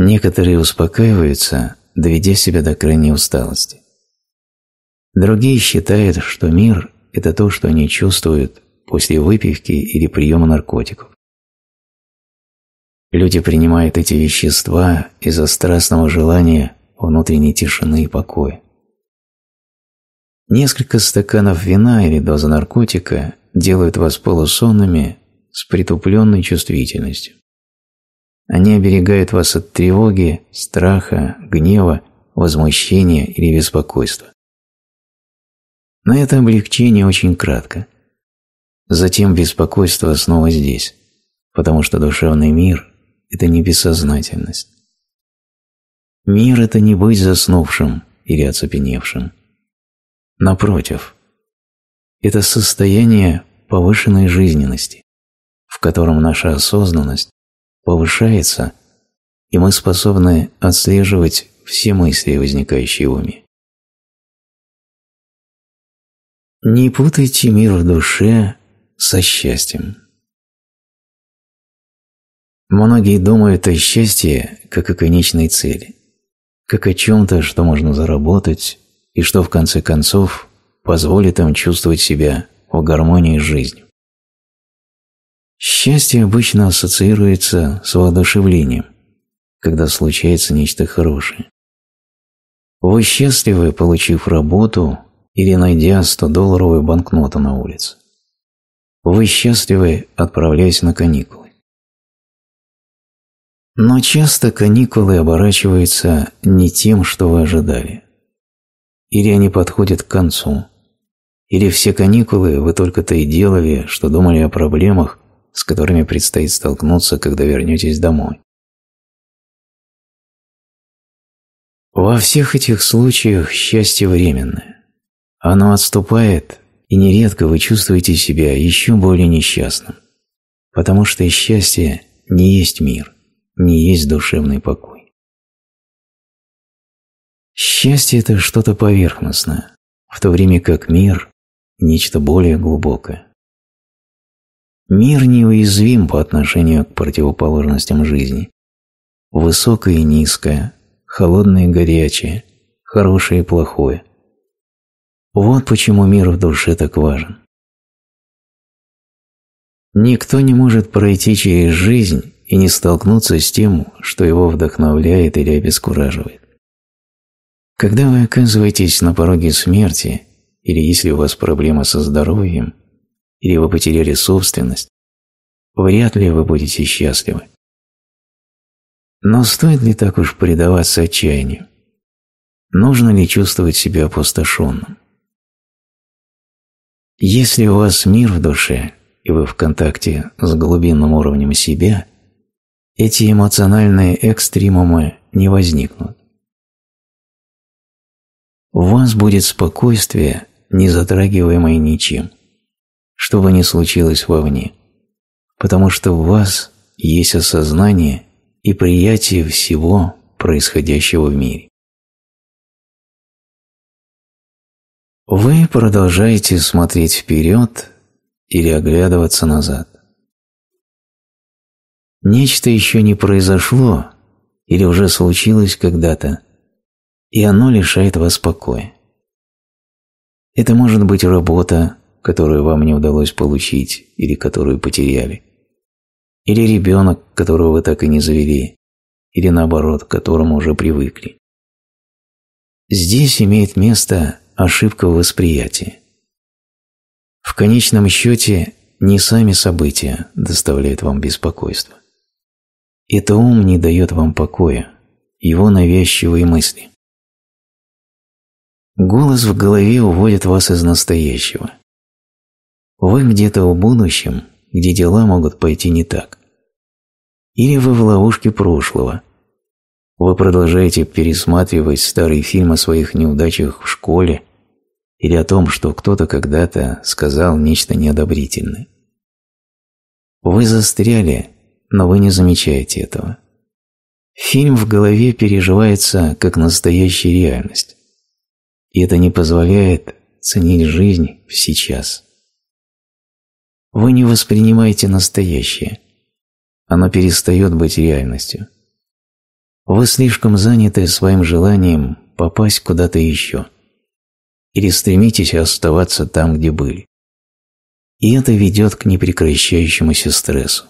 Некоторые успокаиваются, доведя себя до крайней усталости. Другие считают, что мир – это то, что они чувствуют после выпивки или приема наркотиков. Люди принимают эти вещества из-за страстного желания внутренней тишины и покоя. Несколько стаканов вина или доза наркотика делают вас полусонными с притупленной чувствительностью. Они оберегают вас от тревоги, страха, гнева, возмущения или беспокойства. Но это облегчение очень кратко. Затем беспокойство снова здесь, потому что душевный мир – это не бессознательность. Мир – это не быть заснувшим или оцепеневшим. Напротив, это состояние повышенной жизненности, в котором наша осознанность повышается, и мы способны отслеживать все мысли, возникающие в уме. Не путайте мир в душе со счастьем. Многие думают о счастье как о конечной цели, как о чем-то, что можно заработать и что в конце концов позволит им чувствовать себя в гармонии с жизнью. Счастье обычно ассоциируется с воодушевлением, когда случается нечто хорошее. Вы счастливы, получив работу или найдя 100-долларовую банкноту на улице. Вы счастливы, отправляясь на каникулы. Но часто каникулы оборачиваются не тем, что вы ожидали. Или они подходят к концу. Или все каникулы вы только-то и делали, что думали о проблемах, с которыми предстоит столкнуться, когда вернетесь домой. Во всех этих случаях счастье временное. Оно отступает, и нередко вы чувствуете себя еще более несчастным, потому что счастье не есть мир, не есть душевный покой. Счастье – это что-то поверхностное, в то время как мир – нечто более глубокое. Мир неуязвим по отношению к противоположностям жизни. Высокое и низкое, холодное и горячее, хорошее и плохое. Вот почему мир в душе так важен. Никто не может пройти через жизнь и не столкнуться с тем, что его вдохновляет или обескураживает. Когда вы оказываетесь на пороге смерти, или если у вас проблема со здоровьем, или вы потеряли собственность, вряд ли вы будете счастливы. Но стоит ли так уж предаваться отчаянию? Нужно ли чувствовать себя опустошенным? Если у вас мир в душе, и вы в контакте с глубинным уровнем себя, эти эмоциональные экстримумы не возникнут. У вас будет спокойствие, не затрагиваемое ничем что бы ни случилось вовне, потому что в вас есть осознание и приятие всего происходящего в мире. Вы продолжаете смотреть вперед или оглядываться назад. Нечто еще не произошло или уже случилось когда-то, и оно лишает вас покоя. Это может быть работа, которую вам не удалось получить или которую потеряли. Или ребенок, которого вы так и не завели, или наоборот, к которому уже привыкли. Здесь имеет место ошибка в восприятии. В конечном счете, не сами события доставляют вам беспокойство. Это ум не дает вам покоя, его навязчивые мысли. Голос в голове уводит вас из настоящего. Вы где-то в будущем, где дела могут пойти не так. Или вы в ловушке прошлого. Вы продолжаете пересматривать старый фильм о своих неудачах в школе или о том, что кто-то когда-то сказал нечто неодобрительное. Вы застряли, но вы не замечаете этого. Фильм в голове переживается как настоящая реальность, и это не позволяет ценить жизнь сейчас вы не воспринимаете настоящее. Оно перестает быть реальностью. Вы слишком заняты своим желанием попасть куда-то еще. Или стремитесь оставаться там, где были. И это ведет к непрекращающемуся стрессу.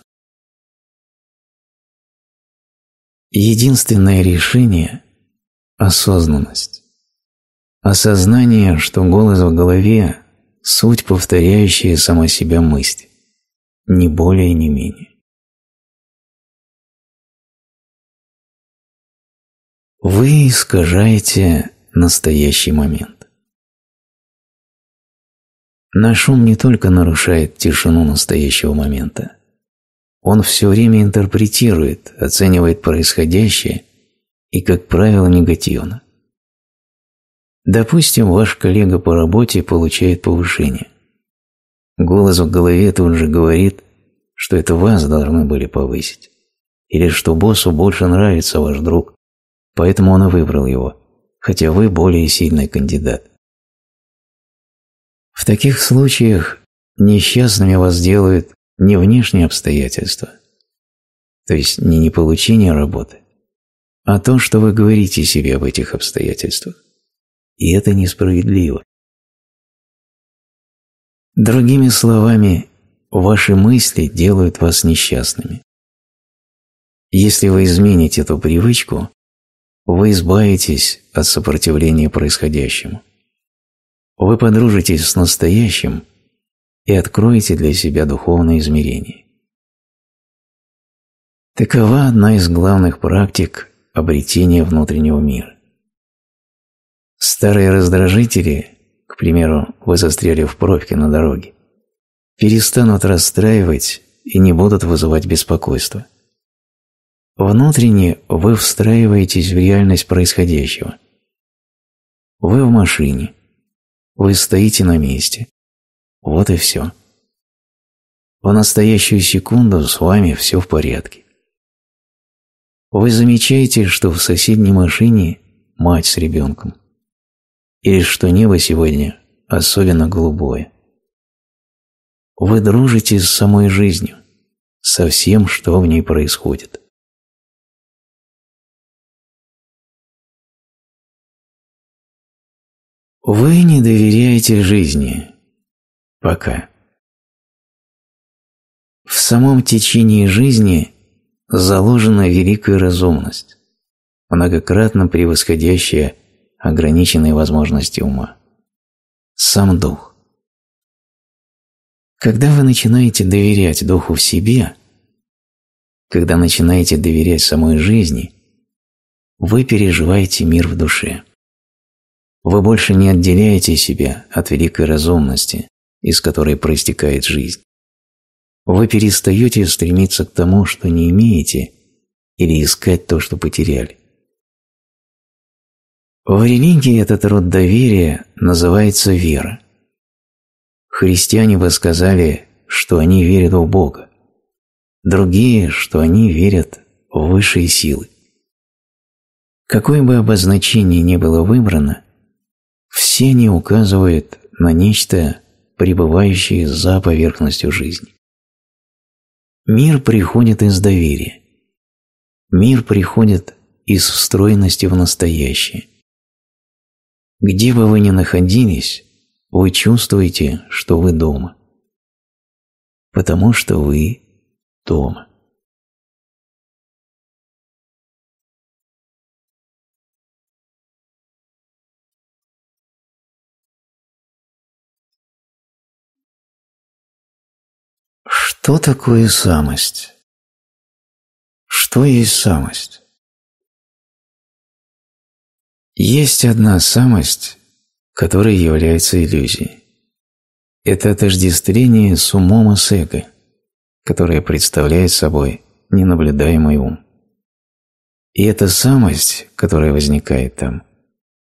Единственное решение – осознанность. Осознание, что голос в голове суть, повторяющая сама себя мысль, ни более, ни менее. Вы искажаете настоящий момент. Наш ум не только нарушает тишину настоящего момента, он все время интерпретирует, оценивает происходящее и, как правило, негативно. Допустим, ваш коллега по работе получает повышение. Голос в голове тут же говорит, что это вас должны были повысить, или что боссу больше нравится ваш друг, поэтому он и выбрал его, хотя вы более сильный кандидат. В таких случаях несчастными вас делают не внешние обстоятельства, то есть не не получение работы, а то, что вы говорите себе об этих обстоятельствах и это несправедливо. Другими словами, ваши мысли делают вас несчастными. Если вы измените эту привычку, вы избавитесь от сопротивления происходящему. Вы подружитесь с настоящим и откроете для себя духовное измерение. Такова одна из главных практик обретения внутреннего мира. Старые раздражители, к примеру, вы застряли в пробке на дороге, перестанут расстраивать и не будут вызывать беспокойство. Внутренне вы встраиваетесь в реальность происходящего. Вы в машине. Вы стоите на месте. Вот и все. В настоящую секунду с вами все в порядке. Вы замечаете, что в соседней машине мать с ребенком – или что небо сегодня особенно голубое. Вы дружите с самой жизнью, со всем, что в ней происходит. Вы не доверяете жизни. Пока. В самом течении жизни заложена великая разумность, многократно превосходящая ограниченные возможности ума. Сам дух. Когда вы начинаете доверять духу в себе, когда начинаете доверять самой жизни, вы переживаете мир в душе. Вы больше не отделяете себя от великой разумности, из которой проистекает жизнь. Вы перестаете стремиться к тому, что не имеете, или искать то, что потеряли. В религии этот род доверия называется вера. Христиане бы сказали, что они верят в Бога. Другие, что они верят в высшие силы. Какое бы обозначение ни было выбрано, все они указывают на нечто, пребывающее за поверхностью жизни. Мир приходит из доверия. Мир приходит из встроенности в настоящее – где бы вы ни находились, вы чувствуете, что вы дома. Потому что вы дома. Что такое самость? Что есть самость? Есть одна самость, которая является иллюзией. Это отождествление с умом и с эго, которое представляет собой ненаблюдаемый ум. И эта самость, которая возникает там,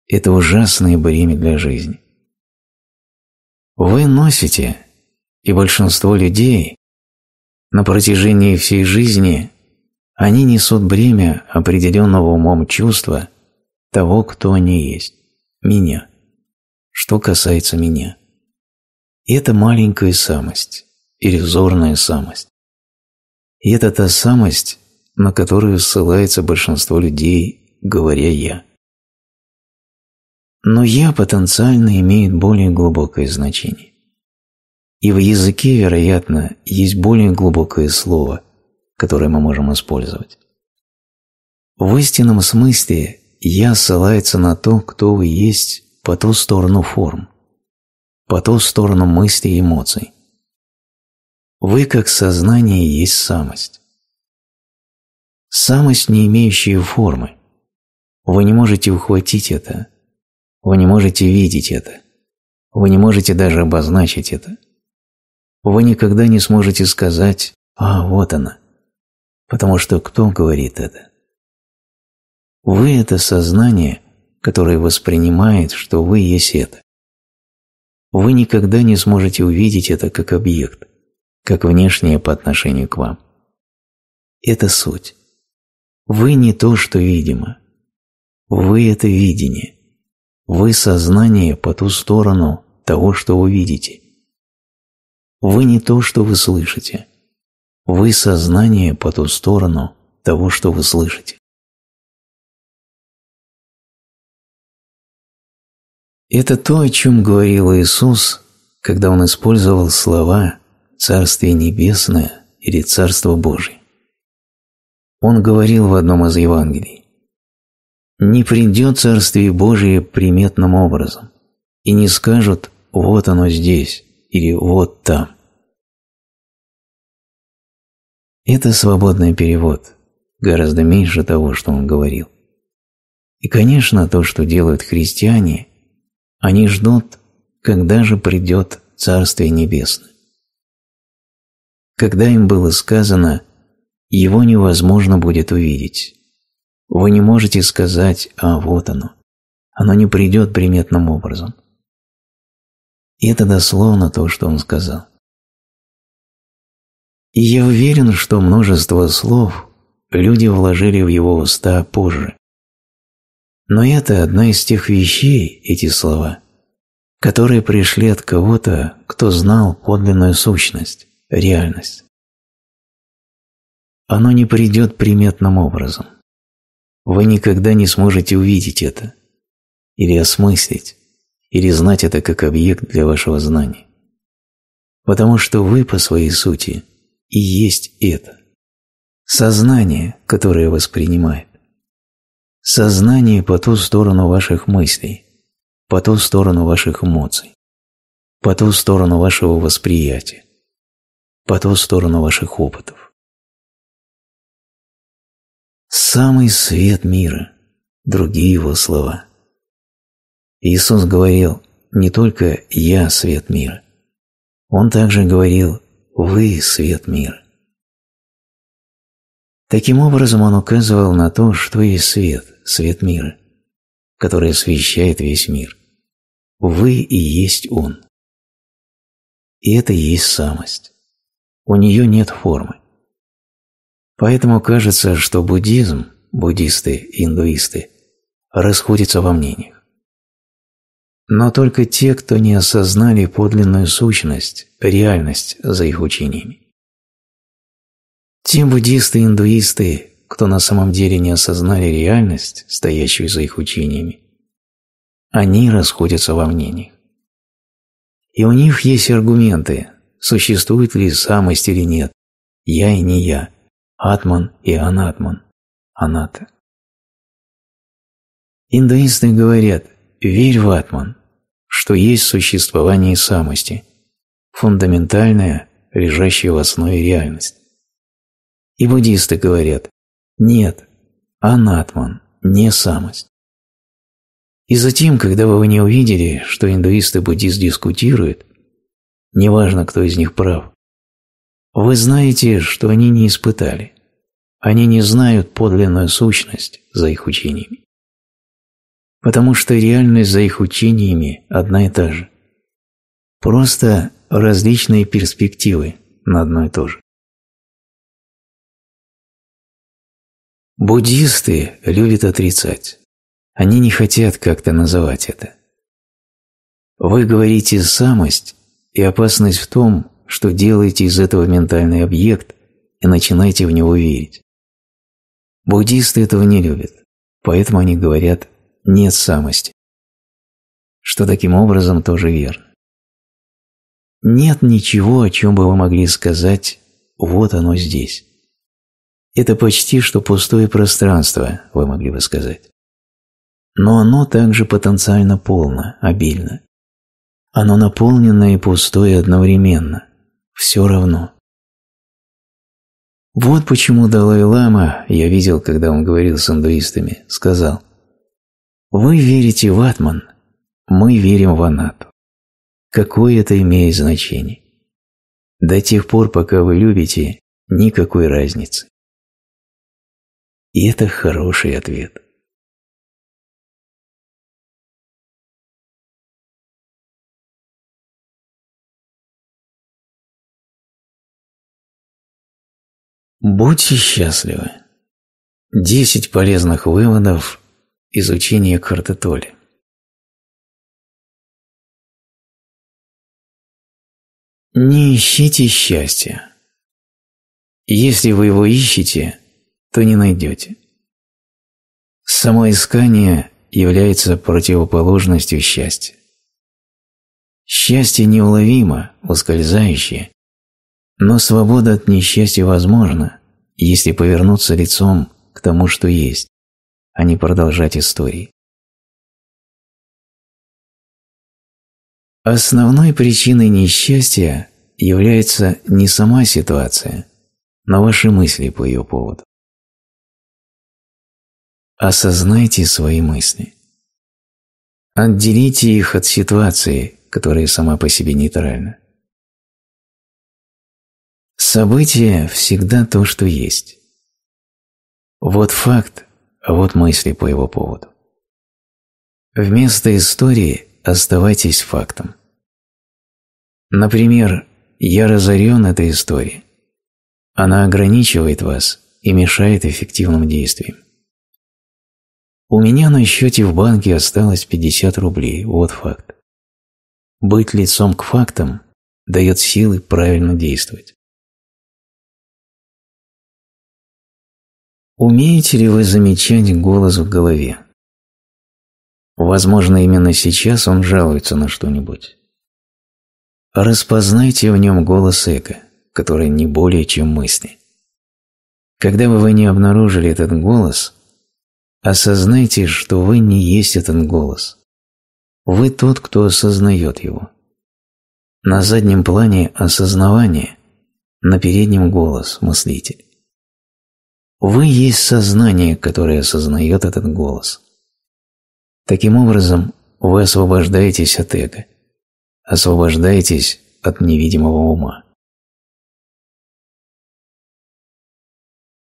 это ужасное бремя для жизни. Вы носите, и большинство людей на протяжении всей жизни они несут бремя определенного умом чувства – того, кто они есть, меня, что касается меня. И это маленькая самость, иллюзорная самость. И это та самость, на которую ссылается большинство людей, говоря «я». Но «я» потенциально имеет более глубокое значение. И в языке, вероятно, есть более глубокое слово, которое мы можем использовать. В истинном смысле «я» ссылается на то, кто вы есть по ту сторону форм, по ту сторону мыслей и эмоций. Вы как сознание есть самость. Самость, не имеющая формы. Вы не можете ухватить это. Вы не можете видеть это. Вы не можете даже обозначить это. Вы никогда не сможете сказать «А, вот она», потому что кто говорит это? Вы – это сознание, которое воспринимает, что вы есть это. Вы никогда не сможете увидеть это как объект, как внешнее по отношению к вам. Это суть. Вы не то, что видимо. Вы – это видение. Вы – сознание по ту сторону того, что вы видите. Вы не то, что вы слышите. Вы – сознание по ту сторону того, что вы слышите. Это то, о чем говорил Иисус, когда Он использовал слова «Царствие Небесное» или «Царство Божие». Он говорил в одном из Евангелий, «Не придет Царствие Божие приметным образом, и не скажут «вот оно здесь» или «вот там». Это свободный перевод, гораздо меньше того, что он говорил. И, конечно, то, что делают христиане – они ждут, когда же придет Царствие Небесное. Когда им было сказано, его невозможно будет увидеть. Вы не можете сказать «а вот оно». Оно не придет приметным образом. И это дословно то, что он сказал. И я уверен, что множество слов люди вложили в его уста позже, но это одна из тех вещей, эти слова, которые пришли от кого-то, кто знал подлинную сущность, реальность. Оно не придет приметным образом. Вы никогда не сможете увидеть это, или осмыслить, или знать это как объект для вашего знания. Потому что вы по своей сути и есть это. Сознание, которое воспринимает. Сознание по ту сторону ваших мыслей, по ту сторону ваших эмоций, по ту сторону вашего восприятия, по ту сторону ваших опытов. Самый свет мира – другие его слова. Иисус говорил не только «Я – свет мира», Он также говорил «Вы – свет мира». Таким образом он указывал на то, что есть свет, свет мира, который освещает весь мир. Вы и есть Он. И это и есть самость. У нее нет формы. Поэтому кажется, что буддизм, буддисты и индуисты расходятся во мнениях. Но только те, кто не осознали подлинную сущность, реальность за их учениями. Те буддисты и индуисты, кто на самом деле не осознали реальность, стоящую за их учениями, они расходятся во мнениях. И у них есть аргументы, существует ли самость или нет, я и не я, атман и анатман, аната. Индуисты говорят «верь в атман», что есть существование самости, фундаментальная, лежащая в основе реальность. И буддисты говорят нет, анатман, не самость. И затем, когда вы не увидели, что индуисты и буддист дискутируют, неважно, кто из них прав, вы знаете, что они не испытали. Они не знают подлинную сущность за их учениями. Потому что реальность за их учениями одна и та же. Просто различные перспективы на одно и то же. Буддисты любят отрицать. Они не хотят как-то называть это. Вы говорите «самость», и опасность в том, что делаете из этого ментальный объект и начинаете в него верить. Буддисты этого не любят, поэтому они говорят «нет самости», что таким образом тоже верно. Нет ничего, о чем бы вы могли сказать «вот оно здесь». Это почти что пустое пространство, вы могли бы сказать. Но оно также потенциально полно, обильно. Оно наполнено и пустое одновременно. Все равно. Вот почему Далай-Лама, я видел, когда он говорил с индуистами, сказал «Вы верите в Атман, мы верим в Анату. Какое это имеет значение? До тех пор, пока вы любите, никакой разницы». И это хороший ответ. Будьте счастливы. Десять полезных выводов из учения Картетоли. Не ищите счастья. Если вы его ищете, то не найдете. Самоискание является противоположностью счастья. Счастье неуловимо, ускользающее, но свобода от несчастья возможна, если повернуться лицом к тому, что есть, а не продолжать истории. Основной причиной несчастья является не сама ситуация, но ваши мысли по ее поводу. Осознайте свои мысли. Отделите их от ситуации, которая сама по себе нейтральна. Событие всегда то, что есть. Вот факт, а вот мысли по его поводу. Вместо истории оставайтесь фактом. Например, я разорен этой историей. Она ограничивает вас и мешает эффективным действиям. У меня на счете в банке осталось 50 рублей, вот факт. Быть лицом к фактам дает силы правильно действовать. Умеете ли вы замечать голос в голове? Возможно, именно сейчас он жалуется на что-нибудь. Распознайте в нем голос эго, который не более чем мысли. Когда бы вы не обнаружили этот голос – Осознайте, что вы не есть этот голос. Вы тот, кто осознает его. На заднем плане осознавание, на переднем голос, мыслитель. Вы есть сознание, которое осознает этот голос. Таким образом, вы освобождаетесь от эго, освобождаетесь от невидимого ума.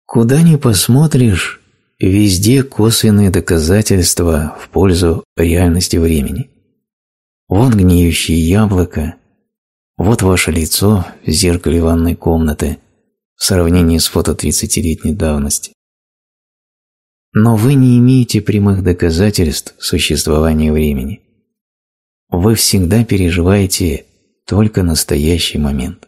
Куда ни посмотришь, Везде косвенные доказательства в пользу реальности времени. Вот гниющее яблоко, вот ваше лицо в зеркале ванной комнаты в сравнении с фото 30-летней давности. Но вы не имеете прямых доказательств существования времени. Вы всегда переживаете только настоящий момент.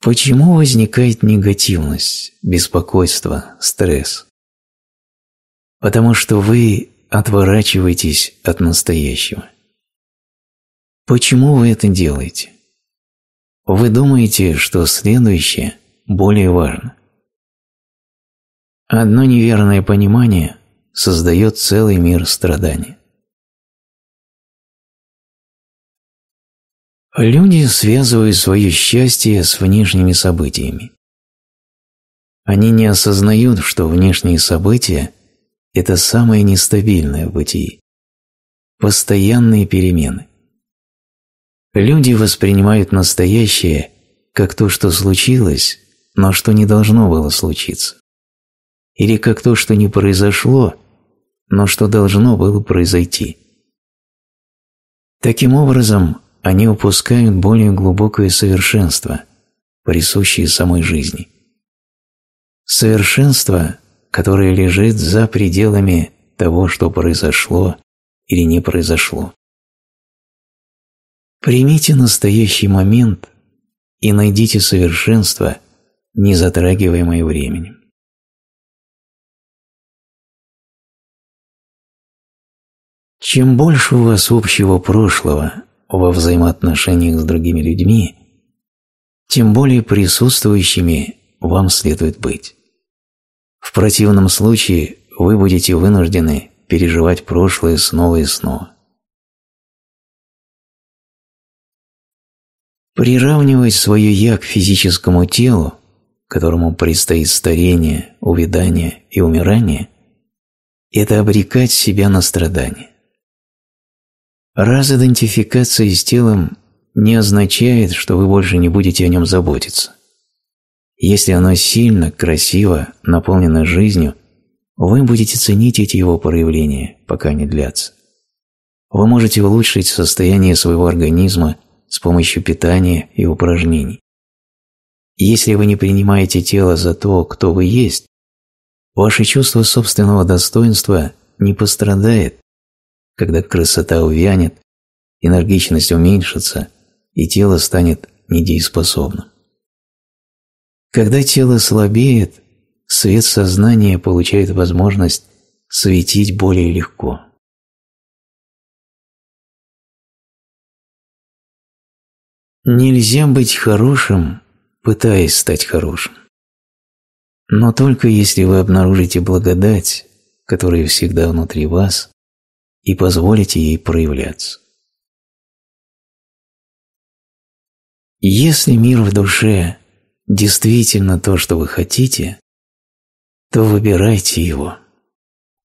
Почему возникает негативность, беспокойство, стресс? Потому что вы отворачиваетесь от настоящего. Почему вы это делаете? Вы думаете, что следующее более важно. Одно неверное понимание создает целый мир страданий. Люди связывают свое счастье с внешними событиями. Они не осознают, что внешние события – это самое нестабильное в бытии. Постоянные перемены. Люди воспринимают настоящее как то, что случилось, но что не должно было случиться. Или как то, что не произошло, но что должно было произойти. Таким образом, они упускают более глубокое совершенство, присущее самой жизни. Совершенство, которое лежит за пределами того, что произошло или не произошло. Примите настоящий момент и найдите совершенство, не затрагиваемое временем. Чем больше у вас общего прошлого, во взаимоотношениях с другими людьми, тем более присутствующими вам следует быть. В противном случае вы будете вынуждены переживать прошлое снова и снова. Приравнивать свое «я» к физическому телу, которому предстоит старение, увядание и умирание, это обрекать себя на страдания. Разидентификация с телом не означает, что вы больше не будете о нем заботиться. Если оно сильно, красиво, наполнено жизнью, вы будете ценить эти его проявления, пока не длятся. Вы можете улучшить состояние своего организма с помощью питания и упражнений. Если вы не принимаете тело за то, кто вы есть, ваше чувство собственного достоинства не пострадает когда красота увянет, энергичность уменьшится, и тело станет недееспособным. Когда тело слабеет, свет сознания получает возможность светить более легко. Нельзя быть хорошим, пытаясь стать хорошим. Но только если вы обнаружите благодать, которая всегда внутри вас, и позволите ей проявляться. Если мир в душе действительно то, что вы хотите, то выбирайте его.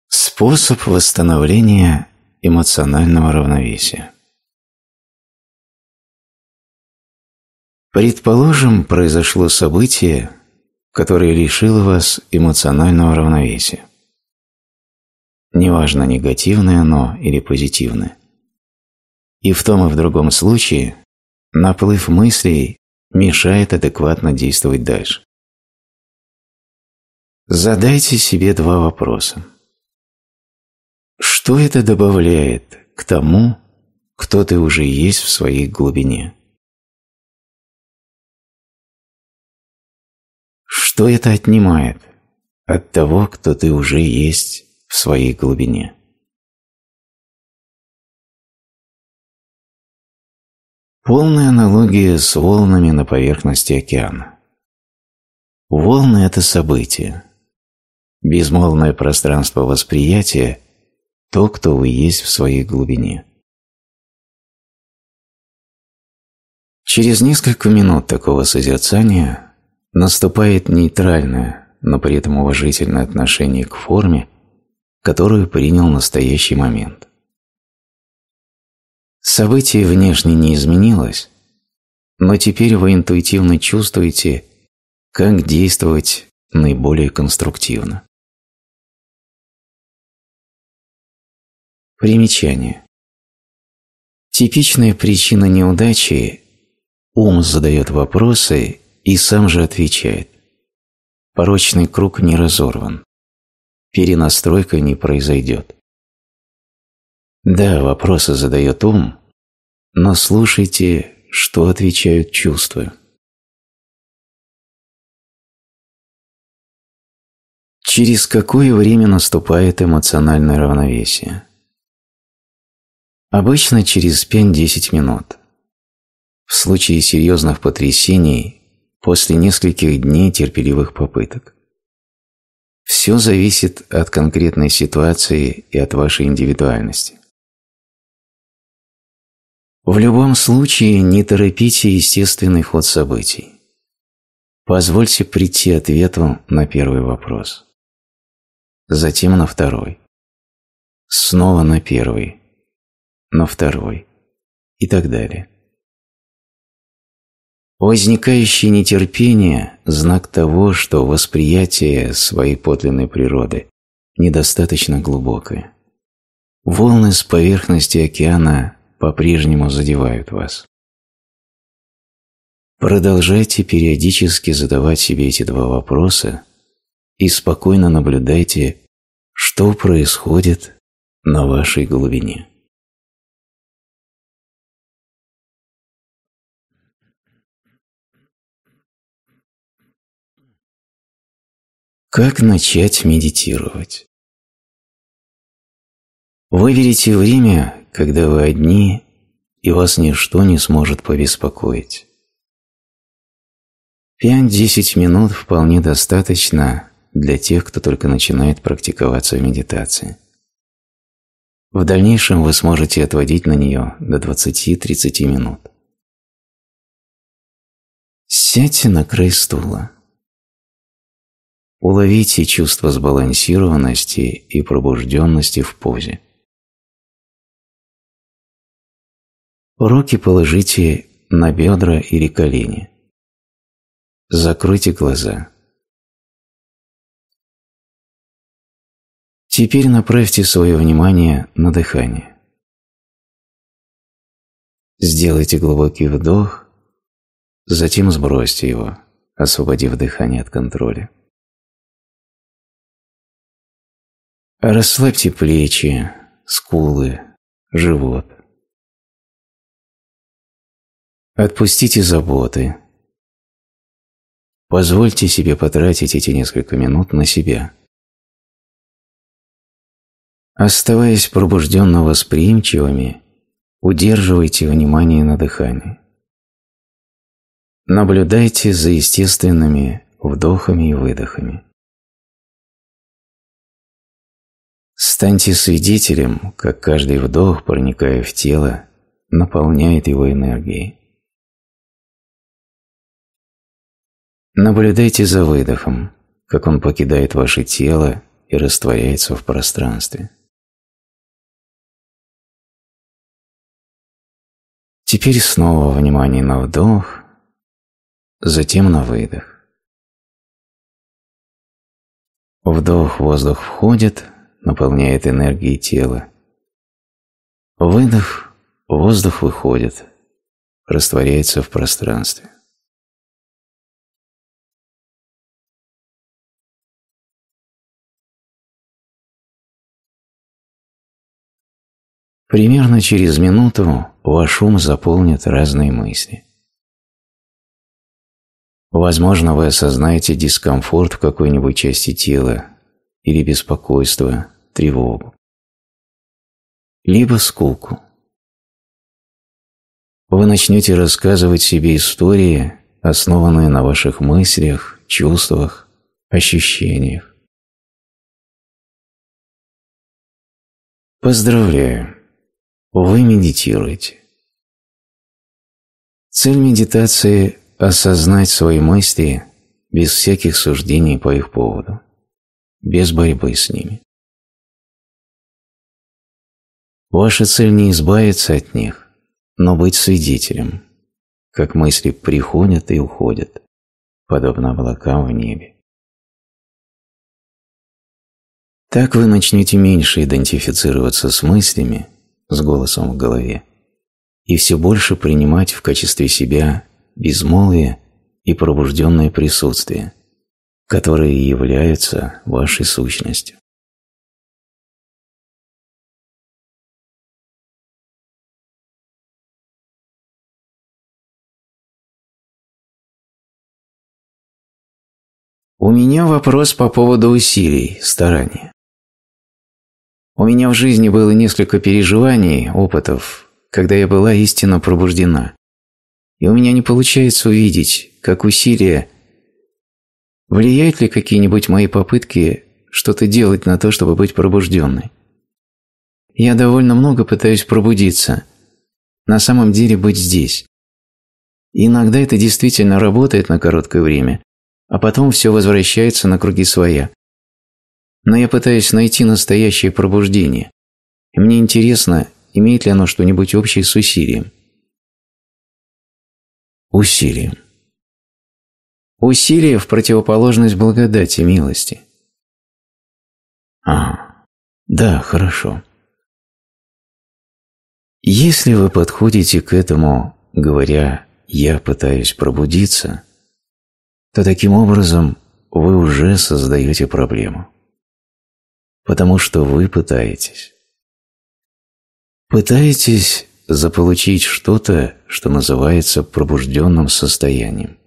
Способ восстановления эмоционального равновесия. Предположим, произошло событие, которое лишило вас эмоционального равновесия неважно негативное оно или позитивное. И в том и в другом случае наплыв мыслей мешает адекватно действовать дальше. Задайте себе два вопроса. Что это добавляет к тому, кто ты уже есть в своей глубине? Что это отнимает от того, кто ты уже есть в своей глубине. Полная аналогия с волнами на поверхности океана. Волны – это событие. Безмолвное пространство восприятия – то, кто вы есть в своей глубине. Через несколько минут такого созерцания наступает нейтральное, но при этом уважительное отношение к форме, которую принял настоящий момент. Событие внешне не изменилось, но теперь вы интуитивно чувствуете, как действовать наиболее конструктивно. Примечание. Типичная причина неудачи – ум задает вопросы и сам же отвечает. Порочный круг не разорван перенастройка не произойдет. Да, вопросы задает ум, но слушайте, что отвечают чувства. Через какое время наступает эмоциональное равновесие? Обычно через 5-10 минут. В случае серьезных потрясений – после нескольких дней терпеливых попыток. Все зависит от конкретной ситуации и от вашей индивидуальности. В любом случае не торопите естественный ход событий. Позвольте прийти ответу на первый вопрос. Затем на второй. Снова на первый. На второй. И так далее. Возникающее нетерпение – знак того, что восприятие своей подлинной природы недостаточно глубокое. Волны с поверхности океана по-прежнему задевают вас. Продолжайте периодически задавать себе эти два вопроса и спокойно наблюдайте, что происходит на вашей глубине. Как начать медитировать? Выберите время, когда вы одни, и вас ничто не сможет побеспокоить. 5-10 минут вполне достаточно для тех, кто только начинает практиковаться в медитации. В дальнейшем вы сможете отводить на нее до 20-30 минут. Сядьте на край стула уловите чувство сбалансированности и пробужденности в позе. Руки положите на бедра или колени. Закройте глаза. Теперь направьте свое внимание на дыхание. Сделайте глубокий вдох, затем сбросьте его, освободив дыхание от контроля. Расслабьте плечи, скулы, живот. Отпустите заботы. Позвольте себе потратить эти несколько минут на себя. Оставаясь пробужденно восприимчивыми, удерживайте внимание на дыхании. Наблюдайте за естественными вдохами и выдохами. Станьте свидетелем, как каждый вдох, проникая в тело, наполняет его энергией. Наблюдайте за выдохом, как он покидает ваше тело и растворяется в пространстве. Теперь снова внимание на вдох, затем на выдох. Вдох, воздух входит, наполняет энергией тела. Выдох, воздух выходит, растворяется в пространстве. Примерно через минуту ваш ум заполнит разные мысли. Возможно, вы осознаете дискомфорт в какой-нибудь части тела или беспокойство, тревогу. Либо скуку. Вы начнете рассказывать себе истории, основанные на ваших мыслях, чувствах, ощущениях. Поздравляю! Вы медитируете. Цель медитации – осознать свои мысли без всяких суждений по их поводу, без борьбы с ними. Ваша цель не избавиться от них, но быть свидетелем, как мысли приходят и уходят, подобно облакам в небе. Так вы начнете меньше идентифицироваться с мыслями, с голосом в голове, и все больше принимать в качестве себя безмолвие и пробужденное присутствие, которые являются вашей сущностью. У меня вопрос по поводу усилий, старания. У меня в жизни было несколько переживаний, опытов, когда я была истинно пробуждена. И у меня не получается увидеть, как усилия... Влияют ли какие-нибудь мои попытки что-то делать на то, чтобы быть пробужденной? Я довольно много пытаюсь пробудиться, на самом деле быть здесь. иногда это действительно работает на короткое время – а потом все возвращается на круги своя. Но я пытаюсь найти настоящее пробуждение, и мне интересно, имеет ли оно что-нибудь общее с усилием. Усилием. Усилие в противоположность благодати, милости. А, да, хорошо. Если вы подходите к этому, говоря «я пытаюсь пробудиться», то таким образом вы уже создаете проблему. Потому что вы пытаетесь. Пытаетесь заполучить что-то, что называется пробужденным состоянием.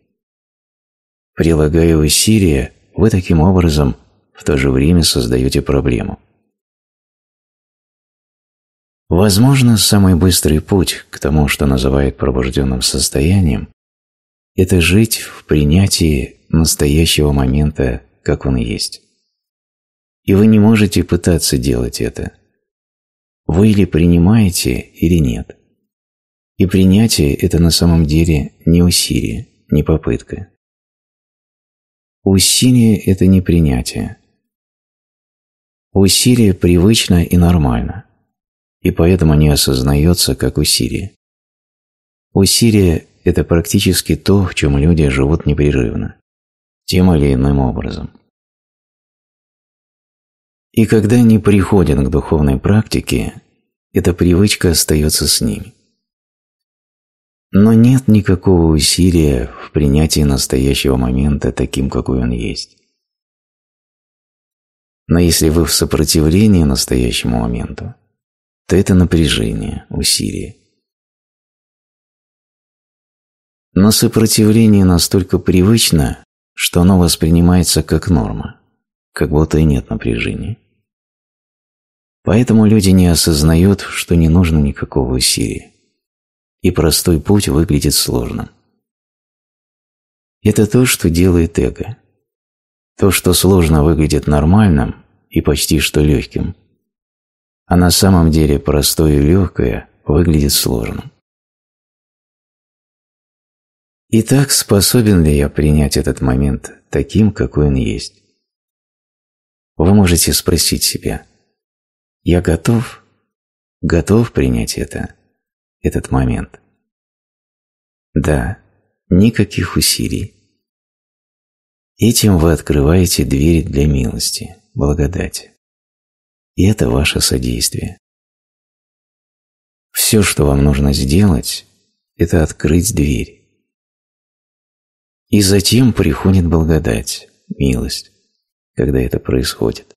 Прилагая усилия, вы таким образом в то же время создаете проблему. Возможно, самый быстрый путь к тому, что называют пробужденным состоянием, это жить в принятии настоящего момента, как он есть. И вы не можете пытаться делать это. Вы или принимаете, или нет. И принятие – это на самом деле не усилие, не попытка. Усилие – это не принятие. Усилие привычно и нормально, и поэтому не осознается как усилие. Усилие – это практически то, в чем люди живут непрерывно, тем или иным образом. И когда они приходят к духовной практике, эта привычка остается с ними. Но нет никакого усилия в принятии настоящего момента таким, какой он есть. Но если вы в сопротивлении настоящему моменту, то это напряжение, усилие. Но сопротивление настолько привычно, что оно воспринимается как норма, как будто и нет напряжения. Поэтому люди не осознают, что не нужно никакого усилия, и простой путь выглядит сложным. Это то, что делает эго. То, что сложно выглядит нормальным и почти что легким, а на самом деле простое и легкое выглядит сложным. Итак, способен ли я принять этот момент таким, какой он есть? Вы можете спросить себя, я готов, готов принять это, этот момент? Да, никаких усилий. Этим вы открываете двери для милости, благодати. И это ваше содействие. Все, что вам нужно сделать, это открыть дверь. И затем приходит благодать, милость, когда это происходит.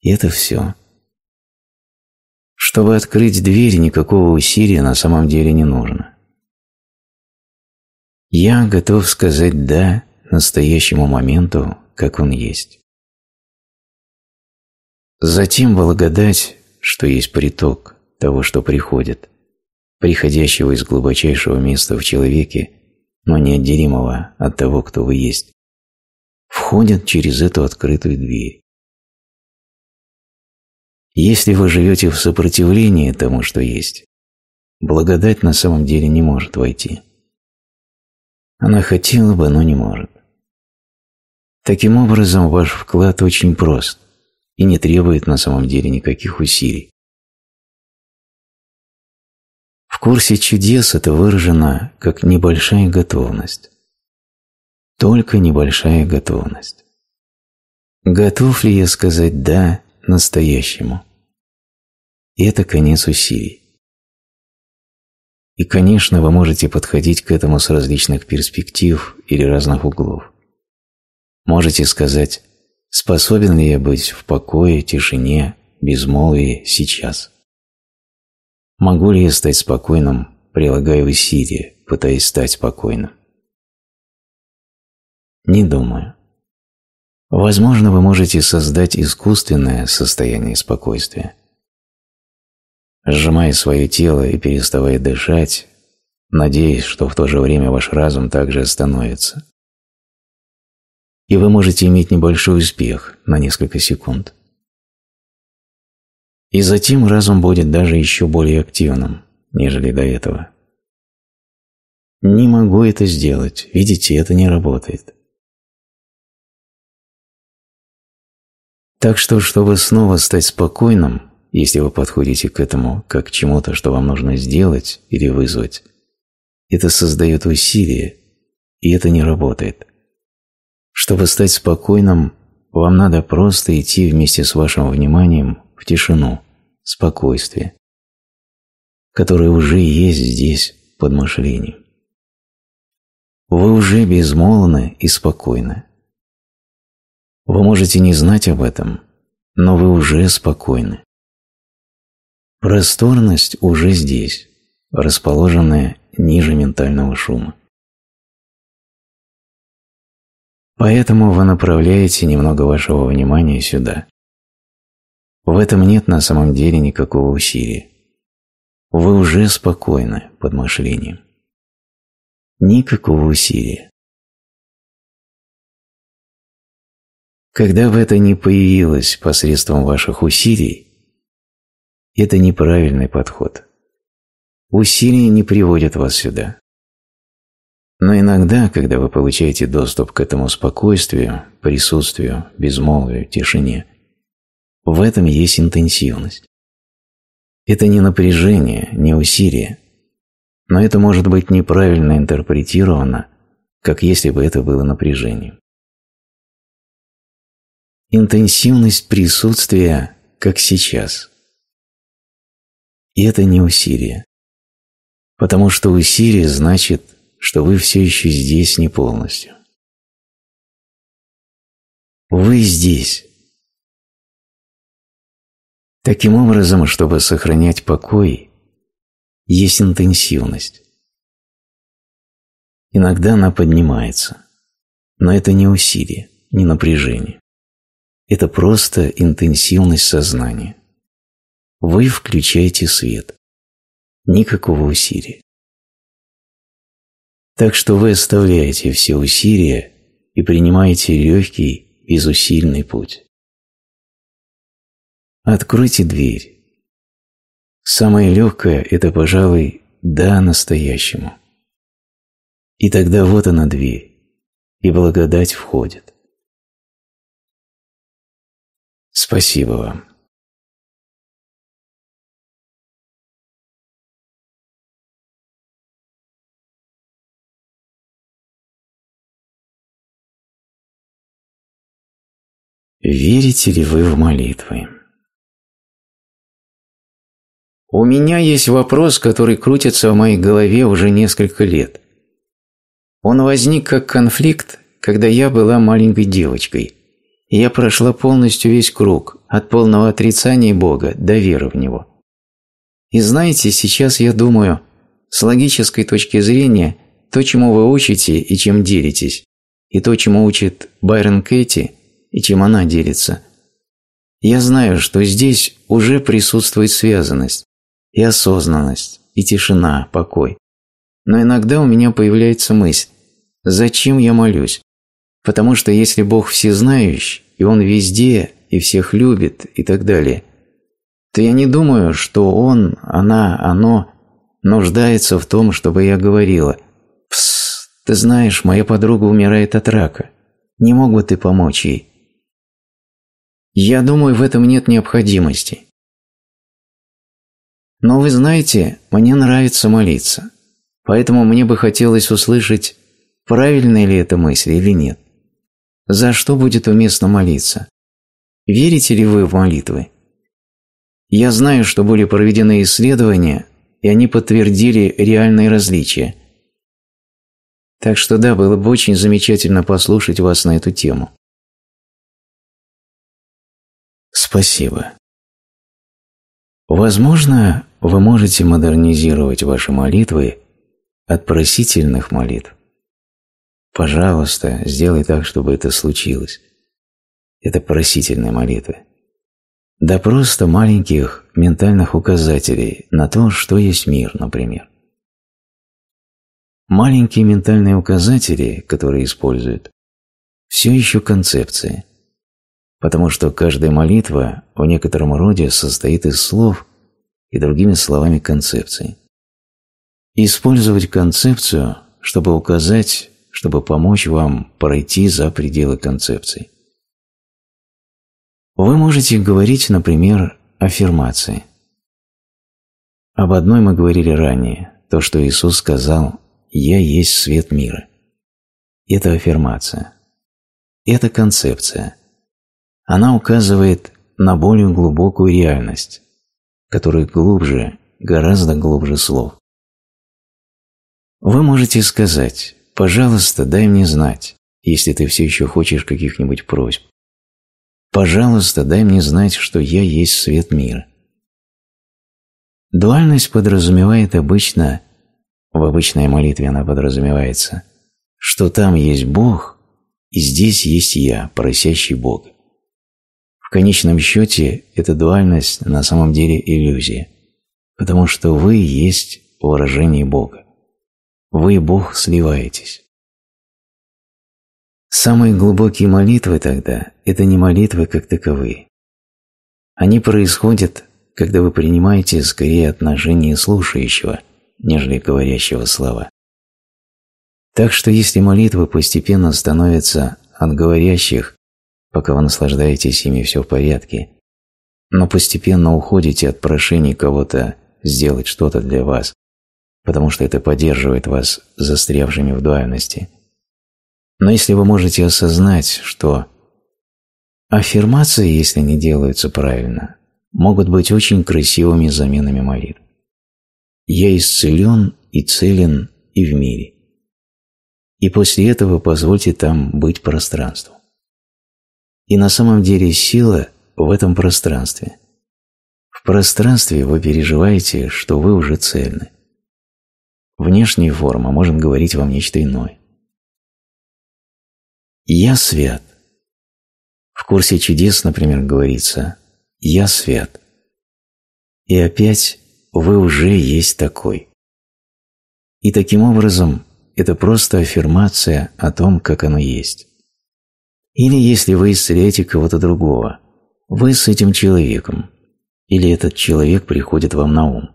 И это все. Чтобы открыть дверь, никакого усилия на самом деле не нужно. Я готов сказать «да» настоящему моменту, как он есть. Затем благодать, что есть приток того, что приходит, приходящего из глубочайшего места в человеке, но неотделимого от того, кто вы есть, входят через эту открытую дверь. Если вы живете в сопротивлении тому, что есть, благодать на самом деле не может войти. Она хотела бы, но не может. Таким образом, ваш вклад очень прост и не требует на самом деле никаких усилий. В курсе чудес это выражено как небольшая готовность. Только небольшая готовность. Готов ли я сказать «да» настоящему? это конец усилий. И, конечно, вы можете подходить к этому с различных перспектив или разных углов. Можете сказать, способен ли я быть в покое, тишине, безмолвии сейчас. Могу ли я стать спокойным, прилагая усилия, пытаясь стать спокойным? Не думаю. Возможно, вы можете создать искусственное состояние спокойствия. Сжимая свое тело и переставая дышать, надеясь, что в то же время ваш разум также остановится. И вы можете иметь небольшой успех на несколько секунд – и затем разум будет даже еще более активным, нежели до этого. Не могу это сделать, видите, это не работает. Так что, чтобы снова стать спокойным, если вы подходите к этому как к чему-то, что вам нужно сделать или вызвать, это создает усилие, и это не работает. Чтобы стать спокойным, вам надо просто идти вместе с вашим вниманием в тишину, спокойствие, которое уже есть здесь под мышлением. Вы уже безмолвны и спокойны. Вы можете не знать об этом, но вы уже спокойны. Просторность уже здесь, расположенная ниже ментального шума. Поэтому вы направляете немного вашего внимания сюда. В этом нет на самом деле никакого усилия. Вы уже спокойны под мышлением. Никакого усилия. Когда бы это не появилось посредством ваших усилий, это неправильный подход. Усилия не приводят вас сюда. Но иногда, когда вы получаете доступ к этому спокойствию, присутствию, безмолвию, тишине, в этом есть интенсивность. Это не напряжение, не усилие, но это может быть неправильно интерпретировано, как если бы это было напряжением. Интенсивность присутствия, как сейчас. И это не усилие, потому что усилие значит, что вы все еще здесь не полностью. Вы здесь, Таким образом, чтобы сохранять покой, есть интенсивность. Иногда она поднимается, но это не усилие, не напряжение. Это просто интенсивность сознания. Вы включаете свет. Никакого усилия. Так что вы оставляете все усилия и принимаете легкий, безусильный путь. Откройте дверь. Самое легкое – это, пожалуй, «да» настоящему. И тогда вот она дверь, и благодать входит. Спасибо вам. Верите ли вы в молитвы? У меня есть вопрос, который крутится в моей голове уже несколько лет. Он возник как конфликт, когда я была маленькой девочкой. я прошла полностью весь круг, от полного отрицания Бога до веры в Него. И знаете, сейчас я думаю, с логической точки зрения, то, чему вы учите и чем делитесь, и то, чему учит Байрон Кэти и чем она делится, я знаю, что здесь уже присутствует связанность, и осознанность, и тишина, покой. Но иногда у меня появляется мысль «Зачем я молюсь?» Потому что если Бог всезнающий, и Он везде, и всех любит, и так далее, то я не думаю, что Он, она, оно нуждается в том, чтобы я говорила «Псс, ты знаешь, моя подруга умирает от рака. Не мог бы ты помочь ей?» Я думаю, в этом нет необходимости. Но вы знаете, мне нравится молиться, поэтому мне бы хотелось услышать, правильная ли эта мысль или нет. За что будет уместно молиться? Верите ли вы в молитвы? Я знаю, что были проведены исследования, и они подтвердили реальные различия. Так что да, было бы очень замечательно послушать вас на эту тему. Спасибо. Возможно, вы можете модернизировать ваши молитвы от просительных молитв. Пожалуйста, сделай так, чтобы это случилось. Это просительные молитвы. Да просто маленьких ментальных указателей на то, что есть мир, например. Маленькие ментальные указатели, которые используют, все еще концепции – потому что каждая молитва в некотором роде состоит из слов и другими словами концепции. Использовать концепцию, чтобы указать, чтобы помочь вам пройти за пределы концепций. Вы можете говорить, например, аффирмации. Об одной мы говорили ранее, то, что Иисус сказал «Я есть свет мира». Это аффирмация. Это концепция – она указывает на более глубокую реальность, которая глубже, гораздо глубже слов. Вы можете сказать «пожалуйста, дай мне знать», если ты все еще хочешь каких-нибудь просьб. «Пожалуйста, дай мне знать, что я есть свет мира». Дуальность подразумевает обычно, в обычной молитве она подразумевается, что там есть Бог, и здесь есть я, просящий Бога. В конечном счете, эта дуальность на самом деле иллюзия, потому что вы есть выражение Бога. Вы и Бог сливаетесь. Самые глубокие молитвы тогда – это не молитвы как таковые. Они происходят, когда вы принимаете скорее отношение слушающего, нежели говорящего слова. Так что если молитвы постепенно становятся от говорящих пока вы наслаждаетесь ими, все в порядке, но постепенно уходите от прошений кого-то сделать что-то для вас, потому что это поддерживает вас застрявшими в дуальности. Но если вы можете осознать, что аффирмации, если не делаются правильно, могут быть очень красивыми заменами молитв. «Я исцелен и целен и в мире». И после этого позвольте там быть пространству. И на самом деле сила в этом пространстве. В пространстве вы переживаете, что вы уже цельны. Внешняя форма может говорить вам нечто иное. «Я свят». В курсе чудес, например, говорится «Я свят». И опять «Вы уже есть такой». И таким образом это просто аффирмация о том, как оно есть. Или если вы исцеляете кого-то другого, вы с этим человеком, или этот человек приходит вам на ум.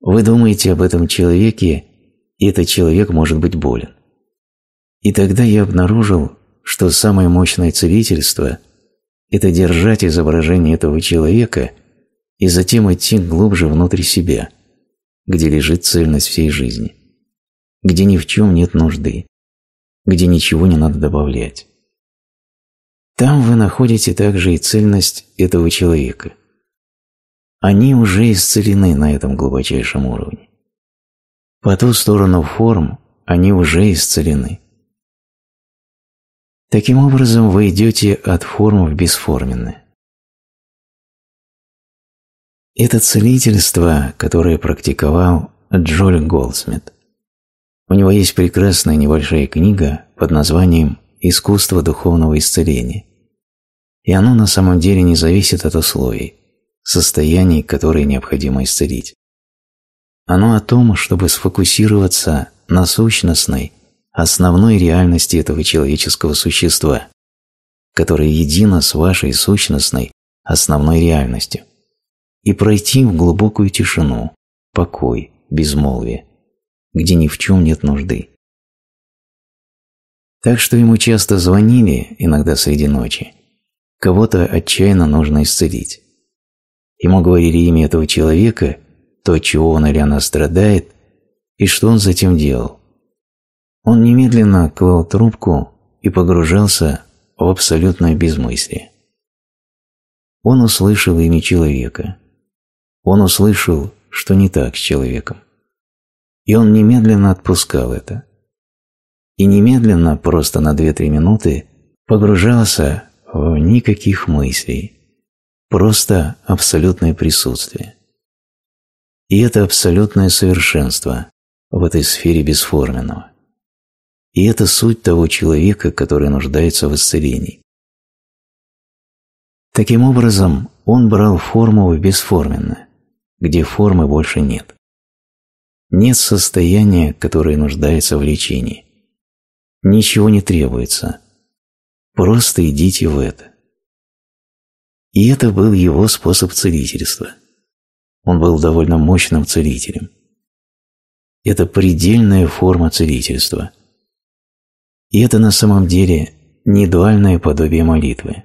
Вы думаете об этом человеке, и этот человек может быть болен. И тогда я обнаружил, что самое мощное целительство – это держать изображение этого человека и затем идти глубже внутрь себя, где лежит цельность всей жизни, где ни в чем нет нужды, где ничего не надо добавлять. Там вы находите также и цельность этого человека. Они уже исцелены на этом глубочайшем уровне. По ту сторону форм они уже исцелены. Таким образом, вы идете от форм в бесформенное. Это целительство, которое практиковал Джоль Голдсмит. У него есть прекрасная небольшая книга под названием «Искусство духовного исцеления» и оно на самом деле не зависит от условий, состояний, которые необходимо исцелить. Оно о том, чтобы сфокусироваться на сущностной, основной реальности этого человеческого существа, которая едина с вашей сущностной, основной реальностью, и пройти в глубокую тишину, покой, безмолвие, где ни в чем нет нужды. Так что ему часто звонили, иногда среди ночи, Кого-то отчаянно нужно исцелить. Ему говорили имя этого человека, то, чего он или она страдает, и что он затем делал. Он немедленно клал трубку и погружался в абсолютное безмыслие. Он услышал имя человека. Он услышал, что не так с человеком. И он немедленно отпускал это. И немедленно, просто на 2-3 минуты, погружался Э, никаких мыслей, просто абсолютное присутствие. И это абсолютное совершенство в этой сфере бесформенного. И это суть того человека, который нуждается в исцелении. Таким образом, он брал форму в бесформенное, где формы больше нет. Нет состояния, которое нуждается в лечении. Ничего не требуется – Просто идите в это. И это был его способ целительства. Он был довольно мощным целителем. Это предельная форма целительства. И это на самом деле не дуальное подобие молитвы.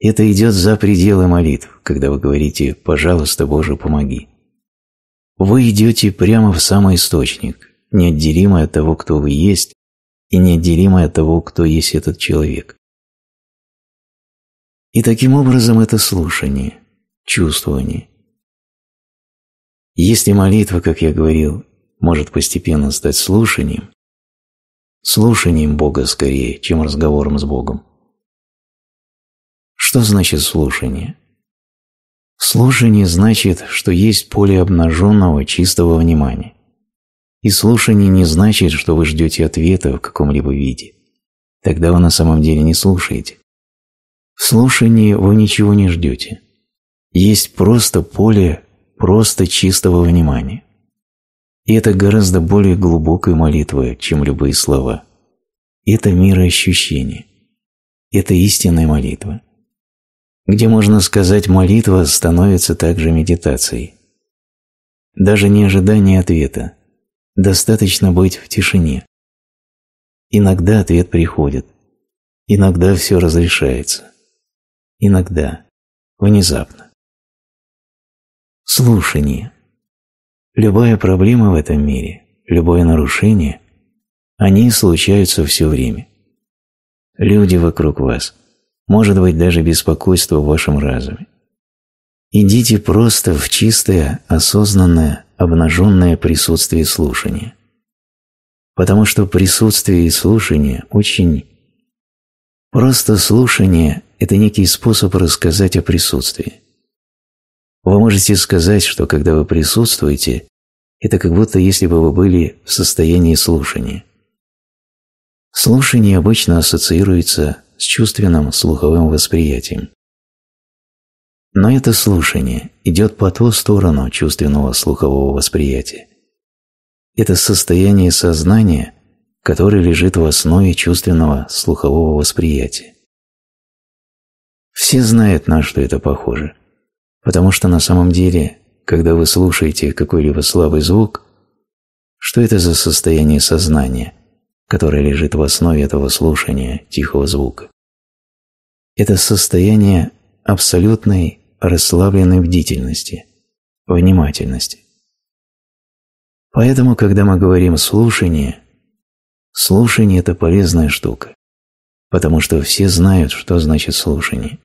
Это идет за пределы молитв, когда вы говорите «пожалуйста, Боже, помоги». Вы идете прямо в самый источник, неотделимый от того, кто вы есть, и неотделимо от того, кто есть этот человек. И таким образом это слушание, чувствование. Если молитва, как я говорил, может постепенно стать слушанием, слушанием Бога скорее, чем разговором с Богом. Что значит слушание? Слушание значит, что есть поле обнаженного чистого внимания. И слушание не значит, что вы ждете ответа в каком-либо виде. Тогда вы на самом деле не слушаете. В слушании вы ничего не ждете. Есть просто поле просто чистого внимания. И это гораздо более глубокая молитва, чем любые слова. Это мироощущение. Это истинная молитва. Где можно сказать, молитва становится также медитацией. Даже не ожидание ответа, Достаточно быть в тишине. Иногда ответ приходит. Иногда все разрешается. Иногда. Внезапно. Слушание. Любая проблема в этом мире, любое нарушение, они случаются все время. Люди вокруг вас, может быть даже беспокойство в вашем разуме. Идите просто в чистое, осознанное, обнаженное присутствие слушания. Потому что присутствие и слушание очень... Просто слушание – это некий способ рассказать о присутствии. Вы можете сказать, что когда вы присутствуете, это как будто если бы вы были в состоянии слушания. Слушание обычно ассоциируется с чувственным слуховым восприятием. Но это слушание идет по ту сторону чувственного слухового восприятия. Это состояние сознания, которое лежит в основе чувственного слухового восприятия. Все знают, на что это похоже, потому что на самом деле, когда вы слушаете какой-либо слабый звук, что это за состояние сознания, которое лежит в основе этого слушания тихого звука? Это состояние абсолютной расслабленной бдительности, внимательности. Поэтому, когда мы говорим «слушание», слушание – это полезная штука, потому что все знают, что значит слушание.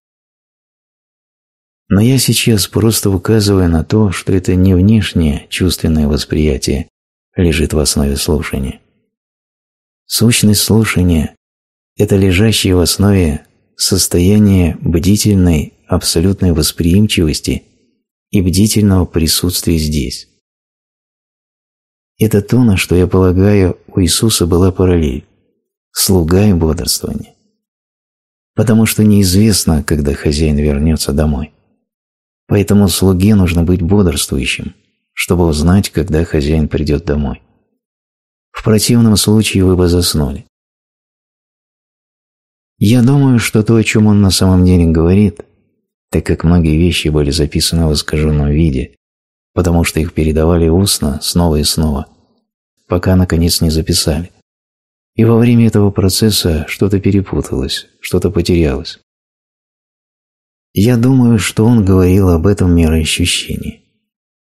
Но я сейчас просто указываю на то, что это не внешнее чувственное восприятие лежит в основе слушания. Сущность слушания – это лежащее в основе состояние бдительной абсолютной восприимчивости и бдительного присутствия здесь. Это то, на что, я полагаю, у Иисуса была параллель – слуга и бодрствование. Потому что неизвестно, когда хозяин вернется домой. Поэтому слуге нужно быть бодрствующим, чтобы узнать, когда хозяин придет домой. В противном случае вы бы заснули. Я думаю, что то, о чем он на самом деле говорит, так как многие вещи были записаны в искаженном виде, потому что их передавали устно снова и снова, пока наконец не записали. И во время этого процесса что-то перепуталось, что-то потерялось. Я думаю, что он говорил об этом мироощущении.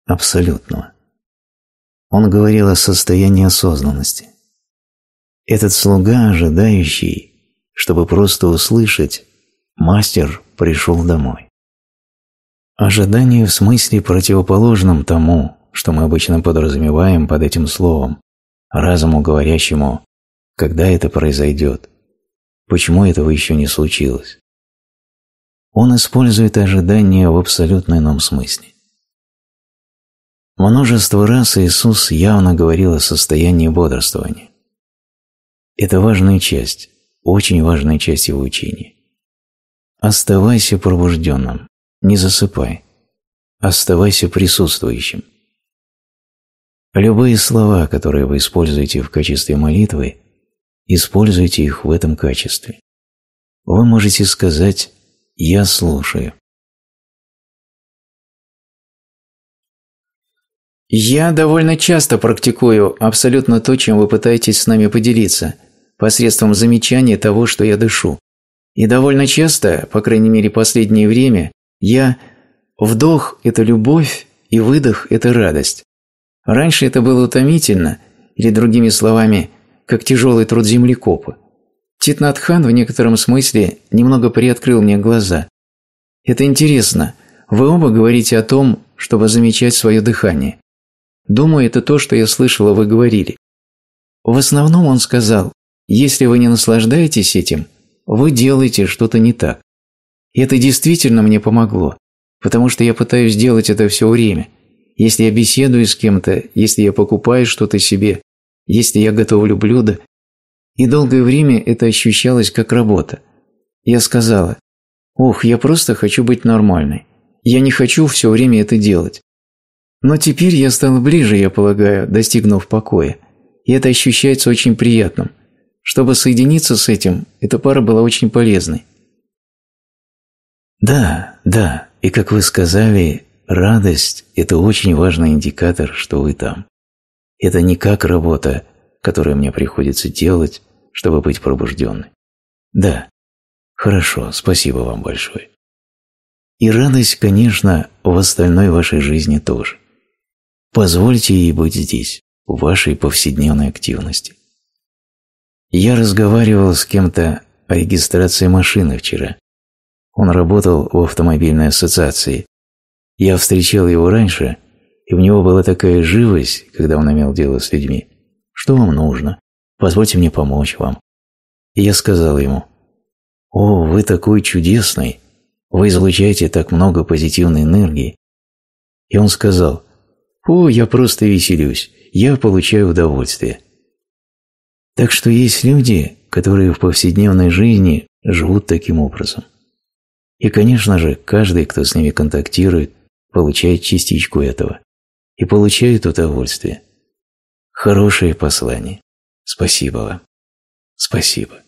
Абсолютного. Он говорил о состоянии осознанности. Этот слуга, ожидающий, чтобы просто услышать, мастер пришел домой. Ожидание в смысле противоположном тому, что мы обычно подразумеваем под этим словом, разуму говорящему «когда это произойдет?», «почему этого еще не случилось?». Он использует ожидание в абсолютно ином смысле. Множество раз Иисус явно говорил о состоянии бодрствования. Это важная часть, очень важная часть его учения. Оставайся пробужденным не засыпай. Оставайся присутствующим. Любые слова, которые вы используете в качестве молитвы, используйте их в этом качестве. Вы можете сказать «Я слушаю». Я довольно часто практикую абсолютно то, чем вы пытаетесь с нами поделиться, посредством замечания того, что я дышу. И довольно часто, по крайней мере последнее время, я – вдох – это любовь, и выдох – это радость. Раньше это было утомительно, или, другими словами, как тяжелый труд землекопа. Титнатхан в некотором смысле немного приоткрыл мне глаза. Это интересно. Вы оба говорите о том, чтобы замечать свое дыхание. Думаю, это то, что я слышала, вы говорили. В основном он сказал, если вы не наслаждаетесь этим, вы делаете что-то не так. И это действительно мне помогло, потому что я пытаюсь делать это все время. Если я беседую с кем-то, если я покупаю что-то себе, если я готовлю блюдо. И долгое время это ощущалось как работа. Я сказала, "Ох, я просто хочу быть нормальной. Я не хочу все время это делать». Но теперь я стал ближе, я полагаю, достигнув покоя. И это ощущается очень приятным. Чтобы соединиться с этим, эта пара была очень полезной. Да, да, и как вы сказали, радость – это очень важный индикатор, что вы там. Это не как работа, которую мне приходится делать, чтобы быть пробужденной. Да, хорошо, спасибо вам большое. И радость, конечно, в остальной вашей жизни тоже. Позвольте ей быть здесь, в вашей повседневной активности. Я разговаривал с кем-то о регистрации машины вчера, он работал в автомобильной ассоциации. Я встречал его раньше, и у него была такая живость, когда он имел дело с людьми. «Что вам нужно? Позвольте мне помочь вам». И я сказал ему, «О, вы такой чудесный! Вы излучаете так много позитивной энергии!» И он сказал, «О, я просто веселюсь, я получаю удовольствие». Так что есть люди, которые в повседневной жизни живут таким образом. И, конечно же, каждый, кто с ними контактирует, получает частичку этого и получает удовольствие. Хорошее послание. Спасибо вам. Спасибо.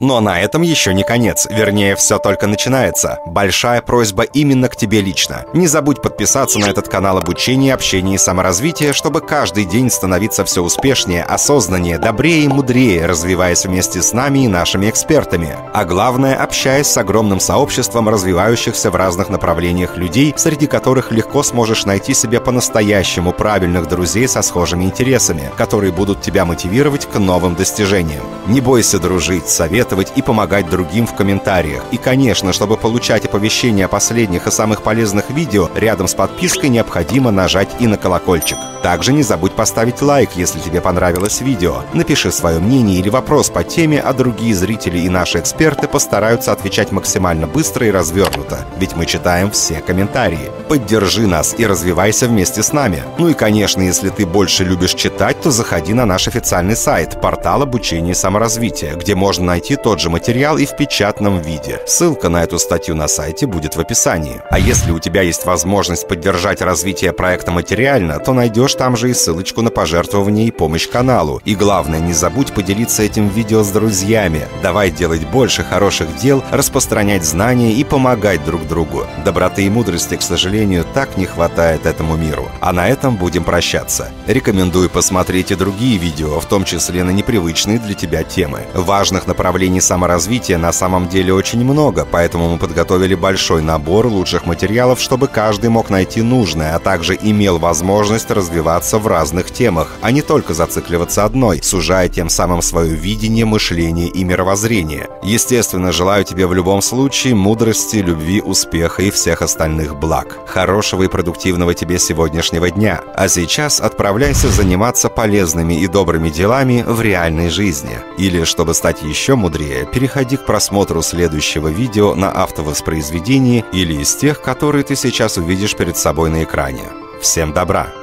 Но на этом еще не конец, вернее, все только начинается. Большая просьба именно к тебе лично. Не забудь подписаться на этот канал обучения, общения и саморазвития, чтобы каждый день становиться все успешнее, осознаннее, добрее и мудрее, развиваясь вместе с нами и нашими экспертами. А главное, общаясь с огромным сообществом развивающихся в разных направлениях людей, среди которых легко сможешь найти себе по-настоящему правильных друзей со схожими интересами, которые будут тебя мотивировать к новым достижениям. Не бойся дружить, совет советовать и помогать другим в комментариях. И, конечно, чтобы получать оповещения о последних и самых полезных видео, рядом с подпиской необходимо нажать и на колокольчик. Также не забудь поставить лайк, если тебе понравилось видео. Напиши свое мнение или вопрос по теме, а другие зрители и наши эксперты постараются отвечать максимально быстро и развернуто, ведь мы читаем все комментарии. Поддержи нас и развивайся вместе с нами. Ну и, конечно, если ты больше любишь читать, то заходи на наш официальный сайт, портал обучения и саморазвития, где можно найти тот же материал и в печатном виде. Ссылка на эту статью на сайте будет в описании. А если у тебя есть возможность поддержать развитие проекта материально, то найдешь там же и ссылочку на пожертвование и помощь каналу. И главное, не забудь поделиться этим видео с друзьями. Давай делать больше хороших дел, распространять знания и помогать друг другу. Доброты и мудрости, к сожалению, так не хватает этому миру. А на этом будем прощаться. Рекомендую посмотреть и другие видео, в том числе на непривычные для тебя темы. Важных направлений направлений саморазвития на самом деле очень много, поэтому мы подготовили большой набор лучших материалов, чтобы каждый мог найти нужное, а также имел возможность развиваться в разных темах, а не только зацикливаться одной, сужая тем самым свое видение, мышление и мировоззрение. Естественно, желаю тебе в любом случае мудрости, любви, успеха и всех остальных благ. Хорошего и продуктивного тебе сегодняшнего дня. А сейчас отправляйся заниматься полезными и добрыми делами в реальной жизни. Или, чтобы стать еще мудрее, мудрее, переходи к просмотру следующего видео на автовоспроизведении или из тех, которые ты сейчас увидишь перед собой на экране. Всем добра!